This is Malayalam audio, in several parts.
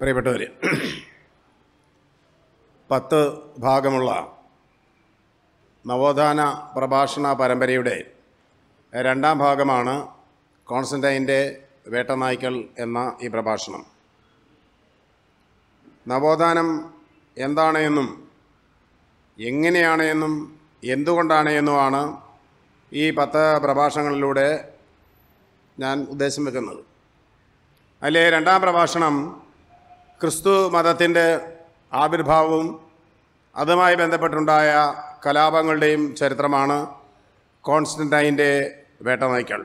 പ്രിയപ്പെട്ടവർ പത്ത് ഭാഗമുള്ള നവോത്ഥാന പ്രഭാഷണ പരമ്പരയുടെ രണ്ടാം ഭാഗമാണ് കോൺസ്റ്റൻറ്റൈൻ്റെ വേട്ടനായ്ക്കൾ എന്ന ഈ പ്രഭാഷണം നവോത്ഥാനം എന്താണ് എന്നും എങ്ങനെയാണ് എന്നും എന്തുകൊണ്ടാണ് എന്നുമാണ് ഈ പത്ത് പ്രഭാഷണങ്ങളിലൂടെ ഞാൻ ഉദ്ദേശം വെക്കുന്നത് അതിലെ രണ്ടാം പ്രഭാഷണം ക്രിസ്തു മതത്തിൻ്റെ ആവിർഭാവവും അതുമായി ബന്ധപ്പെട്ടുണ്ടായ കലാപങ്ങളുടെയും ചരിത്രമാണ് കോൺസ്റ്റൻറ്റൈൻ്റെ വേട്ട നയിക്കൽ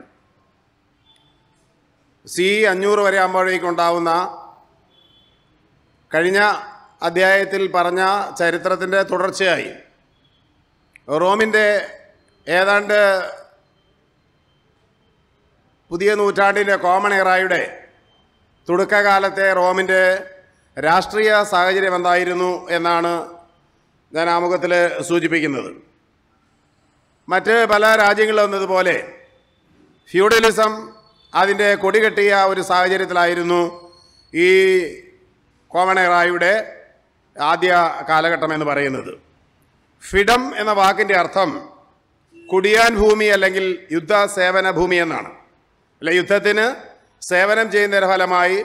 സി അഞ്ഞൂറ് വരെ ആകുമ്പോഴേക്കുണ്ടാവുന്ന കഴിഞ്ഞ അധ്യായത്തിൽ പറഞ്ഞ ചരിത്രത്തിൻ്റെ തുടർച്ചയായി റോമിൻ്റെ ഏതാണ്ട് പുതിയ നൂറ്റാണ്ടിൻ്റെ കോമൺ എറായുടെ തുടക്കകാലത്തെ റോമിൻ്റെ രാഷ്ട്രീയ സാഹചര്യം എന്തായിരുന്നു എന്നാണ് ഞാൻ ആമുഖത്തിൽ സൂചിപ്പിക്കുന്നത് മറ്റ് പല രാജ്യങ്ങളിൽ വന്നതുപോലെ ഫ്യൂഡലിസം അതിൻ്റെ കൊടികെട്ടിയ ഒരു സാഹചര്യത്തിലായിരുന്നു ഈ കോമണറായുടെ ആദ്യ കാലഘട്ടം എന്ന് പറയുന്നത് ഫിഡം എന്ന വാക്കിൻ്റെ അർത്ഥം കുടിയാൻ ഭൂമി അല്ലെങ്കിൽ യുദ്ധ സേവന ഭൂമി എന്നാണ് അല്ലെ യുദ്ധത്തിന് സേവനം ചെയ്യുന്നതിൻ്റെ ഫലമായി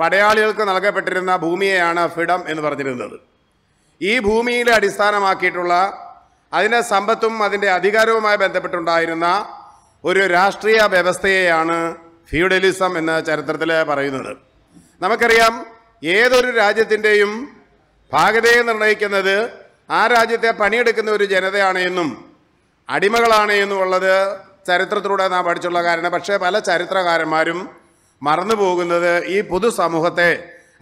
പടയാളികൾക്ക് നൽകപ്പെട്ടിരുന്ന ഭൂമിയെയാണ് ഫിഡം എന്ന് പറഞ്ഞിരുന്നത് ഈ ഭൂമിയിലെ അടിസ്ഥാനമാക്കിയിട്ടുള്ള അതിൻ്റെ സമ്പത്തും അതിൻ്റെ അധികാരവുമായി ബന്ധപ്പെട്ടുണ്ടായിരുന്ന ഒരു രാഷ്ട്രീയ വ്യവസ്ഥയെയാണ് ഫ്യൂഡലിസം എന്ന് ചരിത്രത്തിൽ പറയുന്നത് നമുക്കറിയാം ഏതൊരു രാജ്യത്തിൻ്റെയും ഭാഗതയെ നിർണ്ണയിക്കുന്നത് ആ രാജ്യത്തെ പണിയെടുക്കുന്ന ഒരു ജനതയാണ് എന്നും അടിമകളാണ് എന്നുമുള്ളത് ചരിത്രത്തിലൂടെ നാം പഠിച്ചുള്ള കാര്യമാണ് പക്ഷേ പല ചരിത്രകാരന്മാരും മറന്നു പോകുന്നത് ഈ പൊതുസമൂഹത്തെ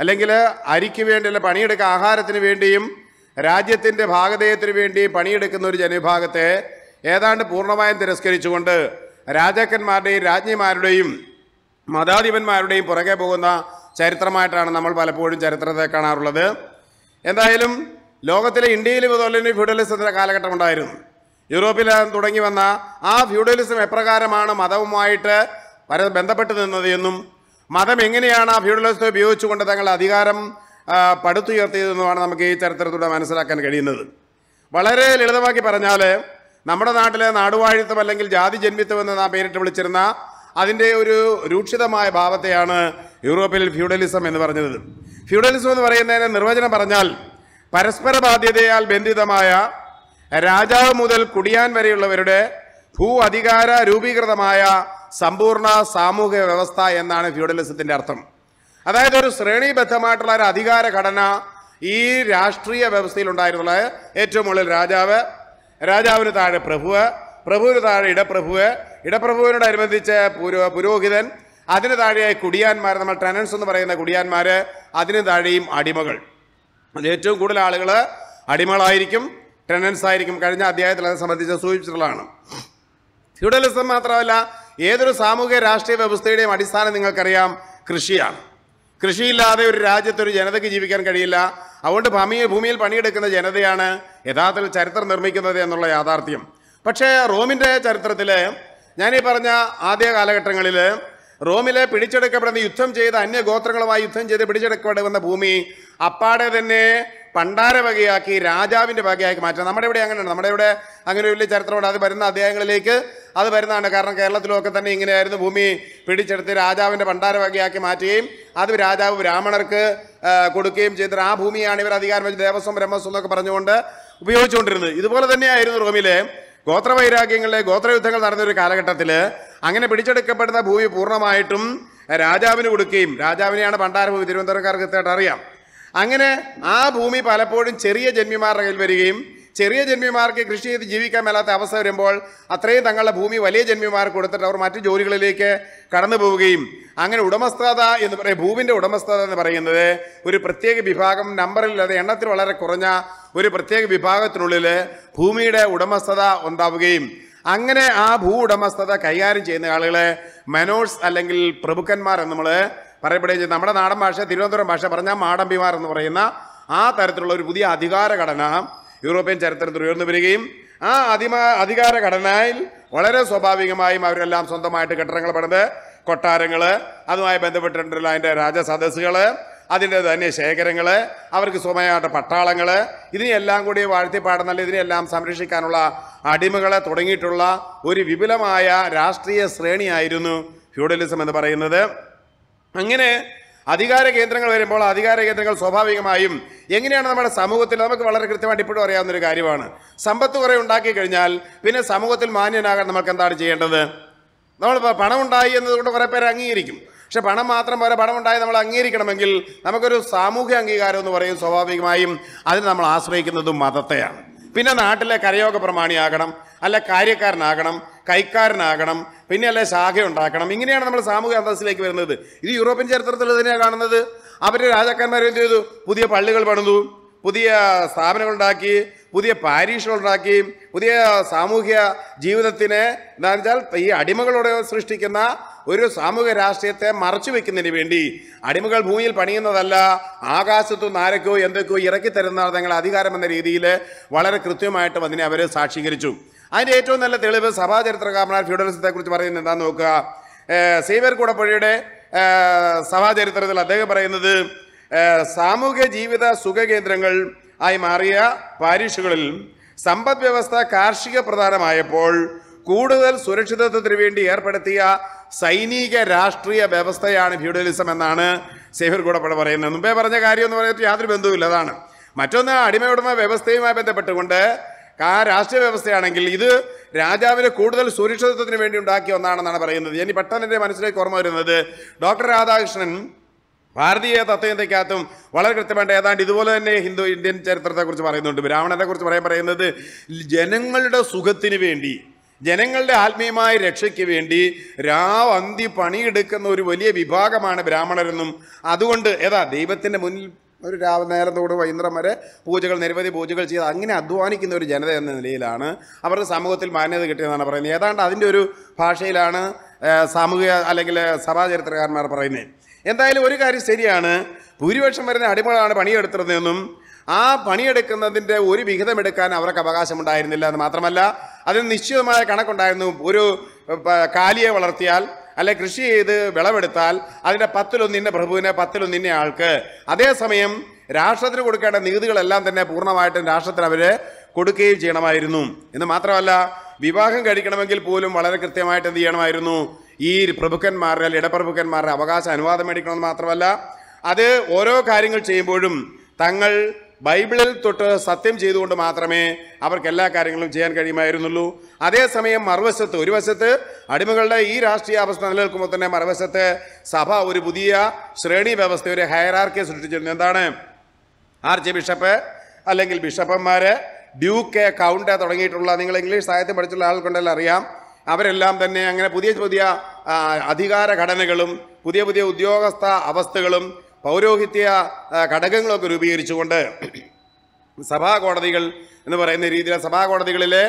അല്ലെങ്കിൽ അരിക്ക് അല്ലെങ്കിൽ പണിയെടുക്കുക ആഹാരത്തിന് വേണ്ടിയും രാജ്യത്തിൻ്റെ ഭാഗധേയത്തിന് വേണ്ടി പണിയെടുക്കുന്ന ഒരു ജനവിഭാഗത്തെ ഏതാണ്ട് പൂർണ്ണമായും തിരസ്കരിച്ചുകൊണ്ട് രാജാക്കന്മാരുടെയും രാജ്ഞിമാരുടെയും മതാധിപന്മാരുടെയും പുറകെ പോകുന്ന ചരിത്രമായിട്ടാണ് നമ്മൾ പലപ്പോഴും ചരിത്രത്തെ കാണാറുള്ളത് എന്തായാലും ലോകത്തിലെ ഇന്ത്യയിൽ മുതലിന് ഫ്യൂഡലിസത്തിൻ്റെ കാലഘട്ടം ഉണ്ടായിരുന്നു യൂറോപ്പിൽ തുടങ്ങി വന്ന ആ ഫ്യൂഡലിസം എപ്രകാരമാണ് മതവുമായിട്ട് വളരെ ബന്ധപ്പെട്ട് നിന്നത് എന്നും മതം എങ്ങനെയാണ് ആ ഫ്യൂഡലിസത്തെ ഉപയോഗിച്ചുകൊണ്ട് തങ്ങളുടെ അധികാരം പടുത്തുയർത്തിയതെന്നുമാണ് നമുക്ക് ഈ ചരിത്രത്തിലൂടെ മനസ്സിലാക്കാൻ കഴിയുന്നത് വളരെ ലളിതമാക്കി പറഞ്ഞാൽ നമ്മുടെ നാട്ടിലെ നാടുവാഴിത്തം അല്ലെങ്കിൽ ജാതി ജന്മിത്വം എന്ന് നാം പേരിട്ട് വിളിച്ചിരുന്ന അതിൻ്റെ ഒരു രൂക്ഷിതമായ ഭാവത്തെയാണ് യൂറോപ്പിൽ ഫ്യൂഡലിസം എന്ന് പറഞ്ഞത് ഫ്യൂഡലിസം എന്ന് പറയുന്നതിന് നിർവചനം പറഞ്ഞാൽ പരസ്പര ബാധ്യതയാൽ ബന്ധിതമായ രാജാവ് മുതൽ കുടിയാൻ വരെയുള്ളവരുടെ ഭൂ അധികാര രൂപീകൃതമായ സമ്പൂർണ്ണ സാമൂഹിക വ്യവസ്ഥ എന്നാണ് ഫ്യൂഡലിസത്തിൻ്റെ അർത്ഥം അതായത് ഒരു ശ്രേണീബദ്ധമായിട്ടുള്ള ഒരു അധികാര ഘടന ഈ രാഷ്ട്രീയ വ്യവസ്ഥയിൽ ഉണ്ടായിരുന്നുള്ള ഏറ്റവും മുകളിൽ രാജാവ് രാജാവിന് താഴെ പ്രഭുവ് പ്രഭുവിന് താഴെ ഇടപ്രഭുവ് ഇടപ്രഭുവിനോടനുബന്ധിച്ച് പുരോ പുരോഹിതൻ അതിന് താഴെയായി കുടിയാന്മാർ നമ്മൾ ടെനൻസ് എന്ന് പറയുന്ന കുടിയാന്മാർ അതിന് താഴെയും അടിമകൾ അതിൽ ഏറ്റവും കൂടുതൽ ആളുകൾ അടിമകളായിരിക്കും ടെനൻസ് ആയിരിക്കും കഴിഞ്ഞ അധ്യായത്തിൽ അത് സംബന്ധിച്ച് സൂചിപ്പിച്ചിട്ടുള്ളതാണ് ഫ്യൂഡലിസം മാത്രമല്ല ഏതൊരു സാമൂഹിക രാഷ്ട്രീയ വ്യവസ്ഥയുടെയും അടിസ്ഥാനം നിങ്ങൾക്കറിയാം കൃഷിയാണ് കൃഷിയില്ലാതെ ഒരു ഒരു ജനതയ്ക്ക് ജീവിക്കാൻ കഴിയില്ല അതുകൊണ്ട് ഭൂമി ഭൂമിയിൽ പണിയെടുക്കുന്ന ജനതയാണ് യഥാർത്ഥത്തിൽ ചരിത്രം നിർമ്മിക്കുന്നത് എന്നുള്ള യാഥാർത്ഥ്യം പക്ഷേ റോമിൻ്റെ ചരിത്രത്തിൽ ഞാനീ പറഞ്ഞ ആദ്യ കാലഘട്ടങ്ങളിൽ റോമിലെ പിടിച്ചെടുക്കപ്പെടുന്ന യുദ്ധം ചെയ്ത അന്യ ഗോത്രങ്ങളുമായി യുദ്ധം ചെയ്ത് പിടിച്ചെടുക്കപ്പെടുന്ന ഭൂമി അപ്പാടെ തന്നെ പണ്ടാര വകയാക്കി രാജാവിൻ്റെ വകയാക്കി മാറ്റുക നമ്മുടെ ഇവിടെ അങ്ങനെയാണ് നമ്മുടെ ഇവിടെ അങ്ങനെ വലിയ ചരിത്രമുണ്ട് അത് വരുന്ന അധ്യായങ്ങളിലേക്ക് അത് വരുന്നതാണ് കാരണം കേരളത്തിലുമൊക്കെ തന്നെ ഇങ്ങനെയായിരുന്നു ഭൂമി പിടിച്ചെടുത്ത് രാജാവിൻ്റെ ഭണ്ഡാരവകയാക്കി മാറ്റുകയും അത് രാജാവ് ബ്രാഹ്മണർക്ക് കൊടുക്കുകയും ചെയ്തിട്ട് ആ ഭൂമിയാണ് ഇവർ അധികാരം വെച്ച് ദേവസ്വം ബ്രഹ്മസ്വം എന്നൊക്കെ പറഞ്ഞുകൊണ്ട് ഉപയോഗിച്ചുകൊണ്ടിരുന്നത് ഇതുപോലെ തന്നെയായിരുന്നു റോമിലെ ഗോത്രവൈരാഗ്യങ്ങളിലെ ഗോത്രയുദ്ധങ്ങൾ നടന്നൊരു കാലഘട്ടത്തിൽ അങ്ങനെ പിടിച്ചെടുക്കപ്പെടുന്ന ഭൂമി പൂർണ്ണമായിട്ടും രാജാവിന് കൊടുക്കുകയും രാജാവിനെയാണ് ഭണ്ഡാരഭൂമി തിരുവനന്തപുരക്കാർക്ക് കൃത്യമായിട്ട് അറിയാം അങ്ങനെ ആ ഭൂമി പലപ്പോഴും ചെറിയ ജന്മിമാരുടെ കയ്യിൽ വരികയും ചെറിയ ജന്മിമാർക്ക് കൃഷി ചെയ്ത് ജീവിക്കാൻ മേലാത്ത അവസ്ഥ വരുമ്പോൾ അത്രയും തങ്ങളുടെ ഭൂമി വലിയ ജന്മിമാർ കൊടുത്തിട്ട് അവർ മറ്റു ജോലികളിലേക്ക് കടന്നു പോവുകയും അങ്ങനെ ഉടമസ്ഥത എന്ന് പറയുന്നത് ഭൂമിൻ്റെ ഉടമസ്ഥത എന്ന് പറയുന്നത് ഒരു പ്രത്യേക വിഭാഗം നമ്പറിൽ അത് എണ്ണത്തിൽ വളരെ കുറഞ്ഞ ഒരു പ്രത്യേക വിഭാഗത്തിനുള്ളിൽ ഭൂമിയുടെ ഉടമസ്ഥത ഉണ്ടാവുകയും അങ്ങനെ ആ ഭൂ ഉടമസ്ഥത കൈകാര്യം ചെയ്യുന്ന ആളുകളെ മനോസ് അല്ലെങ്കിൽ പ്രഭുക്കന്മാർ എന്ന് നമ്മൾ പറയപ്പെടുകയും ചെയ്യും നമ്മുടെ നാടൻ ഭാഷ തിരുവനന്തപുരം ഭാഷ പറഞ്ഞാൽ മാടമ്പിമാർ എന്ന് പറയുന്ന ആ തരത്തിലുള്ള ഒരു പുതിയ അധികാര ഘടന യൂറോപ്യൻ ചരിത്രത്തിൽ ഉയർന്നു വരികയും ആ അതിമാ അധികാര ഘടനയിൽ വളരെ സ്വാഭാവികമായും അവരെല്ലാം സ്വന്തമായിട്ട് കെട്ടിടങ്ങൾ പണിത് കൊട്ടാരങ്ങൾ അതുമായി ബന്ധപ്പെട്ടിട്ടുള്ള അതിൻ്റെ രാജസദസ്സുകൾ അതിൻ്റെ തന്നെ ശേഖരങ്ങൾ അവർക്ക് സ്വമയമായിട്ട് പട്ടാളങ്ങൾ ഇതിനെയെല്ലാം കൂടി വാഴ്ത്തിപ്പാടുന്നല്ല ഇതിനെയെല്ലാം സംരക്ഷിക്കാനുള്ള അടിമകളെ തുടങ്ങിയിട്ടുള്ള ഒരു വിപുലമായ രാഷ്ട്രീയ ശ്രേണിയായിരുന്നു ഫ്യൂഡലിസം എന്ന് പറയുന്നത് അങ്ങനെ അധികാര കേന്ദ്രങ്ങൾ വരുമ്പോൾ അധികാര കേന്ദ്രങ്ങൾ സ്വാഭാവികമായും എങ്ങനെയാണ് നമ്മുടെ സമൂഹത്തിൽ നമുക്ക് വളരെ കൃത്യമായിട്ട് ഇപ്പോഴും അറിയാവുന്നൊരു കാര്യമാണ് സമ്പത്ത് കുറേ ഉണ്ടാക്കി കഴിഞ്ഞാൽ പിന്നെ സമൂഹത്തിൽ മാന്യനാകാൻ നമുക്ക് എന്താണ് ചെയ്യേണ്ടത് നമ്മൾ പണം ഉണ്ടായി എന്നതുകൊണ്ട് കുറേ പേര് അംഗീകരിക്കും പക്ഷെ പണം മാത്രം വരെ പണം ഉണ്ടായി നമ്മൾ അംഗീകരിക്കണമെങ്കിൽ നമുക്കൊരു സാമൂഹ്യ അംഗീകാരം എന്ന് പറയും സ്വാഭാവികമായും അതിന് നമ്മൾ ആശ്രയിക്കുന്നതും മതത്തെയാണ് പിന്നെ നാട്ടിലെ കരയോഗ പ്രമാണിയാകണം അല്ല കാര്യക്കാരനാകണം കൈക്കാരനാകണം പിന്നെ അല്ലെ ശാഖ ഉണ്ടാക്കണം ഇങ്ങനെയാണ് നമ്മൾ സാമൂഹിക അന്തസ്സിലേക്ക് വരുന്നത് ഇത് യൂറോപ്യൻ ചരിത്രത്തിൽ തന്നെയാണ് കാണുന്നത് അവരുടെ രാജാക്കന്മാർ എന്ത് ചെയ്തു പുതിയ പള്ളികൾ പണിതു പുതിയ സ്ഥാപനങ്ങൾ ഉണ്ടാക്കി പുതിയ പാരീഷുകൾ ഉണ്ടാക്കി പുതിയ സാമൂഹ്യ ജീവിതത്തിനെ എന്താണെന്ന് വെച്ചാൽ ഈ അടിമകളോടെ സൃഷ്ടിക്കുന്ന ഒരു സാമൂഹ്യ രാഷ്ട്രീയത്തെ മറച്ചു വെക്കുന്നതിന് വേണ്ടി അടിമകൾ ഭൂമിയിൽ പണിയുന്നതല്ല ആകാശത്തു നാരക്കോ എന്തൊക്കെയോ ഇറക്കി തരുന്ന തങ്ങളുടെ അധികാരം എന്ന രീതിയിൽ വളരെ കൃത്യമായിട്ടും അതിനെ അവർ സാക്ഷീകരിച്ചു അതിൻ്റെ ഏറ്റവും നല്ല തെളിവ് സഭാചരിത്രകാരനായ ഫ്യൂഡലിസത്തെക്കുറിച്ച് പറയുന്നത് എന്താണെന്ന് നോക്കുക സേവ്യർ കൂടപ്പുഴയുടെ സഭാചരിത്രത്തിൽ അദ്ദേഹം പറയുന്നത് സാമൂഹ്യ ജീവിത സുഖകേന്ദ്രങ്ങൾ ആയി മാറിയ പാരീഷുകളിൽ സമ്പദ് വ്യവസ്ഥ കാർഷിക പ്രധാനമായപ്പോൾ കൂടുതൽ സുരക്ഷിതത്വത്തിന് വേണ്ടി ഏർപ്പെടുത്തിയ സൈനിക രാഷ്ട്രീയ വ്യവസ്ഥയാണ് ഫ്യൂഡലിസം എന്നാണ് സേവർ കൂടപ്പുഴ പറയുന്നത് മുമ്പേ പറഞ്ഞ കാര്യം എന്ന് പറയുന്നത് യാതൊരു ബന്ധവുമില്ല അതാണ് മറ്റൊന്ന് അടിമയുടമ വ്യവസ്ഥയുമായി ബന്ധപ്പെട്ടുകൊണ്ട് കാ രാഷ്ട്രീയ വ്യവസ്ഥയാണെങ്കിൽ ഇത് രാജാവിന് കൂടുതൽ സുരക്ഷിതത്വത്തിന് വേണ്ടി ഉണ്ടാക്കി ഒന്നാണെന്നാണ് പറയുന്നത് ഇനി പെട്ടെന്ന് എൻ്റെ മനസ്സിലേക്ക് ഓർമ്മ വരുന്നത് ഡോക്ടർ രാധാകൃഷ്ണൻ ഭാരതീയ തത്വചിന്തയ്ക്കകത്തും വളരെ കൃത്യമായിട്ട് ഏതാണ്ട് ഇതുപോലെ തന്നെ ഹിന്ദു ഇന്ത്യൻ ചരിത്രത്തെക്കുറിച്ച് പറയുന്നുണ്ട് ബ്രാഹ്മണനെക്കുറിച്ച് പറയാൻ പറയുന്നത് ജനങ്ങളുടെ സുഖത്തിന് വേണ്ടി ജനങ്ങളുടെ ആത്മീയമായ രക്ഷയ്ക്ക് വേണ്ടി രാവന്തി പണിയെടുക്കുന്ന ഒരു വലിയ വിഭാഗമാണ് ബ്രാഹ്മണരെന്നും അതുകൊണ്ട് ഏതാ ദൈവത്തിൻ്റെ മുന്നിൽ ഒരു രാവിലെ തോട് വൈകുന്നേരം വരെ പൂജകൾ നിരവധി പൂജകൾ ചെയ്ത് അങ്ങനെ അധ്വാനിക്കുന്ന ഒരു ജനത എന്ന നിലയിലാണ് അവരുടെ സമൂഹത്തിൽ മാന്യത കിട്ടിയതെന്നാണ് പറയുന്നത് ഏതാണ്ട് അതിൻ്റെ ഒരു ഭാഷയിലാണ് സാമൂഹിക അല്ലെങ്കിൽ സഭാചരിത്രകാരന്മാർ പറയുന്നത് എന്തായാലും ഒരു കാര്യം ശരിയാണ് ഭൂരിപക്ഷം വരുന്ന അടിമകളാണ് പണിയെടുത്തിരുന്നതെന്നും ആ പണിയെടുക്കുന്നതിൻ്റെ ഒരു വിഹിതമെടുക്കാൻ അവർക്ക് അവകാശമുണ്ടായിരുന്നില്ല എന്ന് മാത്രമല്ല അതിന് നിശ്ചിതമായ കണക്കുണ്ടായിരുന്നു ഒരു കാലിയെ വളർത്തിയാൽ അല്ലെ കൃഷി ചെയ്ത് വിളവെടുത്താൽ അതിൻ്റെ പത്തിലൊന്നിൻ്റെ പ്രഭുവിനെ പത്തിലൊന്നിൻ്റെ ആൾക്ക് അതേസമയം രാഷ്ട്രത്തിന് കൊടുക്കേണ്ട നികുതികളെല്ലാം തന്നെ പൂർണ്ണമായിട്ടും രാഷ്ട്രത്തിന് അവർ കൊടുക്കുകയും ചെയ്യണമായിരുന്നു എന്ന് മാത്രമല്ല വിവാഹം കഴിക്കണമെങ്കിൽ പോലും വളരെ കൃത്യമായിട്ട് എന്ത് ചെയ്യണമായിരുന്നു ഈ പ്രഭുക്കന്മാരുടെ അല്ലെങ്കിൽ ഇടപ്രഭുക്കന്മാരുടെ അവകാശ അനുവാദം മേടിക്കണമെന്ന് മാത്രമല്ല അത് ഓരോ കാര്യങ്ങൾ ചെയ്യുമ്പോഴും തങ്ങൾ ബൈബിളിൽ തൊട്ട് സത്യം ചെയ്തുകൊണ്ട് മാത്രമേ അവർക്ക് എല്ലാ കാര്യങ്ങളും ചെയ്യാൻ കഴിയുമായിരുന്നുള്ളൂ അതേസമയം മറുവശത്ത് ഒരു വശത്ത് അടിമകളുടെ ഈ രാഷ്ട്രീയ അവസ്ഥ നിലനിൽക്കുമ്പോൾ തന്നെ മറുവശത്ത് സഭ ഒരു പുതിയ ശ്രേണി വ്യവസ്ഥ ഒരു ഹയറാർക്കി സൃഷ്ടിച്ചിരുന്നു എന്താണ് ആർച്ച് ബിഷപ്പ് അല്ലെങ്കിൽ ബിഷപ്പന്മാർ ഡ്യൂക്ക് കൗണ്ട് തുടങ്ങിയിട്ടുള്ള നിങ്ങൾ ഇംഗ്ലീഷ് സാഹിത്യം പഠിച്ചുള്ള ആൾക്കുണ്ടെല്ലാം അറിയാം അവരെല്ലാം തന്നെ അങ്ങനെ പുതിയ പുതിയ അധികാര ഘടനകളും പുതിയ പുതിയ ഉദ്യോഗസ്ഥ അവസ്ഥകളും പൗരോഹിത്യ ഘടകങ്ങളൊക്കെ രൂപീകരിച്ചുകൊണ്ട് സഭാ കോടതികൾ എന്ന് പറയുന്ന രീതിയിൽ സഭാ കോടതികളിലെ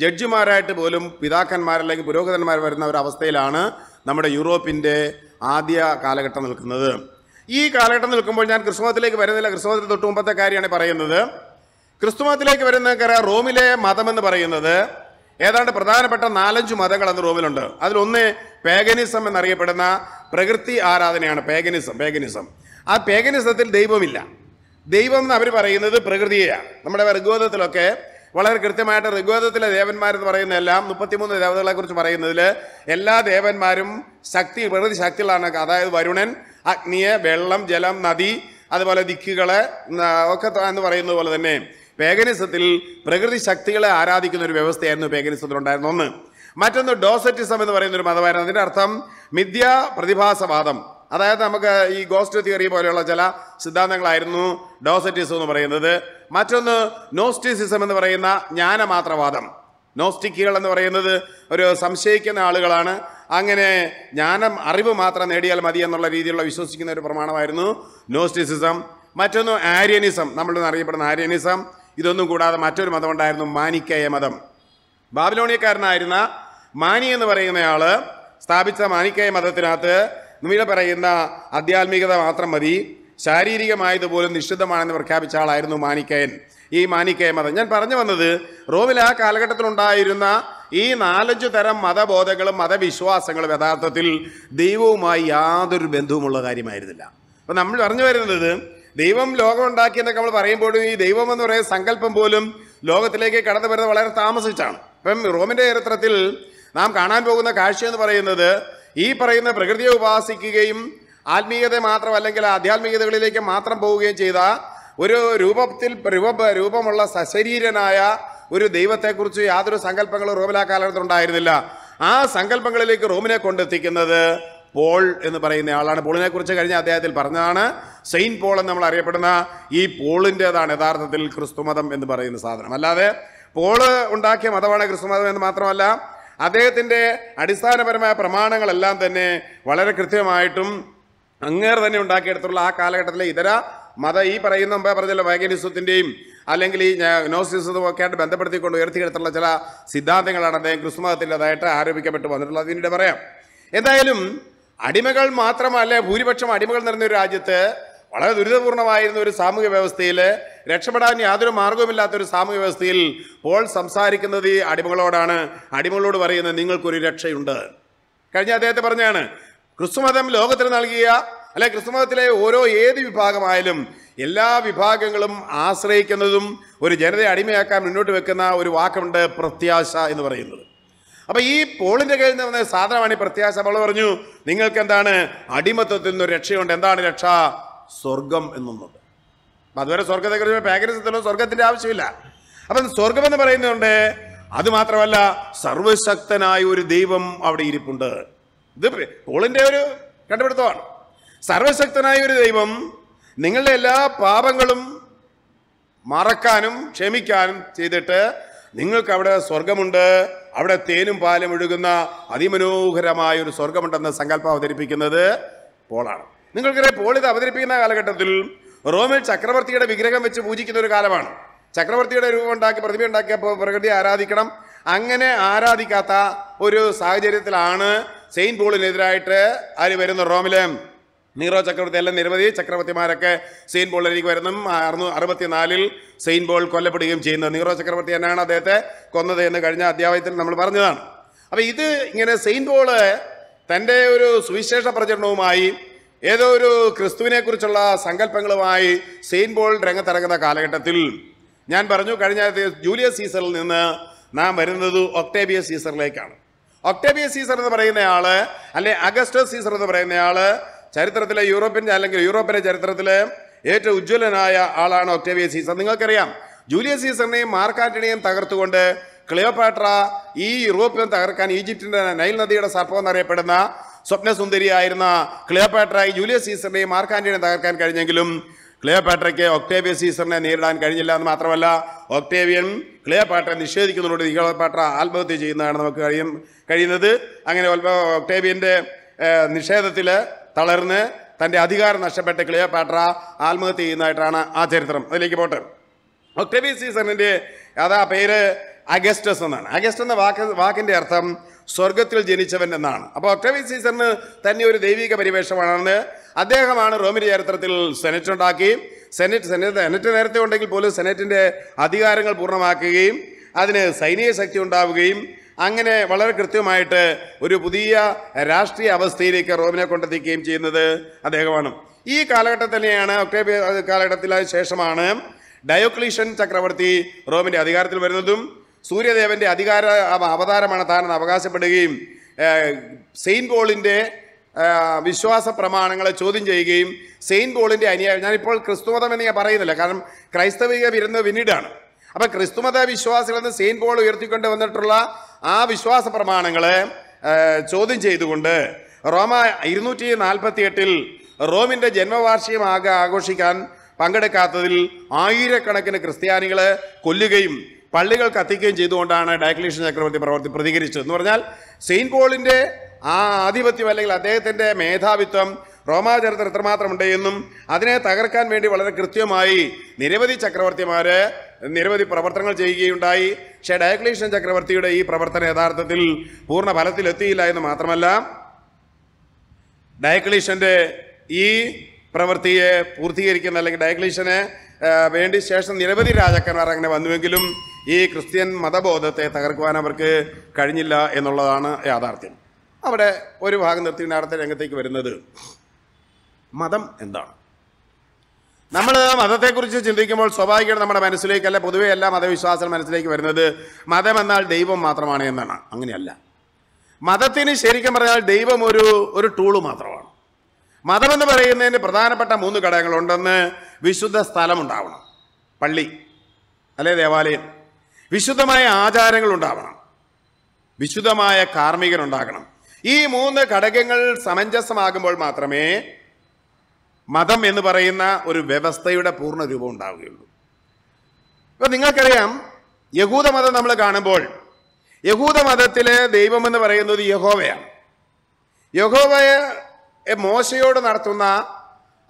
ജഡ്ജിമാരായിട്ട് പോലും പിതാക്കന്മാരല്ലെങ്കിൽ പുരോഹിതന്മാർ വരുന്ന ഒരു അവസ്ഥയിലാണ് നമ്മുടെ യൂറോപ്പിൻ്റെ ആദ്യ കാലഘട്ടം നിൽക്കുന്നത് ഈ കാലഘട്ടം നിൽക്കുമ്പോൾ ഞാൻ ക്രിസ്തുമതത്തിലേക്ക് വരുന്നില്ല ക്രിസ്തുമത്തിൽ തൊട്ട് മുമ്പത്തെ കാര്യമാണ് പറയുന്നത് ക്രിസ്തുമതത്തിലേക്ക് വരുന്ന റോമിലെ മതമെന്ന് പറയുന്നത് ഏതാണ്ട് പ്രധാനപ്പെട്ട നാലഞ്ച് മതങ്ങൾ അന്ന് റോമിലുണ്ട് അതിലൊന്ന് പേഗനിസം എന്നറിയപ്പെടുന്ന പ്രകൃതി ആരാധനയാണ് പേഗനിസം പേഗനിസം ആ പേഗനിസത്തിൽ ദൈവമില്ല ദൈവം എന്ന് അവർ പറയുന്നത് പ്രകൃതിയെയാണ് നമ്മുടെ ഋഗ്വേദത്തിലൊക്കെ വളരെ കൃത്യമായിട്ട് ഋഗ്വേദത്തിലെ ദേവന്മാരെന്ന് പറയുന്ന എല്ലാം മുപ്പത്തിമൂന്ന് ദേവതകളെക്കുറിച്ച് പറയുന്നതിൽ എല്ലാ ദേവന്മാരും ശക്തി പ്രകൃതി ശക്തികളാണ് അതായത് വരുണൻ അഗ്നിയെ വെള്ളം ജലം നദി അതുപോലെ ദിക്കുകളെ ഒക്കെ എന്ന് പറയുന്നത് പോലെ തന്നെ പേഗനിസത്തിൽ പ്രകൃതി ശക്തികളെ ആരാധിക്കുന്ന ഒരു വ്യവസ്ഥയായിരുന്നു പേഗനിസത്തിലുണ്ടായിരുന്ന ഒന്ന് മറ്റൊന്ന് ഡോസറ്റിസം എന്ന് പറയുന്ന ഒരു മതമായിരുന്നു അതിൻ്റെ അർത്ഥം മിഥ്യാ പ്രതിഭാസവാദം അതായത് നമുക്ക് ഈ ഗോസ്റ്റ് തിയറി പോലെയുള്ള ചില സിദ്ധാന്തങ്ങളായിരുന്നു ഡോസറ്റിസം എന്ന് പറയുന്നത് മറ്റൊന്ന് നോസ്റ്റിസിസം എന്ന് പറയുന്ന ജ്ഞാനമാത്രവാദം നോസ്റ്റിക്കുകൾ എന്ന് പറയുന്നത് ഒരു സംശയിക്കുന്ന ആളുകളാണ് അങ്ങനെ ജ്ഞാനം അറിവ് മാത്രം നേടിയാൽ മതി എന്നുള്ള രീതിയിലുള്ള വിശ്വസിക്കുന്ന ഒരു പ്രമാണമായിരുന്നു നോസ്റ്റിസിസം മറ്റൊന്ന് ആര്യനിസം നമ്മളിന്ന് അറിയപ്പെടുന്ന ആര്യനിസം ഇതൊന്നും കൂടാതെ മറ്റൊരു മതമുണ്ടായിരുന്നു മാനിക്കയ മതം ബാബിലോണിയക്കാരനായിരുന്ന മാനി എന്ന് പറയുന്നയാൾ സ്ഥാപിച്ച മാനിക്കയ മതത്തിനകത്ത് നമ്മീടെ പറയുന്ന ആധ്യാത്മികത മാത്രം മതി ശാരീരികമായതുപോലും നിഷിദ്ധമാണെന്ന് പ്രഖ്യാപിച്ച ആളായിരുന്നു മാണിക്കയൻ ഈ മാണിക്കയ മതം ഞാൻ പറഞ്ഞു വന്നത് റോമിൽ ആ കാലഘട്ടത്തിലുണ്ടായിരുന്ന ഈ നാലഞ്ചു തരം മതബോധങ്ങളും മതവിശ്വാസങ്ങളും യഥാർത്ഥത്തിൽ ദൈവവുമായി യാതൊരു ബന്ധവുമുള്ള കാര്യമായിരുന്നില്ല അപ്പം നമ്മൾ പറഞ്ഞു വരുന്നത് ദൈവം ലോകം ഉണ്ടാക്കിയെന്നൊക്കെ നമ്മൾ പറയുമ്പോഴും ഈ ദൈവം എന്ന് പറയുന്ന സങ്കല്പം പോലും ലോകത്തിലേക്ക് കടന്നു വരുന്നത് വളരെ താമസിച്ചാണ് ഇപ്പം റോമിൻ്റെ ചരിത്രത്തിൽ നാം കാണാൻ പോകുന്ന കാഴ്ച എന്ന് പറയുന്നത് ഈ പറയുന്ന പ്രകൃതിയെ ഉപാസിക്കുകയും ആത്മീയത മാത്രം അല്ലെങ്കിൽ ആധ്യാത്മികതകളിലേക്ക് മാത്രം പോവുകയും ചെയ്ത ഒരു രൂപത്തിൽ രൂപ രൂപമുള്ള സശരീരനായ ഒരു ദൈവത്തെക്കുറിച്ച് യാതൊരു സങ്കല്പങ്ങളും റോമിലാ കാലഘട്ടത്തിലുണ്ടായിരുന്നില്ല ആ സങ്കല്പങ്ങളിലേക്ക് റോമിനെ കൊണ്ടെത്തിക്കുന്നത് പോൾ എന്ന് പറയുന്ന ആളാണ് പോളിനെ കുറിച്ച് കഴിഞ്ഞ അദ്ദേഹത്തിൽ പറഞ്ഞതാണ് സെയിൻ പോൾ എന്ന് നമ്മൾ അറിയപ്പെടുന്ന ഈ പോളിൻ്റേതാണ് യഥാർത്ഥത്തിൽ ക്രിസ്തുമതം എന്ന് പറയുന്ന സാധനം അല്ലാതെ പോള് ഉണ്ടാക്കിയ മതമാണ് ക്രിസ്തുമതം എന്ന് മാത്രമല്ല അദ്ദേഹത്തിൻ്റെ അടിസ്ഥാനപരമായ പ്രമാണങ്ങളെല്ലാം തന്നെ വളരെ കൃത്യമായിട്ടും അങ്ങേറെ തന്നെ ഉണ്ടാക്കിയെടുത്തുള്ള ആ കാലഘട്ടത്തിലെ ഇതര മത ഈ പറയുന്ന മുമ്പേ പറഞ്ഞല്ലോ വൈഗനിസത്തിൻ്റെയും അല്ലെങ്കിൽ ഈ നോസിസതും ഒക്കെ ആയിട്ട് ബന്ധപ്പെടുത്തിക്കൊണ്ട് ഉയർത്തിയെടുത്തുള്ള ചില സിദ്ധാന്തങ്ങളാണ് അദ്ദേഹം ക്രിസ്തു മതത്തിൻ്റെതായിട്ട് ആരോപിക്കപ്പെട്ട് വന്നിട്ടുള്ളത് അതിനിടെ പറയാം എന്തായാലും അടിമകൾ മാത്രമല്ല ഭൂരിപക്ഷം അടിമകൾ നിറഞ്ഞ ഒരു രാജ്യത്ത് വളരെ ദുരിതപൂർണമായിരുന്ന ഒരു സാമൂഹ്യ വ്യവസ്ഥയിൽ രക്ഷപ്പെടാൻ യാതൊരു മാർഗവുമില്ലാത്ത ഒരു സാമൂഹ്യ വ്യവസ്ഥയിൽ പോൾ സംസാരിക്കുന്നത് ഈ അടിമകളോടാണ് അടിമകളോട് പറയുന്നത് നിങ്ങൾക്കൊരു രക്ഷയുണ്ട് കഴിഞ്ഞ അദ്ദേഹത്തെ പറഞ്ഞാണ് ക്രിസ്തുമതം ലോകത്തിന് നൽകിയ അല്ലെ ക്രിസ്തുമതത്തിലെ ഓരോ ഏത് വിഭാഗമായാലും എല്ലാ വിഭാഗങ്ങളും ആശ്രയിക്കുന്നതും ഒരു ജനതയെ അടിമയാക്കാൻ മുന്നോട്ട് വെക്കുന്ന ഒരു വാക്കുണ്ട് പ്രത്യാശ എന്ന് പറയുന്നത് അപ്പോൾ ഈ പോളിൻ്റെ കയ്യിൽ നിന്ന് സാധനമാണ് ഈ പ്രത്യാശ അവൾ പറഞ്ഞു നിങ്ങൾക്ക് എന്താണ് അടിമത്വത്തിൽ നിന്നൊരു രക്ഷയുണ്ട് എന്താണ് രക്ഷ സ്വർഗം എന്നൊന്നുണ്ട് അപ്പം അതുവരെ സ്വർഗത്തെക്കുറിച്ച് പാകരിസത്തിലോ സ്വർഗത്തിൻ്റെ ആവശ്യമില്ല അപ്പം എന്ന് പറയുന്നുണ്ട് അത് മാത്രമല്ല സർവശക്തനായ ഒരു ദൈവം അവിടെ ഇരിപ്പുണ്ട് ഇത് പോളിൻ്റെ ഒരു കണ്ടുപിടുത്തമാണ് സർവശക്തനായ ഒരു ദൈവം നിങ്ങളുടെ എല്ലാ പാപങ്ങളും മറക്കാനും ക്ഷമിക്കാനും ചെയ്തിട്ട് നിങ്ങൾക്ക് അവിടെ സ്വർഗമുണ്ട് അവിടെ തേനും പാലും ഒഴുകുന്ന അതിമനോഹരമായ ഒരു സ്വർഗമുണ്ടെന്ന സങ്കല്പം അവതരിപ്പിക്കുന്നത് പോളാണ് നിങ്ങൾക്കറിയാം പോൾ ഇത് അവതരിപ്പിക്കുന്ന കാലഘട്ടത്തിൽ റോമിൽ ചക്രവർത്തിയുടെ വിഗ്രഹം വെച്ച് പൂജിക്കുന്ന ഒരു കാലമാണ് ചക്രവർത്തിയുടെ രൂപം ഉണ്ടാക്കി പ്രതിമ ഉണ്ടാക്കിയപ്പോൾ പ്രകൃതി ആരാധിക്കണം അങ്ങനെ ആരാധിക്കാത്ത ഒരു സാഹചര്യത്തിലാണ് സെയിൻറ്റ് പോളിനെതിരായിട്ട് ആര് വരുന്ന റോമിലെ നീറോ ചക്രവർത്തി അല്ല നിരവധി ചക്രവർത്തിമാരൊക്കെ സെയിൻ പോളിലേക്ക് വരുന്നു അറുന്നൂ അറുപത്തിനാലിൽ സെയിൻ പോൾ കൊല്ലപ്പെടുകയും ചെയ്യുന്നത് നീറോ ചക്രവർത്തി തന്നെയാണ് അദ്ദേഹത്തെ കൊന്നത് എന്ന് കഴിഞ്ഞ അധ്യായത്തിൽ നമ്മൾ പറഞ്ഞതാണ് അപ്പോൾ ഇത് ഇങ്ങനെ സെയിൻ പോള് തൻ്റെ ഒരു സുവിശേഷ പ്രചരണവുമായി ഏതോ ഒരു ക്രിസ്തുവിനെക്കുറിച്ചുള്ള സങ്കല്പങ്ങളുമായി സെയിൻ ബോൾ രംഗത്തിറങ്ങുന്ന കാലഘട്ടത്തിൽ ഞാൻ പറഞ്ഞു കഴിഞ്ഞ ജൂലിയസ് സീസറിൽ നിന്ന് നാം വരുന്നത് ഒക്ടേബിയ സീസറിലേക്കാണ് ഒക്ടേബിയ സീസർ എന്ന് പറയുന്ന ആള് അല്ലെ അഗസ്റ്റസ് സീസർ എന്ന് പറയുന്ന ആള് ചരിത്രത്തിലെ യൂറോപ്യൻ അല്ലെങ്കിൽ യൂറോപ്പിലെ ചരിത്രത്തിലെ ഏറ്റവും ഉജ്ജ്വലനായ ആളാണ് ഒക്ടേബിയ സീസർ നിങ്ങൾക്കറിയാം ജൂലിയസ് സീസറിനെയും മാർക്കാറ്റിനെയും തകർത്തുകൊണ്ട് ക്ലിയോപാട്ര ഈ യൂറോപ്പിനെ തകർക്കാൻ ഈജിപ്തിൻ്റെ നൈൽ നദിയുടെ സർപ്പം എന്നറിയപ്പെടുന്ന സ്വപ്നസുന്ദരിയായിരുന്ന ക്ലിയോപാട്രയ്ക്ക് ജൂലിയസ് സീസറിനെയും മാർക്കാൻഡിനെ തകർക്കാൻ കഴിഞ്ഞെങ്കിലും ക്ലിയോപാട്രയ്ക്ക് ഒക്ടേവിയ സീസറിനെ നേരിടാൻ കഴിഞ്ഞില്ല എന്ന് മാത്രമല്ല ഒക്ടേവിയൻ ക്ലിയോപാട്രയെ നിഷേധിക്കുന്നതോടെ ക്ലിയോപാട്ര ആത്മഹത്യ ചെയ്യുന്നതാണ് നമുക്ക് കഴിയും കഴിയുന്നത് അങ്ങനെ ഒക്ടേവിയൻ്റെ നിഷേധത്തിൽ തളർന്ന് തൻ്റെ അധികാരം നഷ്ടപ്പെട്ട് ക്ലിയോപാട്ര ആത്മഹത്യ ചെയ്യുന്നതായിട്ടാണ് ആ ചരിത്രം അതിലേക്ക് പോട്ടെ ഒക്ടേവിയ സീസറിൻ്റെ അതാ പേര് അഗസ്റ്റസ് എന്നാണ് അഗസ്റ്റ് എന്ന വാക്ക് വാക്കിൻ്റെ അർത്ഥം സ്വർഗത്തിൽ ജനിച്ചവൻ എന്നാണ് അപ്പോൾ ഒക്ടവീസ് സീസറിന് തന്നെ ഒരു ദൈവിക പരിവേഷമാണ് അദ്ദേഹമാണ് റോമിന് ചരിത്രത്തിൽ സെനറ്റ് ഉണ്ടാക്കി സെനറ്റ് സെനറ്റ് സെനറ്റ് നേരത്തെ ഉണ്ടെങ്കിൽ പോലും സെനറ്റിൻ്റെ അധികാരങ്ങൾ പൂർണ്ണമാക്കുകയും അതിന് സൈനിക ശക്തി ഉണ്ടാവുകയും അങ്ങനെ വളരെ കൃത്യമായിട്ട് ഒരു പുതിയ രാഷ്ട്രീയ അവസ്ഥയിലേക്ക് റോമിനെ കൊണ്ടെത്തിക്കുകയും ചെയ്യുന്നത് അദ്ദേഹമാണ് ഈ കാലഘട്ടം തന്നെയാണ് ഒക്ടോബർ കാലഘട്ടത്തിലായ ശേഷമാണ് ഡയോക്ലീഷ്യൻ ചക്രവർത്തി റോമിൻ്റെ അധികാരത്തിൽ വരുന്നതും സൂര്യദേവൻ്റെ അധികാര അവതാരമാണ് താൻ അവകാശപ്പെടുകയും സെയിൻറ്റ് പോളിൻ്റെ വിശ്വാസ പ്രമാണങ്ങളെ ചോദ്യം ചെയ്യുകയും സെയിൻറ്റ് പോളിൻ്റെ അനുയായി ഞാനിപ്പോൾ ക്രിസ്തുമതം എന്ന് ഞാൻ പറയുന്നില്ല കാരണം ക്രൈസ്തവിക വിരുന്ന് പിന്നീടാണ് അപ്പോൾ ക്രിസ്തുമത നിന്ന് സെയിൻ പോൾ ഉയർത്തിക്കൊണ്ട് വന്നിട്ടുള്ള ആ വിശ്വാസ പ്രമാണങ്ങളെ ചോദ്യം ചെയ്തുകൊണ്ട് റോമ ഇരുന്നൂറ്റി നാൽപ്പത്തി എട്ടിൽ റോമിൻ്റെ ജന്മവാർഷികം ആകെ ആഘോഷിക്കാൻ പങ്കെടുക്കാത്തതിൽ ആയിരക്കണക്കിന് ക്രിസ്ത്യാനികളെ കൊല്ലുകയും പള്ളികൾ കത്തിക്കുകയും ചെയ്തുകൊണ്ടാണ് ഡയക്ലേഷൻ ചക്രവർത്തി പ്രവർത്തി പ്രതികരിച്ചത് എന്ന് പറഞ്ഞാൽ സെയിൻറ്റ് പോളിൻ്റെ ആ ആധിപത്യം അല്ലെങ്കിൽ അദ്ദേഹത്തിൻ്റെ മേധാവിത്വം റോമാചരിത്രം എത്രമാത്രം ഉണ്ട് എന്നും അതിനെ തകർക്കാൻ വേണ്ടി വളരെ കൃത്യമായി നിരവധി ചക്രവർത്തിമാർ നിരവധി പ്രവർത്തനങ്ങൾ ചെയ്യുകയുണ്ടായി പക്ഷേ ഡയക്ലേഷൻ ചക്രവർത്തിയുടെ ഈ പ്രവർത്തനം യഥാർത്ഥത്തിൽ പൂർണ്ണ ഫലത്തിലെത്തിയില്ല എന്ന് മാത്രമല്ല ഡയക്ലീഷൻ്റെ ഈ പ്രവൃത്തിയെ പൂർത്തീകരിക്കുന്ന അല്ലെങ്കിൽ ഡയക്ലീഷന് വേണ്ടി ശേഷം നിരവധി രാജാക്കന്മാർ അങ്ങനെ വന്നുവെങ്കിലും ഈ ക്രിസ്ത്യൻ മതബോധത്തെ തകർക്കുവാൻ അവർക്ക് കഴിഞ്ഞില്ല എന്നുള്ളതാണ് യാഥാർത്ഥ്യം അവിടെ ഒരു ഭാഗം നിർത്തി അടുത്ത രംഗത്തേക്ക് വരുന്നത് മതം എന്താണ് നമ്മൾ മതത്തെക്കുറിച്ച് ചിന്തിക്കുമ്പോൾ സ്വാഭാവികമായിട്ട് നമ്മുടെ മനസ്സിലേക്കല്ല പൊതുവെ എല്ലാ മതവിശ്വാസം മനസ്സിലേക്ക് വരുന്നത് മതം എന്നാൽ ദൈവം മാത്രമാണ് എന്നാണ് അങ്ങനെയല്ല മതത്തിന് ശരിക്കും പറഞ്ഞാൽ ദൈവം ഒരു ഒരു ടൂള് മാത്രമാണ് മതമെന്ന് പറയുന്നതിന് പ്രധാനപ്പെട്ട മൂന്ന് ഘടകങ്ങളുണ്ടെന്ന് വിശുദ്ധ സ്ഥലമുണ്ടാവണം പള്ളി അല്ലെ ദേവാലയം വിശുദ്ധമായ ആചാരങ്ങൾ ഉണ്ടാവണം വിശുദ്ധമായ കാർമ്മികനുണ്ടാകണം ഈ മൂന്ന് ഘടകങ്ങൾ സമഞ്ജസമാകുമ്പോൾ മാത്രമേ മതം എന്ന് പറയുന്ന ഒരു വ്യവസ്ഥയുടെ പൂർണ്ണ രൂപം ഉണ്ടാവുകയുള്ളൂ ഇപ്പൊ നിങ്ങൾക്കറിയാം മതം നമ്മൾ കാണുമ്പോൾ ദൈവം ദൈവമെന്ന് പറയുന്നത് യഹോവയാണ് യഹോവയെ മോശയോട് നടത്തുന്ന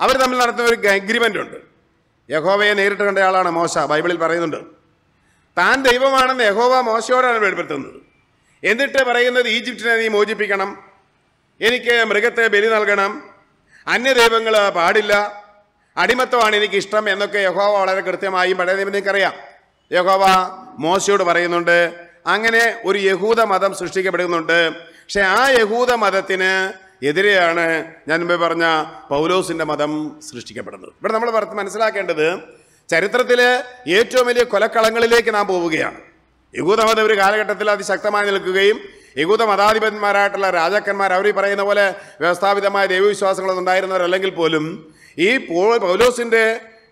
അവർ തമ്മിൽ നടത്തുന്ന ഒരു അഗ്രിമെന്റ് ഉണ്ട് യഹോവയെ നേരിട്ട് കണ്ടയാളാണ് മോശ ബൈബിളിൽ പറയുന്നുണ്ട് താൻ ദൈവമാണെന്ന് യഹോവ മോശയോടാണ് വെളിപ്പെടുത്തുന്നത് എന്നിട്ട് പറയുന്നത് ഈജിപ്തിനെ നീ മോചിപ്പിക്കണം എനിക്ക് മൃഗത്തെ ബലി നൽകണം അന്യദൈവങ്ങൾ പാടില്ല അടിമത്വമാണ് എനിക്ക് ഇഷ്ടം എന്നൊക്കെ യഹോവ വളരെ കൃത്യമായി പഴയ നിനക്കറിയാം യഹോവ മോശയോട് പറയുന്നുണ്ട് അങ്ങനെ ഒരു യഹൂദ മതം സൃഷ്ടിക്കപ്പെടുന്നുണ്ട് പക്ഷെ ആ യഹൂദ മതത്തിന് എതിരെയാണ് ഞാൻ മുമ്പേ പറഞ്ഞ പൗലോസിൻ്റെ മതം സൃഷ്ടിക്കപ്പെടുന്നത് ഇവിടെ നമ്മൾ മനസ്സിലാക്കേണ്ടത് ചരിത്രത്തിലെ ഏറ്റവും വലിയ കൊലക്കളങ്ങളിലേക്ക് നാം പോവുകയാണ് യഹൂദമത ഒരു കാലഘട്ടത്തിൽ അതിശക്തമായി നിൽക്കുകയും യഹൂദ മതാധിപന്മാരായിട്ടുള്ള രാജാക്കന്മാർ അവർ ഈ പറയുന്ന പോലെ വ്യവസ്ഥാപിതമായ ദൈവവിശ്വാസങ്ങളൊന്നും ഉണ്ടായിരുന്നവരല്ലെങ്കിൽ പോലും ഈ പൗലോസിൻ്റെ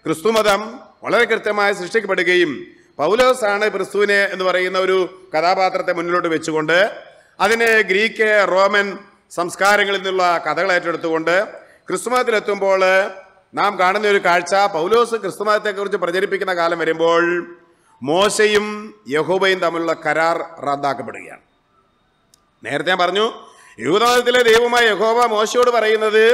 ക്രിസ്തുമതം വളരെ കൃത്യമായി സൃഷ്ടിക്കപ്പെടുകയും പൗലോസ് ആണ് ക്രിസ്തുവിനെ എന്ന് പറയുന്ന ഒരു കഥാപാത്രത്തെ മുന്നിലോട്ട് വെച്ചുകൊണ്ട് അതിനെ ഗ്രീക്ക് റോമൻ സംസ്കാരങ്ങളിൽ നിന്നുള്ള കഥകൾ ഏറ്റെടുത്തുകൊണ്ട് ക്രിസ്തുമതത്തിലെത്തുമ്പോൾ നാം കാണുന്ന ഒരു കാഴ്ച പൗലോസ് ക്രിസ്തുമതത്തെക്കുറിച്ച് പ്രചരിപ്പിക്കുന്ന കാലം വരുമ്പോൾ മോശയും യഹൂബയും തമ്മിലുള്ള കരാർ റദ്ദാക്കപ്പെടുകയാണ് നേരത്തെ ഞാൻ പറഞ്ഞു യഹൂദമതത്തിലെ ദൈവമായ യഹോബ മോശയോട് പറയുന്നത്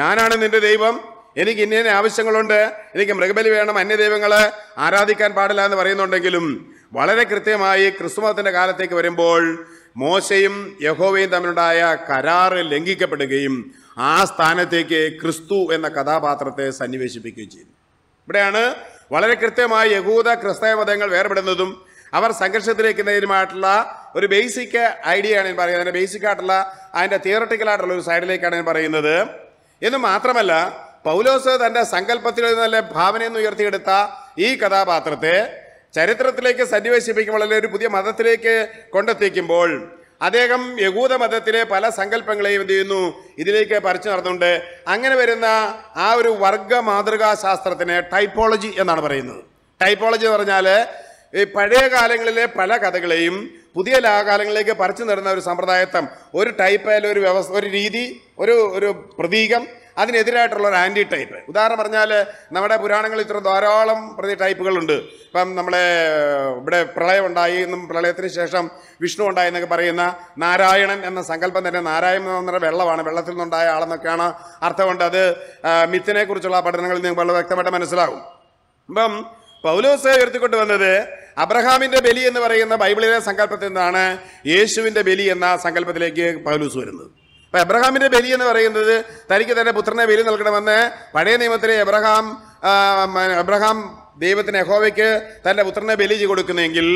ഞാനാണ് നിന്റെ ദൈവം എനിക്ക് ഇന്ന ആവശ്യങ്ങളുണ്ട് എനിക്ക് മൃഗബലി വേണം ദൈവങ്ങളെ ആരാധിക്കാൻ പാടില്ല എന്ന് പറയുന്നുണ്ടെങ്കിലും വളരെ കൃത്യമായി ക്രിസ്തുമതത്തിൻ്റെ കാലത്തേക്ക് വരുമ്പോൾ മോശയും യഹോവയും തമ്മിലുണ്ടായ കരാറ് ലംഘിക്കപ്പെടുകയും ആ സ്ഥാനത്തേക്ക് ക്രിസ്തു എന്ന കഥാപാത്രത്തെ സന്നിവേശിപ്പിക്കുകയും ചെയ്തു ഇവിടെയാണ് വളരെ കൃത്യമായി യഹൂദ ക്രിസ്തയ മതങ്ങൾ വേർപെടുന്നതും അവർ സംഘർഷത്തിലേക്കുന്നതിനുമായിട്ടുള്ള ഒരു ബേസിക് ഐഡിയ ആണ് ഞാൻ പറയുന്നത് അതിൻ്റെ ബേസിക് ആയിട്ടുള്ള അതിൻ്റെ ആയിട്ടുള്ള ഒരു സൈഡിലേക്കാണ് ഞാൻ പറയുന്നത് എന്ന് മാത്രമല്ല പൗലോസ് തൻ്റെ സങ്കല്പത്തിൽ നല്ല ഭാവനയെന്ന് ഉയർത്തിയെടുത്ത ഈ കഥാപാത്രത്തെ ചരിത്രത്തിലേക്ക് സന്നിവേശിപ്പിക്കുമ്പോൾ അല്ലെങ്കിൽ ഒരു പുതിയ മതത്തിലേക്ക് കൊണ്ടെത്തിക്കുമ്പോൾ അദ്ദേഹം യഹൂദ മതത്തിലെ പല സങ്കല്പങ്ങളെയും എന്ത് ചെയ്യുന്നു ഇതിലേക്ക് പറിച്ചു നടന്നുണ്ട് അങ്ങനെ വരുന്ന ആ ഒരു വർഗ മാതൃകാ ശാസ്ത്രത്തിന് ടൈപ്പോളജി എന്നാണ് പറയുന്നത് ടൈപ്പോളജി എന്ന് പറഞ്ഞാൽ ഈ പഴയ കാലങ്ങളിലെ പല കഥകളെയും പുതിയ കാലങ്ങളിലേക്ക് പറിച്ചു നേടുന്ന ഒരു സമ്പ്രദായത്വം ഒരു ടൈപ്പ് ഒരു വ്യവസ്ഥ ഒരു രീതി ഒരു ഒരു പ്രതീകം അതിനെതിരായിട്ടുള്ള ഒരു ആൻറ്റി ടൈപ്പ് ഉദാഹരണം പറഞ്ഞാൽ നമ്മുടെ പുരാണങ്ങളിൽ ഇത്ര ധാരാളം പ്രതി ടൈപ്പുകളുണ്ട് ഇപ്പം നമ്മളെ ഇവിടെ പ്രളയം ഉണ്ടായി എന്നും പ്രളയത്തിന് ശേഷം വിഷ്ണു ഉണ്ടായി എന്നൊക്കെ പറയുന്ന നാരായണൻ എന്ന സങ്കല്പം തന്നെ നാരായണൻ എന്ന് പറഞ്ഞ വെള്ളമാണ് വെള്ളത്തിൽ നിന്നുണ്ടായ ആളെന്നൊക്കെയാണ് അർത്ഥമുണ്ട് അത് മിത്തിനെക്കുറിച്ചുള്ള പഠനങ്ങളിൽ നിങ്ങൾക്ക് വളരെ വ്യക്തമായിട്ട് മനസ്സിലാകും ഇപ്പം പൗലോസെ ഉയർത്തിക്കൊണ്ട് വന്നത് അബ്രഹാമിന്റെ ബലി എന്ന് പറയുന്ന ബൈബിളിലെ സങ്കല്പത്തിൽ നിന്നാണ് യേശുവിന്റെ ബലി എന്ന സങ്കല്പത്തിലേക്ക് പൗലൂസ് വരുന്നത് അപ്പോൾ എബ്രഹാമിൻ്റെ ബലി എന്ന് പറയുന്നത് തനിക്ക് തന്നെ പുത്രനെ ബലി നൽകണമെന്ന് പഴയ നിയമത്തിലെ എബ്രഹാം എബ്രഹാം ദൈവത്തിന് യഹോവയ്ക്ക് തൻ്റെ പുത്രനെ ബലി കൊടുക്കുന്നെങ്കിൽ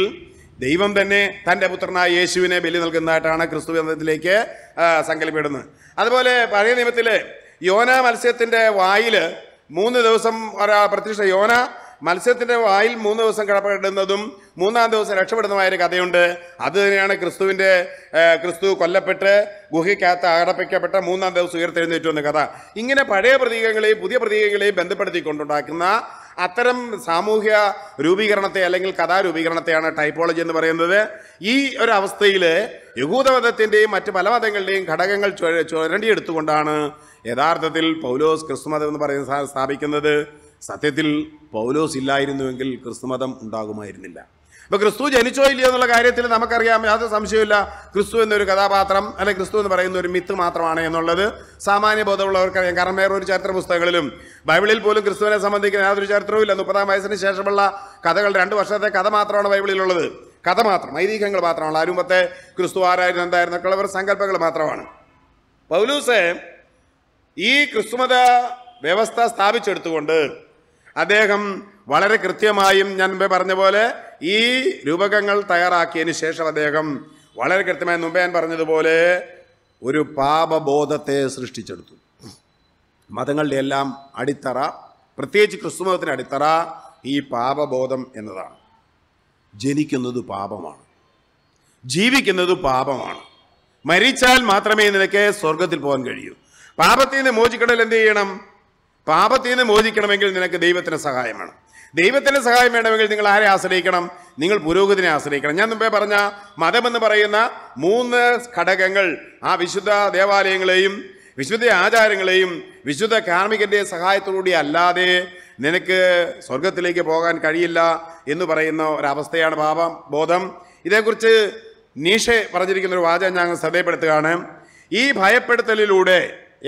ദൈവം തന്നെ തൻ്റെ പുത്രനായ യേശുവിനെ ബലി നൽകുന്നതായിട്ടാണ് ക്രിസ്തു ബന്ധത്തിലേക്ക് സങ്കല്പിടുന്നത് അതുപോലെ പഴയ നിയമത്തിലെ യോന മത്സ്യത്തിൻ്റെ വായിൽ മൂന്ന് ദിവസം ഒരാ പ്രത്യക്ഷ യോന മത്സ്യത്തിൻ്റെ വായിൽ മൂന്ന് ദിവസം കിടപ്പെടുന്നതും മൂന്നാം ദിവസം രക്ഷപ്പെടുന്നതുമായ ഒരു കഥയുണ്ട് അത് തന്നെയാണ് ക്രിസ്തുവിൻ്റെ ക്രിസ്തു കൊല്ലപ്പെട്ട് ഗുഹയ്ക്കകത്ത് അടപ്പിക്കപ്പെട്ട മൂന്നാം ദിവസം ഉയർത്തെഴുന്നേറ്റു എന്ന കഥ ഇങ്ങനെ പഴയ പ്രതീകങ്ങളെയും പുതിയ പ്രതീകങ്ങളെയും ബന്ധപ്പെടുത്തിക്കൊണ്ടുണ്ടാക്കുന്ന അത്തരം സാമൂഹ്യ രൂപീകരണത്തെ അല്ലെങ്കിൽ കഥാരൂപീകരണത്തെയാണ് ടൈപ്പോളജി എന്ന് പറയുന്നത് ഈ ഒരു അവസ്ഥയിൽ യഹൂദമതത്തിൻ്റെയും മറ്റ് പല മതങ്ങളുടെയും ഘടകങ്ങൾ ചുരണ്ടിയെടുത്തുകൊണ്ടാണ് യഥാർത്ഥത്തിൽ പൗലോസ് ക്രിസ്തുമതം എന്ന് പറയുന്ന സ്ഥാപിക്കുന്നത് സത്യത്തിൽ പൗലോസ് ഇല്ലായിരുന്നുവെങ്കിൽ ക്രിസ്തുമതം ഉണ്ടാകുമായിരുന്നില്ല അപ്പോൾ ക്രിസ്തു ജനിച്ചോ ഇല്ലയോ എന്നുള്ള കാര്യത്തിൽ നമുക്കറിയാം യാതൊരു സംശയമില്ല ക്രിസ്തു എന്നൊരു കഥാപാത്രം അല്ലെ ക്രിസ്തു എന്ന് പറയുന്ന ഒരു മിത്ത് മാത്രമാണ് എന്നുള്ളത് സാമാന്യ ബോധമുള്ളവർക്കറിയാം കാരണം വേറെ ഒരു ചരിത്ര പുസ്തകങ്ങളിലും ബൈബിളിൽ പോലും ക്രിസ്തുവിനെ സംബന്ധിക്കുന്ന യാതൊരു ചരിത്രവും ഇല്ല മുപ്പതാം വയസ്സിന് ശേഷമുള്ള കഥകൾ രണ്ട് വർഷത്തെ കഥ മാത്രമാണ് ബൈബിളിലുള്ളത് കഥ മാത്രം ഐതിഹ്യങ്ങൾ മാത്രമാണ് ആരുമ്പത്തെ ക്രിസ്തു ആരായിരുന്നു എന്തായിരുന്നു ഒക്കെ ഉള്ളവർ സങ്കല്പങ്ങൾ മാത്രമാണ് പൗലൂസെ ഈ ക്രിസ്തുമത വ്യവസ്ഥ സ്ഥാപിച്ചെടുത്തുകൊണ്ട് അദ്ദേഹം വളരെ കൃത്യമായും ഞാൻ മുമ്പേ പറഞ്ഞ പോലെ ഈ രൂപകങ്ങൾ തയ്യാറാക്കിയതിന് ശേഷം അദ്ദേഹം വളരെ കൃത്യമായി മുമ്പേ ഞാൻ പറഞ്ഞതുപോലെ ഒരു പാപബോധത്തെ സൃഷ്ടിച്ചെടുത്തു മതങ്ങളുടെ എല്ലാം അടിത്തറ പ്രത്യേകിച്ച് ക്രിസ്തു മതത്തിന് അടിത്തറ ഈ പാപബോധം എന്നതാണ് ജനിക്കുന്നത് പാപമാണ് ജീവിക്കുന്നത് പാപമാണ് മരിച്ചാൽ മാത്രമേ നിനക്ക് സ്വർഗത്തിൽ പോകാൻ കഴിയൂ പാപത്തിൽ നിന്ന് മോചിക്കണമെങ്കിൽ എന്ത് ചെയ്യണം പാപത്തിൽ നിന്ന് മോചിക്കണമെങ്കിൽ നിനക്ക് ദൈവത്തിൻ്റെ സഹായം വേണം ദൈവത്തിൻ്റെ സഹായം വേണമെങ്കിൽ നിങ്ങൾ ആരെ ആശ്രയിക്കണം നിങ്ങൾ പുരോഗതിനെ ആശ്രയിക്കണം ഞാൻ മുമ്പേ പറഞ്ഞ മതമെന്ന് പറയുന്ന മൂന്ന് ഘടകങ്ങൾ ആ വിശുദ്ധ ദേവാലയങ്ങളെയും വിശുദ്ധ ആചാരങ്ങളെയും വിശുദ്ധ കാർമ്മികൻ്റെ സഹായത്തോടുകൂടി അല്ലാതെ നിനക്ക് സ്വർഗത്തിലേക്ക് പോകാൻ കഴിയില്ല എന്ന് പറയുന്ന ഒരവസ്ഥയാണ് പാപം ബോധം ഇതേക്കുറിച്ച് നീഷെ പറഞ്ഞിരിക്കുന്ന ഒരു വാചകം ഞാൻ ശ്രദ്ധയപ്പെടുത്തുകയാണ് ഈ ഭയപ്പെടുത്തലിലൂടെ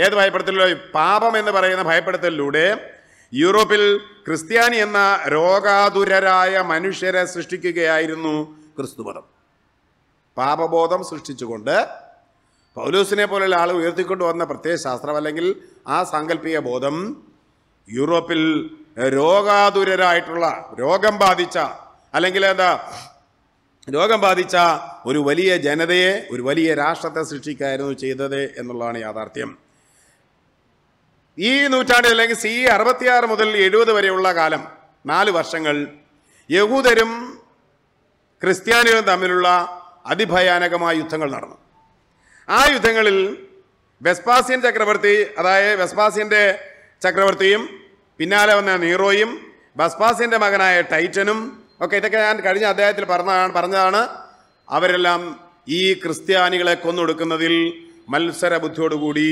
ഏത് ഭയപ്പെടുത്തലിലൂടെ പാപം എന്ന് പറയുന്ന ഭയപ്പെടുത്തലിലൂടെ യൂറോപ്പിൽ ക്രിസ്ത്യാനി എന്ന രോഗാതുരരായ മനുഷ്യരെ സൃഷ്ടിക്കുകയായിരുന്നു ക്രിസ്തുമതം പാപബോധം സൃഷ്ടിച്ചുകൊണ്ട് പൗലൂസിനെ പോലെയുള്ള ആൾ ഉയർത്തിക്കൊണ്ട് വന്ന പ്രത്യേക ശാസ്ത്രം അല്ലെങ്കിൽ ആ സാങ്കല്പിക ബോധം യൂറോപ്പിൽ രോഗാതുരരായിട്ടുള്ള രോഗം ബാധിച്ച അല്ലെങ്കിൽ എന്താ രോഗം ബാധിച്ച ഒരു വലിയ ജനതയെ ഒരു വലിയ രാഷ്ട്രത്തെ സൃഷ്ടിക്കുകയായിരുന്നു ചെയ്തത് എന്നുള്ളതാണ് യാഥാർത്ഥ്യം ഈ നൂറ്റാണ്ടിൽ അല്ലെങ്കിൽ സി അറുപത്തിയാറ് മുതൽ എഴുപത് വരെയുള്ള കാലം നാല് വർഷങ്ങൾ യഹൂദരും ക്രിസ്ത്യാനികളും തമ്മിലുള്ള അതിഭയാനകമായ യുദ്ധങ്ങൾ നടന്നു ആ യുദ്ധങ്ങളിൽ വെസ്പാസിയൻ ചക്രവർത്തി അതായത് വെസ്പാസിയൻ്റെ ചക്രവർത്തിയും പിന്നാലെ വന്ന നീറോയും ബസ്പാസിൻ്റെ മകനായ ടൈറ്റനും ഒക്കെ ഇതൊക്കെ ഞാൻ കഴിഞ്ഞ അദ്ദേഹത്തിൽ പറഞ്ഞതാണ് പറഞ്ഞതാണ് അവരെല്ലാം ഈ ക്രിസ്ത്യാനികളെ കൊന്നൊടുക്കുന്നതിൽ മത്സര ബുദ്ധിയോടുകൂടി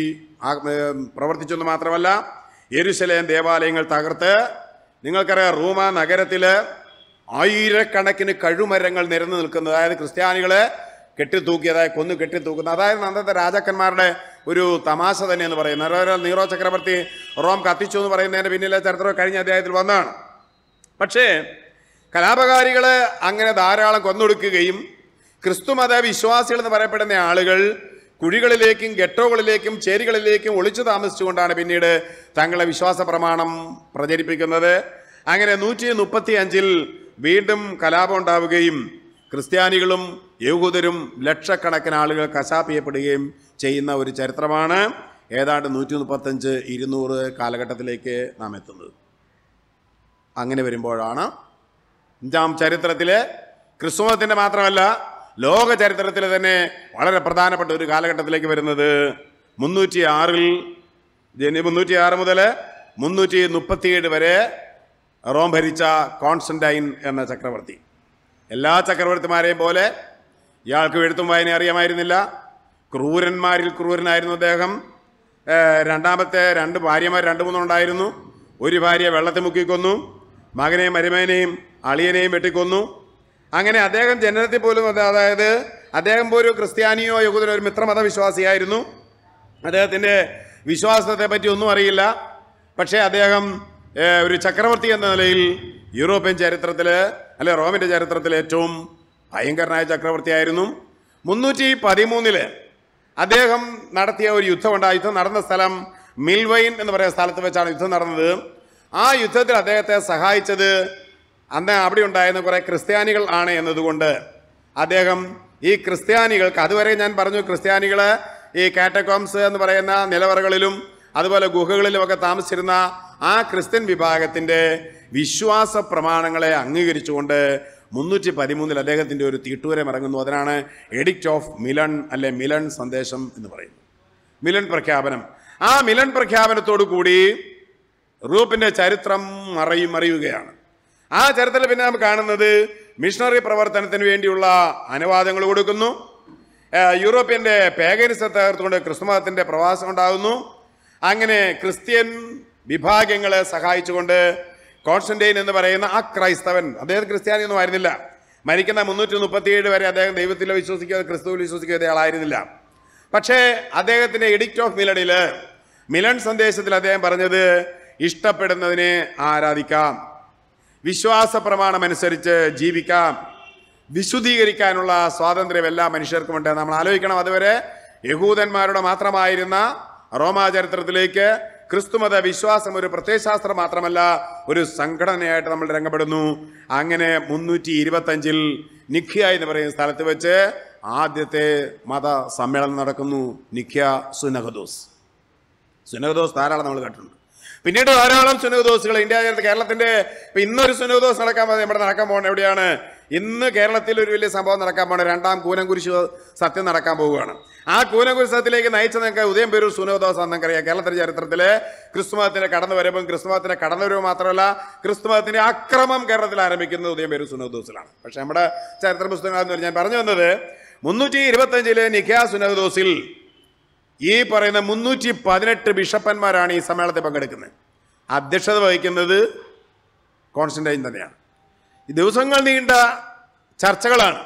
പ്രവർത്തിച്ചെന്ന് മാത്രമല്ല എരുസലേം ദേവാലയങ്ങൾ തകർത്ത് നിങ്ങൾക്കറിയാം റൂമ നഗരത്തിൽ ആയിരക്കണക്കിന് കഴുമരങ്ങൾ നിരന്നു നിൽക്കുന്നത് അതായത് ക്രിസ്ത്യാനികളെ കെട്ടിത്തൂക്കി അതായത് കൊന്നു കെട്ടിത്തൂക്കുന്നത് അതായത് അന്നത്തെ രാജാക്കന്മാരുടെ ഒരു തമാശ തന്നെ എന്ന് പറയുന്നത് ഒരാൾ നീറോ ചക്രവർത്തി റോം കത്തിച്ചു എന്ന് പറയുന്നതിൻ്റെ പിന്നിലെ ചരിത്രം കഴിഞ്ഞ അധ്യായത്തിൽ വന്നതാണ് പക്ഷേ കലാപകാരികളെ അങ്ങനെ ധാരാളം കൊന്നൊടുക്കുകയും ക്രിസ്തുമത വിശ്വാസികൾ എന്ന് പറയപ്പെടുന്ന ആളുകൾ കുഴികളിലേക്കും ഗെട്ടോകളിലേക്കും ചേരികളിലേക്കും ഒളിച്ചു താമസിച്ചുകൊണ്ടാണ് പിന്നീട് തങ്ങളുടെ വിശ്വാസ പ്രമാണം പ്രചരിപ്പിക്കുന്നത് അങ്ങനെ നൂറ്റി മുപ്പത്തി അഞ്ചിൽ വീണ്ടും കലാപം ഉണ്ടാവുകയും ക്രിസ്ത്യാനികളും യഹൂദരും ലക്ഷക്കണക്കിന് ആളുകൾ കശാപ്പിയപ്പെടുകയും ചെയ്യുന്ന ഒരു ചരിത്രമാണ് ഏതാണ്ട് നൂറ്റി മുപ്പത്തഞ്ച് ഇരുന്നൂറ് കാലഘട്ടത്തിലേക്ക് നാം എത്തുന്നത് അങ്ങനെ വരുമ്പോഴാണ് നാം ചരിത്രത്തിലെ ക്രിസ്തുമതത്തിൻ്റെ മാത്രമല്ല ലോക ചരിത്രത്തിൽ തന്നെ വളരെ പ്രധാനപ്പെട്ട ഒരു കാലഘട്ടത്തിലേക്ക് വരുന്നത് മുന്നൂറ്റി ആറിൽ ജനി മുന്നൂറ്റി ആറ് മുതൽ മുന്നൂറ്റി മുപ്പത്തിയേഴ് വരെ റോം ഭരിച്ച കോൺസ്റ്റൻറ്റൈൻ എന്ന ചക്രവർത്തി എല്ലാ ചക്രവർത്തിമാരെയും പോലെ ഇയാൾക്ക് എഴുത്തും വായന അറിയാമായിരുന്നില്ല ക്രൂരന്മാരിൽ ക്രൂരനായിരുന്നു അദ്ദേഹം രണ്ടാമത്തെ രണ്ട് ഭാര്യമാർ രണ്ട് മൂന്നുണ്ടായിരുന്നു ഒരു ഭാര്യ വെള്ളത്തിൽ മുക്കിക്കൊന്നു മകനെയും മരുമേനെയും അളിയനെയും വെട്ടിക്കൊന്നു അങ്ങനെ അദ്ദേഹം ജനനത്തിൽ പോലും അതായത് അദ്ദേഹം പോലും ക്രിസ്ത്യാനിയോ യഹൂദനോ ഒരു മിത്രമത വിശ്വാസിയായിരുന്നു അദ്ദേഹത്തിൻ്റെ വിശ്വാസത്തെ പറ്റി ഒന്നും അറിയില്ല പക്ഷേ അദ്ദേഹം ഒരു ചക്രവർത്തി എന്ന നിലയിൽ യൂറോപ്യൻ ചരിത്രത്തിൽ അല്ലെ റോമിൻ്റെ ചരിത്രത്തിൽ ഏറ്റവും ഭയങ്കരനായ ചക്രവർത്തിയായിരുന്നു മുന്നൂറ്റി പതിമൂന്നിൽ അദ്ദേഹം നടത്തിയ ഒരു യുദ്ധമുണ്ട് ആ യുദ്ധം നടന്ന സ്ഥലം മിൽവൈൻ എന്ന് പറയുന്ന സ്ഥലത്ത് വെച്ചാണ് യുദ്ധം നടന്നത് ആ യുദ്ധത്തിൽ അദ്ദേഹത്തെ സഹായിച്ചത് അന്ന് അവിടെ ഉണ്ടായിരുന്ന കുറേ ക്രിസ്ത്യാനികൾ ആണ് എന്നതുകൊണ്ട് അദ്ദേഹം ഈ ക്രിസ്ത്യാനികൾക്ക് അതുവരെ ഞാൻ പറഞ്ഞു ക്രിസ്ത്യാനികൾ ഈ കാറ്റക്കോംസ് എന്ന് പറയുന്ന നിലവറകളിലും അതുപോലെ ഗുഹകളിലുമൊക്കെ താമസിച്ചിരുന്ന ആ ക്രിസ്ത്യൻ വിഭാഗത്തിൻ്റെ വിശ്വാസ പ്രമാണങ്ങളെ അംഗീകരിച്ചുകൊണ്ട് മുന്നൂറ്റി പതിമൂന്നിൽ അദ്ദേഹത്തിൻ്റെ ഒരു തീട്ടൂരം ഇറങ്ങുന്നു അതിനാണ് എഡിക്റ്റ് ഓഫ് മിലൺ അല്ലെ മിലൺ സന്ദേശം എന്ന് പറയുന്നു മിലൺ പ്രഖ്യാപനം ആ മിലൺ പ്രഖ്യാപനത്തോടു കൂടി റൂപ്പിൻ്റെ ചരിത്രം മറയും മറിയുകയാണ് ആ ചരിത്രത്തിൽ പിന്നെ നമ്മൾ കാണുന്നത് മിഷണറി പ്രവർത്തനത്തിന് വേണ്ടിയുള്ള അനുവാദങ്ങൾ കൊടുക്കുന്നു യൂറോപ്യൻ്റെ പേഗനിസം തകർത്തുകൊണ്ട് ക്രിസ്തുമതത്തിൻ്റെ പ്രവാസം ഉണ്ടാകുന്നു അങ്ങനെ ക്രിസ്ത്യൻ വിഭാഗങ്ങളെ സഹായിച്ചുകൊണ്ട് കോൺസ്റ്റന്റൈൻ എന്ന് പറയുന്ന ആ ക്രൈസ്തവൻ അദ്ദേഹം ക്രിസ്ത്യാനിയൊന്നും ആയിരുന്നില്ല മരിക്കുന്ന മുന്നൂറ്റി മുപ്പത്തിയേഴ് വരെ അദ്ദേഹം ദൈവത്തിൽ വിശ്വസിക്കുക ക്രിസ്തുവിൽ വിശ്വസിക്കുക ആളായിരുന്നില്ല പക്ഷേ അദ്ദേഹത്തിൻ്റെ എഡിക്റ്റ് ഓഫ് മിലണിൽ മിലൺ സന്ദേശത്തിൽ അദ്ദേഹം പറഞ്ഞത് ഇഷ്ടപ്പെടുന്നതിനെ ആരാധിക്കാം വിശ്വാസ പ്രമാണമനുസരിച്ച് ജീവിക്കാം വിശുദ്ധീകരിക്കാനുള്ള സ്വാതന്ത്ര്യം എല്ലാ മനുഷ്യർക്കുമുണ്ട് നമ്മൾ ആലോചിക്കണം അതുവരെ യഹൂദന്മാരുടെ മാത്രമായിരുന്ന റോമാചരിത്രത്തിലേക്ക് ക്രിസ്തുമത വിശ്വാസം ഒരു പ്രത്യയശാസ്ത്രം മാത്രമല്ല ഒരു സംഘടനയായിട്ട് നമ്മൾ രംഗപ്പെടുന്നു അങ്ങനെ മുന്നൂറ്റി ഇരുപത്തഞ്ചിൽ നിഖ്യ എന്ന് പറയുന്ന സ്ഥലത്ത് വെച്ച് ആദ്യത്തെ മത സമ്മേളനം നടക്കുന്നു നിഖ്യ സുനഹദോസ് സുനഹദോസ് ധാരാളം നമ്മൾ കേട്ടിട്ടുണ്ട് പിന്നീട് ധാരാളം സുനൂദോസുകൾ ഇന്ത്യ കേരളത്തിന്റെ ഇന്നൊരു സുനൂദോസ് നടക്കാൻ ഇവിടെ നടക്കാൻ പോകുന്നത് എവിടെയാണ് ഇന്ന് കേരളത്തിൽ ഒരു വലിയ സംഭവം നടക്കാൻ പോകണം രണ്ടാം കൂനംകുരിശ് സത്യം നടക്കാൻ പോവുകയാണ് ആ കൂനകുരിശത്തിലേക്ക് നയിച്ച നിങ്ങൾക്ക് ഉദയം പേരൂർ സുനോദോസം നിങ്ങൾക്കറിയാം കേരളത്തിന്റെ ചരിത്രത്തില് ക്രിസ്തുമതത്തിന്റെ കടന്നു വരവും ക്രിസ്തുമതത്തിന്റെ കടന്നു മാത്രമല്ല ക്രിസ്തുമതത്തിന്റെ അക്രമം കേരളത്തിൽ ആരംഭിക്കുന്നത് ഉദയം പേരൂർ സുനോദോസിലാണ് പക്ഷെ നമ്മുടെ ചരിത്ര പുസ്തകങ്ങളെന്ന് ഞാൻ പറഞ്ഞു വന്നത് മുന്നൂറ്റി ഇരുപത്തഞ്ചിലെ നിഖ്യാ സുനോദോസിൽ ഈ പറയുന്ന മുന്നൂറ്റി പതിനെട്ട് ബിഷപ്പന്മാരാണ് ഈ സമ്മേളനത്തിൽ പങ്കെടുക്കുന്നത് അധ്യക്ഷത വഹിക്കുന്നത് കോൺസ്റ്റൻറ്റൈൻ തന്നെയാണ് ദിവസങ്ങൾ നീണ്ട ചർച്ചകളാണ്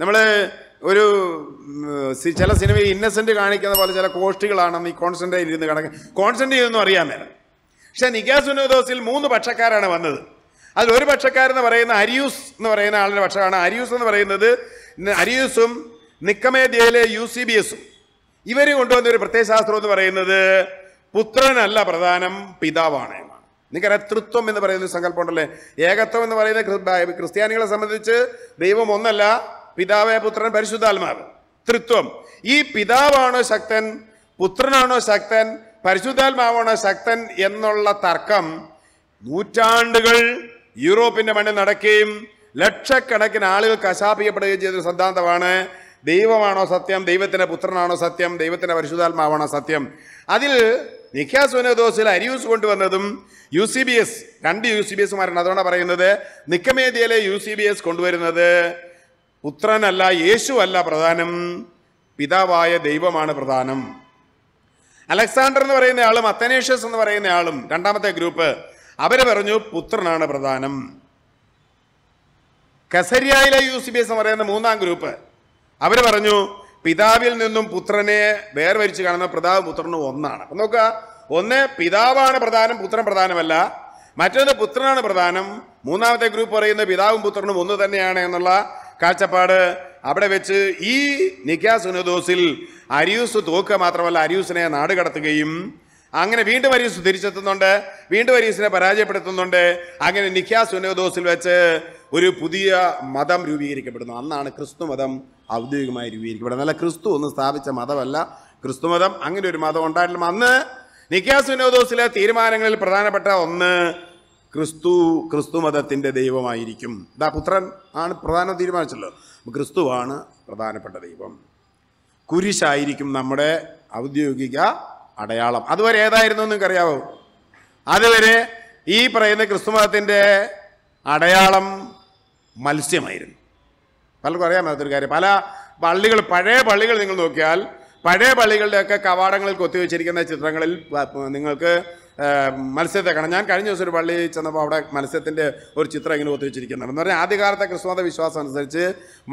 നമ്മൾ ഒരു ചില സിനിമയിൽ ഇന്നസെൻ്റ് കാണിക്കുന്ന പോലെ ചില കോഷ്ടികളാണെന്ന് ഈ കോൺസ്റ്റൻ്റൈൻ ഇരുന്ന് കണക്ക് കോൺസ്റ്റൻ്റൈൻ ഒന്നും അറിയാൻ നേരം പക്ഷേ നിക്കാസ് വിനോദോസിൽ മൂന്ന് പക്ഷക്കാരാണ് വന്നത് അതിൽ ഒരു പക്ഷക്കാരെന്ന് പറയുന്ന അരിയൂസ് എന്ന് പറയുന്ന ആളുടെ പക്ഷമാണ് അരിയൂസ് എന്ന് പറയുന്നത് അരിയൂസും നിക്കമേദ്യയിലെ യു സി ബി എസും ഇവർ കൊണ്ടുവന്ന ഒരു പ്രത്യയശാസ്ത്രം എന്ന് പറയുന്നത് പുത്രനല്ല പ്രധാനം പിതാവാണ് എന്നാണ് നിങ്ങൾക്കറിയാം എന്ന് പറയുന്ന ഒരു സങ്കല്പം ഉണ്ടല്ലേ ഏകത്വം എന്ന് പറയുന്ന ക്രിസ്ത്യാനികളെ സംബന്ധിച്ച് ദൈവം ഒന്നല്ല പിതാവേ പുത്രൻ പരിശുദ്ധാത്മാവ് തൃത്വം ഈ പിതാവാണോ ശക്തൻ പുത്രനാണോ ശക്തൻ പരിശുദ്ധാത്മാവാണോ ശക്തൻ എന്നുള്ള തർക്കം നൂറ്റാണ്ടുകൾ യൂറോപ്പിന്റെ മണ്ണിൽ നടക്കുകയും ലക്ഷക്കണക്കിന് ആളുകൾ കശാപിക്കപ്പെടുകയും ചെയ്തൊരു സിദ്ധാന്തമാണ് ദൈവമാണോ സത്യം ദൈവത്തിൻ്റെ പുത്രനാണോ സത്യം ദൈവത്തിൻ്റെ പരിശുദ്ധാത്മാവാണോ സത്യം അതിൽ നിഖ്യാസുനദോസിൽ അരിയൂസ് കൊണ്ടുവന്നതും യു സി ബി എസ് രണ്ട് യു സി ബി എസുമാരാണ് അതുകൊണ്ട് പറയുന്നത് നിക്കമേദിയയിലെ യു സി ബി എസ് കൊണ്ടുവരുന്നത് പുത്രനല്ല യേശു അല്ല പ്രധാനം പിതാവായ ദൈവമാണ് പ്രധാനം അലക്സാണ്ടർ എന്ന് പറയുന്ന ആളും അത്തനേഷ്യസ് എന്ന് പറയുന്ന ആളും രണ്ടാമത്തെ ഗ്രൂപ്പ് അവർ പറഞ്ഞു പുത്രനാണ് പ്രധാനം കസരിയായിലെ യു സി ബി എസ് എന്ന് പറയുന്ന മൂന്നാം ഗ്രൂപ്പ് അവർ പറഞ്ഞു പിതാവിൽ നിന്നും പുത്രനെ വേർവരിച്ച് കാണുന്ന പിതാവ് പുത്രന് ഒന്നാണ് അപ്പം നോക്കുക ഒന്ന് പിതാവാണ് പ്രധാനം പുത്രൻ പ്രധാനമല്ല മറ്റൊന്ന് പുത്രനാണ് പ്രധാനം മൂന്നാമത്തെ ഗ്രൂപ്പ് പറയുന്ന പിതാവും പുത്രനും ഒന്ന് തന്നെയാണ് എന്നുള്ള കാഴ്ചപ്പാട് അവിടെ വെച്ച് ഈ നിക്കാസുനദോസിൽ അരിയൂസ് തോക്കുക മാത്രമല്ല അരിയൂസിനെ നാട് കടത്തുകയും അങ്ങനെ വീണ്ടും അരിയൂസ് തിരിച്ചെത്തുന്നുണ്ട് വീണ്ടും അരിയൂസിനെ പരാജയപ്പെടുത്തുന്നുണ്ട് അങ്ങനെ നിഖ്യാസ് ഉന്നദോസിൽ വെച്ച് ഒരു പുതിയ മതം രൂപീകരിക്കപ്പെടുന്നു അന്നാണ് ക്രിസ്തു മതം ഔദ്യോഗികമായ രൂപീകരിക്കും നല്ല ക്രിസ്തു ഒന്ന് സ്ഥാപിച്ച മതമല്ല ക്രിസ്തു മതം അങ്ങനെ ഒരു മതം ഉണ്ടായിട്ടില്ല അന്ന് വിനോദോസിലെ തീരുമാനങ്ങളിൽ പ്രധാനപ്പെട്ട ഒന്ന് ക്രിസ്തു ക്രിസ്തു മതത്തിൻ്റെ ദൈവമായിരിക്കും ഇതാ പുത്രൻ ആണ് പ്രധാന തീരുമാനിച്ചല്ലോ ക്രിസ്തുവാണ് പ്രധാനപ്പെട്ട ദൈവം കുരിശായിരിക്കും നമ്മുടെ ഔദ്യോഗിക അടയാളം അതുവരെ ഏതായിരുന്നു നിങ്ങൾക്കറിയാവോ അതുവരെ ഈ പറയുന്ന മതത്തിൻ്റെ അടയാളം മത്സ്യമായിരുന്നു പലർക്കും അറിയാമത്തൊരു കാര്യം പല പള്ളികൾ പഴയ പള്ളികൾ നിങ്ങൾ നോക്കിയാൽ പഴയ പള്ളികളുടെയൊക്കെ കവാടങ്ങളിൽ കൊത്തിവെച്ചിരിക്കുന്ന ചിത്രങ്ങളിൽ നിങ്ങൾക്ക് മത്സ്യത്തെ കാണാം ഞാൻ കഴിഞ്ഞ ദിവസം ഒരു പള്ളി ചെന്നപ്പോൾ അവിടെ മത്സ്യത്തിൻ്റെ ഒരു ചിത്രം ഇങ്ങനെ ഒത്തുവെച്ചിരിക്കുന്നുണ്ട് എന്ന് പറഞ്ഞാൽ ആദ്യകാലത്തെ ക്രിസ്തുമത വിശ്വാസം അനുസരിച്ച്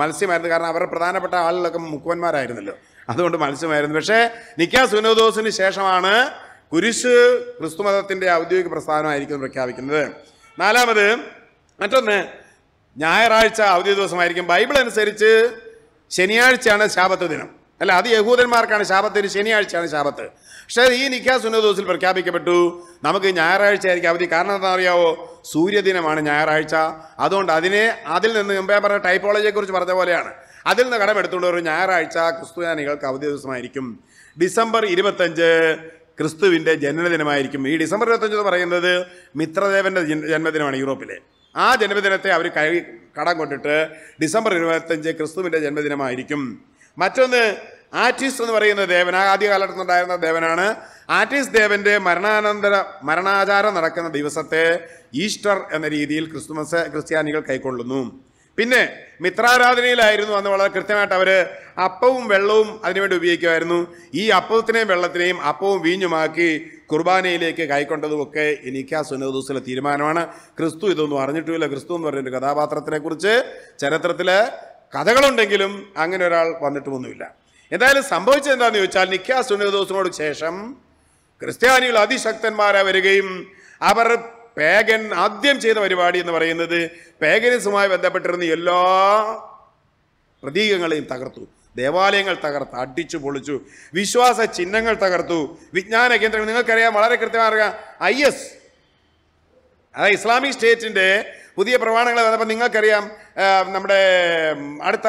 മത്സ്യമായിരുന്നു കാരണം അവരുടെ പ്രധാനപ്പെട്ട ആളുകളൊക്കെ മുക്കുവന്മാരായിരുന്നല്ലോ അതുകൊണ്ട് മത്സ്യമായിരുന്നു പക്ഷേ നിക്കാ സുനോദോസിന് ശേഷമാണ് കുരിശ് ക്രിസ്തുമതത്തിൻ്റെ ഔദ്യോഗിക പ്രസ്ഥാനമായിരിക്കും പ്രഖ്യാപിക്കുന്നത് നാലാമത് മറ്റൊന്ന് ഞായറാഴ്ച അവധി ദിവസമായിരിക്കും ബൈബിൾ അനുസരിച്ച് ശനിയാഴ്ചയാണ് ശാപത്ത് ദിനം അല്ല അത് യഹൂദന്മാർക്കാണ് ശാപത്തിന് ശനിയാഴ്ചയാണ് ശാപത്ത് പക്ഷേ ഈ നിക്കാ ദിവസത്തിൽ പ്രഖ്യാപിക്കപ്പെട്ടു നമുക്ക് ഞായറാഴ്ച ആയിരിക്കും അവധി കാരണം എന്താ അറിയാവോ സൂര്യദിനമാണ് ഞായറാഴ്ച അതുകൊണ്ട് അതിനെ അതിൽ നിന്ന് മുമ്പേ പറഞ്ഞ കുറിച്ച് പറഞ്ഞ പോലെയാണ് അതിൽ നിന്ന് കടമെടുത്തുള്ള ഒരു ഞായറാഴ്ച ക്രിസ്ത്യാനികൾക്ക് അവധി ദിവസമായിരിക്കും ഡിസംബർ ഇരുപത്തഞ്ച് ക്രിസ്തുവിൻ്റെ ജനനദിനമായിരിക്കും ഈ ഡിസംബർ ഇരുപത്തഞ്ച് എന്ന് പറയുന്നത് മിത്രദേവൻ്റെ ജന്മദിനമാണ് യൂറോപ്പിലെ ആ ജന്മദിനത്തെ അവർ കൈ കടം കൊണ്ടിട്ട് ഡിസംബർ ഇരുപത്തഞ്ച് ക്രിസ്തുവിൻ്റെ ജന്മദിനമായിരിക്കും മറ്റൊന്ന് ആറ്റിസ് എന്ന് പറയുന്ന ദേവൻ ആദ്യ കാലഘട്ടത്തിലുണ്ടായിരുന്ന ദേവനാണ് ആറ്റിസ് ദേവൻ്റെ മരണാനന്തര മരണാചാരം നടക്കുന്ന ദിവസത്തെ ഈസ്റ്റർ എന്ന രീതിയിൽ ക്രിസ്തുമസ് ക്രിസ്ത്യാനികൾ കൈക്കൊള്ളുന്നു പിന്നെ മിത്രാരാധനയിലായിരുന്നു അന്ന് വളരെ കൃത്യമായിട്ട് അവർ അപ്പവും വെള്ളവും അതിനുവേണ്ടി ഉപയോഗിക്കുമായിരുന്നു ഈ അപ്പത്തിനെയും വെള്ളത്തിനെയും അപ്പവും വീഞ്ഞുമാക്കി കുർബാനയിലേക്ക് കൈക്കൊണ്ടതുമൊക്കെ എനിക്കാ സുനദൂസിലെ തീരുമാനമാണ് ക്രിസ്തു ഇതൊന്നും അറിഞ്ഞിട്ടുമില്ല ക്രിസ്തു എന്ന് പറയുന്ന കഥാപാത്രത്തിനെക്കുറിച്ച് ചരിത്രത്തിൽ കഥകളുണ്ടെങ്കിലും അങ്ങനെ ഒരാൾ വന്നിട്ടുമൊന്നുമില്ല എന്തായാലും സംഭവിച്ചത് എന്താണെന്ന് ചോദിച്ചാൽ നിക്കാ സുനദോസിനോട് ശേഷം ക്രിസ്ത്യാനികൾ അതിശക്തന്മാരാ വരികയും അവർ പേഗൻ ആദ്യം ചെയ്ത പരിപാടി എന്ന് പറയുന്നത് പേഗനിസുമായി ബന്ധപ്പെട്ടിരുന്ന എല്ലാ പ്രതീകങ്ങളെയും തകർത്തു ദേവാലയങ്ങൾ തകർത്ത് അടിച്ചു പൊളിച്ചു വിശ്വാസ ചിഹ്നങ്ങൾ തകർത്തു വിജ്ഞാന കേന്ദ്രങ്ങൾ നിങ്ങൾക്കറിയാം വളരെ കൃത്യമായി അറിയാം ഐ എസ് അതായത് ഇസ്ലാമിക് സ്റ്റേറ്റിൻ്റെ പുതിയ പ്രമാണങ്ങൾ വന്നപ്പോൾ നിങ്ങൾക്കറിയാം നമ്മുടെ അടുത്ത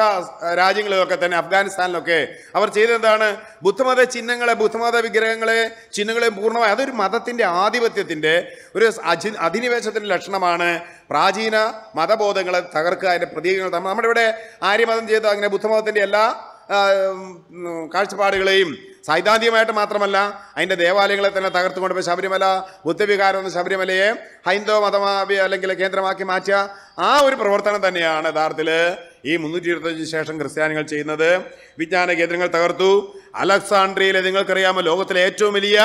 രാജ്യങ്ങളിലൊക്കെ തന്നെ അഫ്ഗാനിസ്ഥാനിലൊക്കെ അവർ ചെയ്തെന്താണ് ബുദ്ധമത ചിഹ്നങ്ങളെ ബുദ്ധമത വിഗ്രഹങ്ങളെ ചിഹ്നങ്ങളെ പൂർണ്ണമായി അതൊരു മതത്തിൻ്റെ ആധിപത്യത്തിൻ്റെ ഒരു അധി അധിനിവേശത്തിൻ്റെ ലക്ഷണമാണ് പ്രാചീന മതബോധങ്ങളെ തകർക്കുക അതിൻ്റെ പ്രതീകങ്ങൾ തമ്മിൽ നമ്മുടെ ഇവിടെ ആര്യമതം ചെയ്ത് അങ്ങനെ ബുദ്ധമതത്തിൻ്റെ എല്ലാ കാഴ്ചപ്പാടുകളെയും സൈദ്ധാന്തികമായിട്ട് മാത്രമല്ല അതിൻ്റെ ദേവാലയങ്ങളെ തന്നെ തകർത്തുകൊണ്ട് പോയി ശബരിമല ബുദ്ധവികാരം എന്ന ശബരിമലയെ ഹൈന്ദവ മതമാവി അല്ലെങ്കിൽ കേന്ദ്രമാക്കി മാറ്റുക ആ ഒരു പ്രവർത്തനം തന്നെയാണ് യഥാർത്ഥത്തിൽ ഈ മുന്നൂറ്റി ഇരുപത്തഞ്ചിന് ശേഷം ക്രിസ്ത്യാനികൾ ചെയ്യുന്നത് വിജ്ഞാന കേന്ദ്രങ്ങൾ തകർത്തു അലക്സാണ്ട്രിയയിലെ നിങ്ങൾക്കറിയാമോ ലോകത്തിലെ ഏറ്റവും വലിയ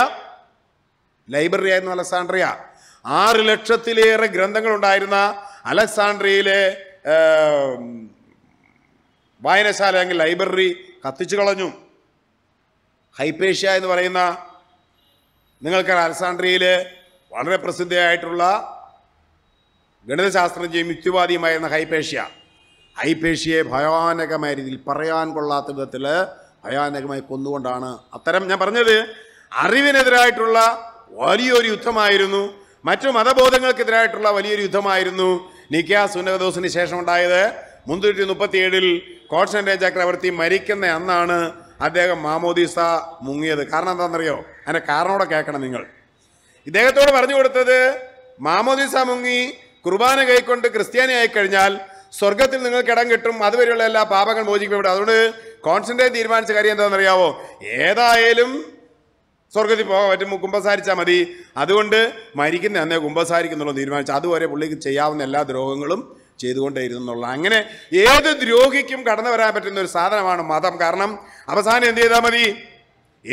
ലൈബ്രറി ആയിരുന്നു അലക്സാണ്ട്രിയ ആറ് ലക്ഷത്തിലേറെ ഗ്രന്ഥങ്ങളുണ്ടായിരുന്ന അലക്സാണ്ട്രിയയിലെ വായനശാല അല്ലെങ്കിൽ ലൈബ്രറി കത്തിച്ചു കളഞ്ഞു ഹൈപ്പേഷ്യ എന്ന് പറയുന്ന നിങ്ങൾക്ക് അലക്സാണ്ട്രിയയിൽ വളരെ പ്രസിദ്ധയായിട്ടുള്ള ഗണിതശാസ്ത്രജ്ഞയും യുക്തിവാദിയുമായിരുന്ന ഹൈപ്പേഷ്യ ഹൈപ്പേഷ്യയെ ഭയാനകമായ രീതിയിൽ പറയാൻ കൊള്ളാത്ത വിധത്തിൽ ഭയാനകമായി കൊന്നുകൊണ്ടാണ് അത്തരം ഞാൻ പറഞ്ഞത് അറിവിനെതിരായിട്ടുള്ള വലിയൊരു യുദ്ധമായിരുന്നു മറ്റു മതബോധങ്ങൾക്കെതിരായിട്ടുള്ള വലിയൊരു യുദ്ധമായിരുന്നു നിക്കിയ സുന്നകദോസിന് ശേഷം ഉണ്ടായത് മുന്നൂറ്റി മുപ്പത്തിയേഴിൽ കോട്സൻ ചക്രവർത്തി മരിക്കുന്ന അന്നാണ് അദ്ദേഹം മാമോദീസ മുങ്ങിയത് കാരണം എന്താണെന്നറിയോ അതിൻ്റെ കാരണോടെ കേൾക്കണം നിങ്ങൾ ഇദ്ദേഹത്തോട് പറഞ്ഞു കൊടുത്തത് മാമോദീസ മുങ്ങി കുർബാന കൈക്കൊണ്ട് ക്രിസ്ത്യാനിയായി കഴിഞ്ഞാൽ സ്വർഗത്തിൽ നിങ്ങൾക്ക് ഇടം കിട്ടും അതുവരെയുള്ള എല്ലാ പാപങ്ങൾ ഇവിടെ അതുകൊണ്ട് കോൺസെൻട്രേറ്റ് തീരുമാനിച്ച കാര്യം എന്താണെന്നറിയാവോ ഏതായാലും സ്വർഗത്തിൽ പോകാൻ പറ്റും കുമ്പസാരിച്ചാൽ മതി അതുകൊണ്ട് മരിക്കുന്ന അന്നേ കുമ്പസാരിക്കുന്നുള്ള തീരുമാനിച്ചു അതുവരെ പുള്ളിക്ക് ചെയ്യാവുന്ന എല്ലാ ദ്രോഹങ്ങളും ചെയ്തുകൊണ്ടേയിരുന്നു എന്നുള്ള അങ്ങനെ ഏത് ദ്രോഹിക്കും കടന്നു വരാൻ പറ്റുന്ന ഒരു സാധനമാണ് മതം കാരണം അവസാനം എന്ത് ചെയ്താൽ മതി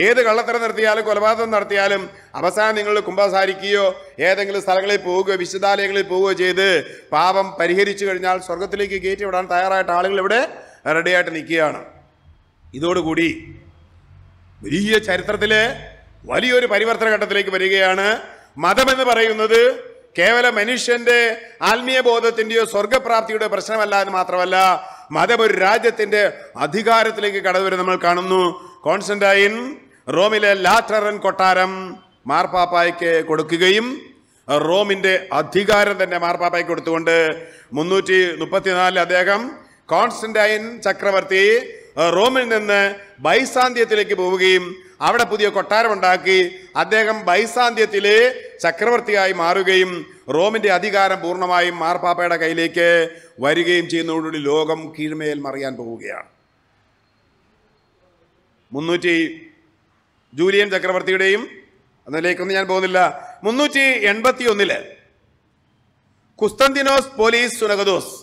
ഏത് കള്ളത്തരം നടത്തിയാലും കൊലപാതകം നടത്തിയാലും അവസാനം നിങ്ങൾ കുംഭസാരിക്കുകയോ ഏതെങ്കിലും സ്ഥലങ്ങളിൽ പോവുകയോ വിശുദ്ധാലയങ്ങളിൽ പോവുകയോ ചെയ്ത് പാപം പരിഹരിച്ചു കഴിഞ്ഞാൽ സ്വർഗത്തിലേക്ക് കയറ്റി വിടാൻ തയ്യാറായിട്ട് ആളുകൾ ഇവിടെ റെഡിയായിട്ട് നിൽക്കുകയാണ് ഇതോടുകൂടി വലിയ ചരിത്രത്തിലെ വലിയൊരു പരിവർത്തന ഘട്ടത്തിലേക്ക് വരികയാണ് മതമെന്ന് പറയുന്നത് കേവല മനുഷ്യന്റെ ആത്മീയ ബോധത്തിന്റെയോ സ്വർഗപ്രാപ്തിയുടെ പ്രശ്നമല്ല എന്ന് മാത്രമല്ല മതം ഒരു രാജ്യത്തിന്റെ അധികാരത്തിലേക്ക് കടന്നുവരും നമ്മൾ കാണുന്നു കോൺസ്റ്റന്റൈൻ റോമിലെ ലാറ്ററൻ കൊട്ടാരം മാർപ്പാപ്പായ്ക്ക് കൊടുക്കുകയും റോമിന്റെ അധികാരം തന്നെ മാർപ്പാപ്പായ്ക്ക് കൊടുത്തുകൊണ്ട് മുന്നൂറ്റി മുപ്പത്തിനാലിൽ അദ്ദേഹം കോൺസ്റ്റന്റൈൻ ചക്രവർത്തി റോമിൽ നിന്ന് ബൈസാന്ത്യത്തിലേക്ക് പോവുകയും അവിടെ പുതിയ കൊട്ടാരമുണ്ടാക്കി അദ്ദേഹം ബൈസാന്ത്യത്തിലെ ചക്രവർത്തിയായി മാറുകയും റോമിന്റെ അധികാരം പൂർണ്ണമായും മാർപ്പാപ്പയുടെ കയ്യിലേക്ക് വരികയും ചെയ്യുന്നതോടുകൂടി ലോകം കീഴ്മേൽ മറിയാൻ പോവുകയാണ് മുന്നൂറ്റി ജൂലിയൻ ചക്രവർത്തിയുടെയും അതിലേക്കൊന്നും ഞാൻ പോകുന്നില്ല മുന്നൂറ്റി എൺപത്തി ഒന്നില് കുസ്തന്തിനോസ് പോലീസ് സുനഗദോസ്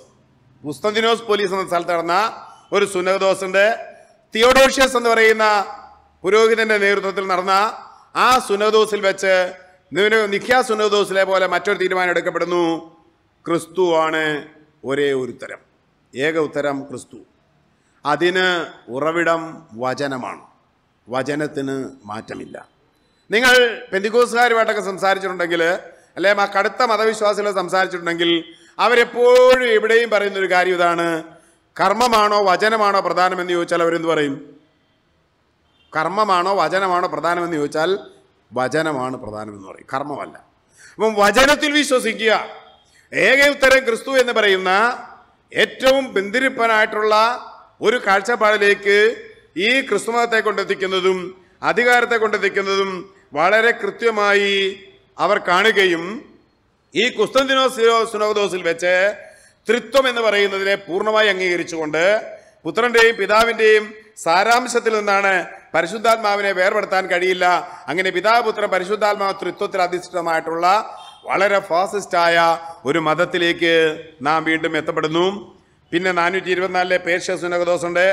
കുസ്തന്തിനോസ് പോലീസ് എന്ന സ്ഥലത്ത് നടന്ന ഒരു സുനഗദോസിന്റെ തിയോഡോഷ്യസ് എന്ന് പറയുന്ന പുരോഹിതന്റെ നേതൃത്വത്തിൽ നടന്ന ആ സുനദോസിൽ വെച്ച് നിഖ്യ സുനദോസിലെ പോലെ മറ്റൊരു തീരുമാനം എടുക്കപ്പെടുന്നു ക്രിസ്തു ആണ് ഒരേ ഒരു ഉത്തരം ഏക ഉത്തരം ക്രിസ്തു അതിന് ഉറവിടം വചനമാണ് വചനത്തിന് മാറ്റമില്ല നിങ്ങൾ പെന്തിക്കോസുകാരുമായിട്ടൊക്കെ സംസാരിച്ചിട്ടുണ്ടെങ്കിൽ അല്ലെ ആ കടുത്ത മതവിശ്വാസികൾ സംസാരിച്ചിട്ടുണ്ടെങ്കിൽ അവരെപ്പോഴും എവിടെയും പറയുന്നൊരു കാര്യം ഇതാണ് കർമ്മമാണോ വചനമാണോ പ്രധാനമെന്ന് ചോദിച്ചാൽ അവരെന്ത് പറയും കർമ്മമാണോ വചനമാണോ പ്രധാനമെന്ന് ചോദിച്ചാൽ വചനമാണ് പ്രധാനമെന്ന് പറയും കർമ്മമല്ല അപ്പം വചനത്തിൽ വിശ്വസിക്കുക ഉത്തരം ക്രിസ്തു എന്ന് പറയുന്ന ഏറ്റവും പിന്തിരിപ്പനായിട്ടുള്ള ഒരു കാഴ്ചപ്പാടിലേക്ക് ഈ ക്രിസ്തുമതത്തെ കൊണ്ടെത്തിക്കുന്നതും അധികാരത്തെ കൊണ്ടെത്തിക്കുന്നതും വളരെ കൃത്യമായി അവർ കാണുകയും ഈ സിനോ സുനോദോസിൽ വെച്ച് ത്രിത്വം എന്ന് പറയുന്നതിനെ പൂർണ്ണമായി അംഗീകരിച്ചുകൊണ്ട് പുത്രൻ്റെയും പിതാവിൻ്റെയും സാരാംശത്തിൽ നിന്നാണ് പരിശുദ്ധാത്മാവിനെ വേർപെടുത്താൻ കഴിയില്ല അങ്ങനെ പിതാപുത്ര പരിശുദ്ധാത്മാവ് തൃത്വത്തിൽ അധിഷ്ഠിതമായിട്ടുള്ള വളരെ ഫാസിസ്റ്റായ ഒരു മതത്തിലേക്ക് നാം വീണ്ടും എത്തപ്പെടുന്നു പിന്നെ നാനൂറ്റി ഇരുപത്തിനാലിലെ പേർഷ്യസുനകദോസ് ഉണ്ട്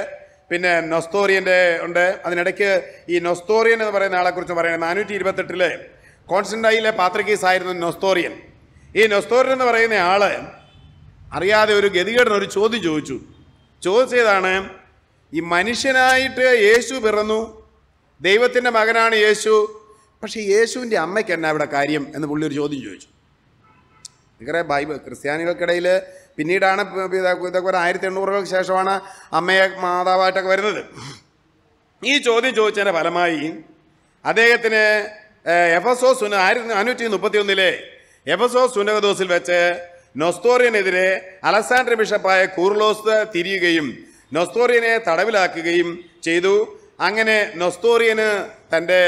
പിന്നെ നൊസ്തോറിയൻ്റെ ഉണ്ട് അതിനിടയ്ക്ക് ഈ നൊസ്തോറിയൻ എന്ന് പറയുന്ന ആളെക്കുറിച്ച് പറയുന്നത് നാനൂറ്റി ഇരുപത്തെട്ടിലെ കോൺസ്റ്റൻ്റൈയിലെ പാത്രക്കീസ് ആയിരുന്നു നൊസ്തോറിയൻ ഈ നൊസ്തോറിയൻ എന്ന് പറയുന്ന ആൾ അറിയാതെ ഒരു ഗതികേടൻ ഒരു ചോദ്യം ചോദിച്ചു ചോദിച്ചതാണ് ഈ മനുഷ്യനായിട്ട് യേശു പിറന്നു ദൈവത്തിൻ്റെ മകനാണ് യേശു പക്ഷേ യേശുവിൻ്റെ അമ്മയ്ക്ക് എന്നാ ഇവിടെ കാര്യം എന്ന് പുള്ളി ഒരു ചോദ്യം ചോദിച്ചു നിങ്ങളുടെ ബൈബിൾ ക്രിസ്ത്യാനികൾക്കിടയിൽ പിന്നീടാണ് ഇതൊക്കെ ഒരു ആയിരത്തി എണ്ണൂറുകൾക്ക് ശേഷമാണ് അമ്മയെ മാതാവായിട്ടൊക്കെ വരുന്നത് ഈ ചോദ്യം ചോദിച്ചതിൻ്റെ ഫലമായി അദ്ദേഹത്തിന് എഫസോ സുന ആയിരത്തി അഞ്ഞൂറ്റി മുപ്പത്തി ഒന്നിലെ എഫസോ സുനകദോസിൽ വെച്ച് നൊസ്തോറിയനെതിരെ അലസാൻഡ്ര ബിഷപ്പായ കൂർലോസ് തിരിയുകയും നൊസ്തോറിയനെ തടവിലാക്കുകയും ചെയ്തു അങ്ങനെ നൊസ്തോറിയന് തൻ്റെ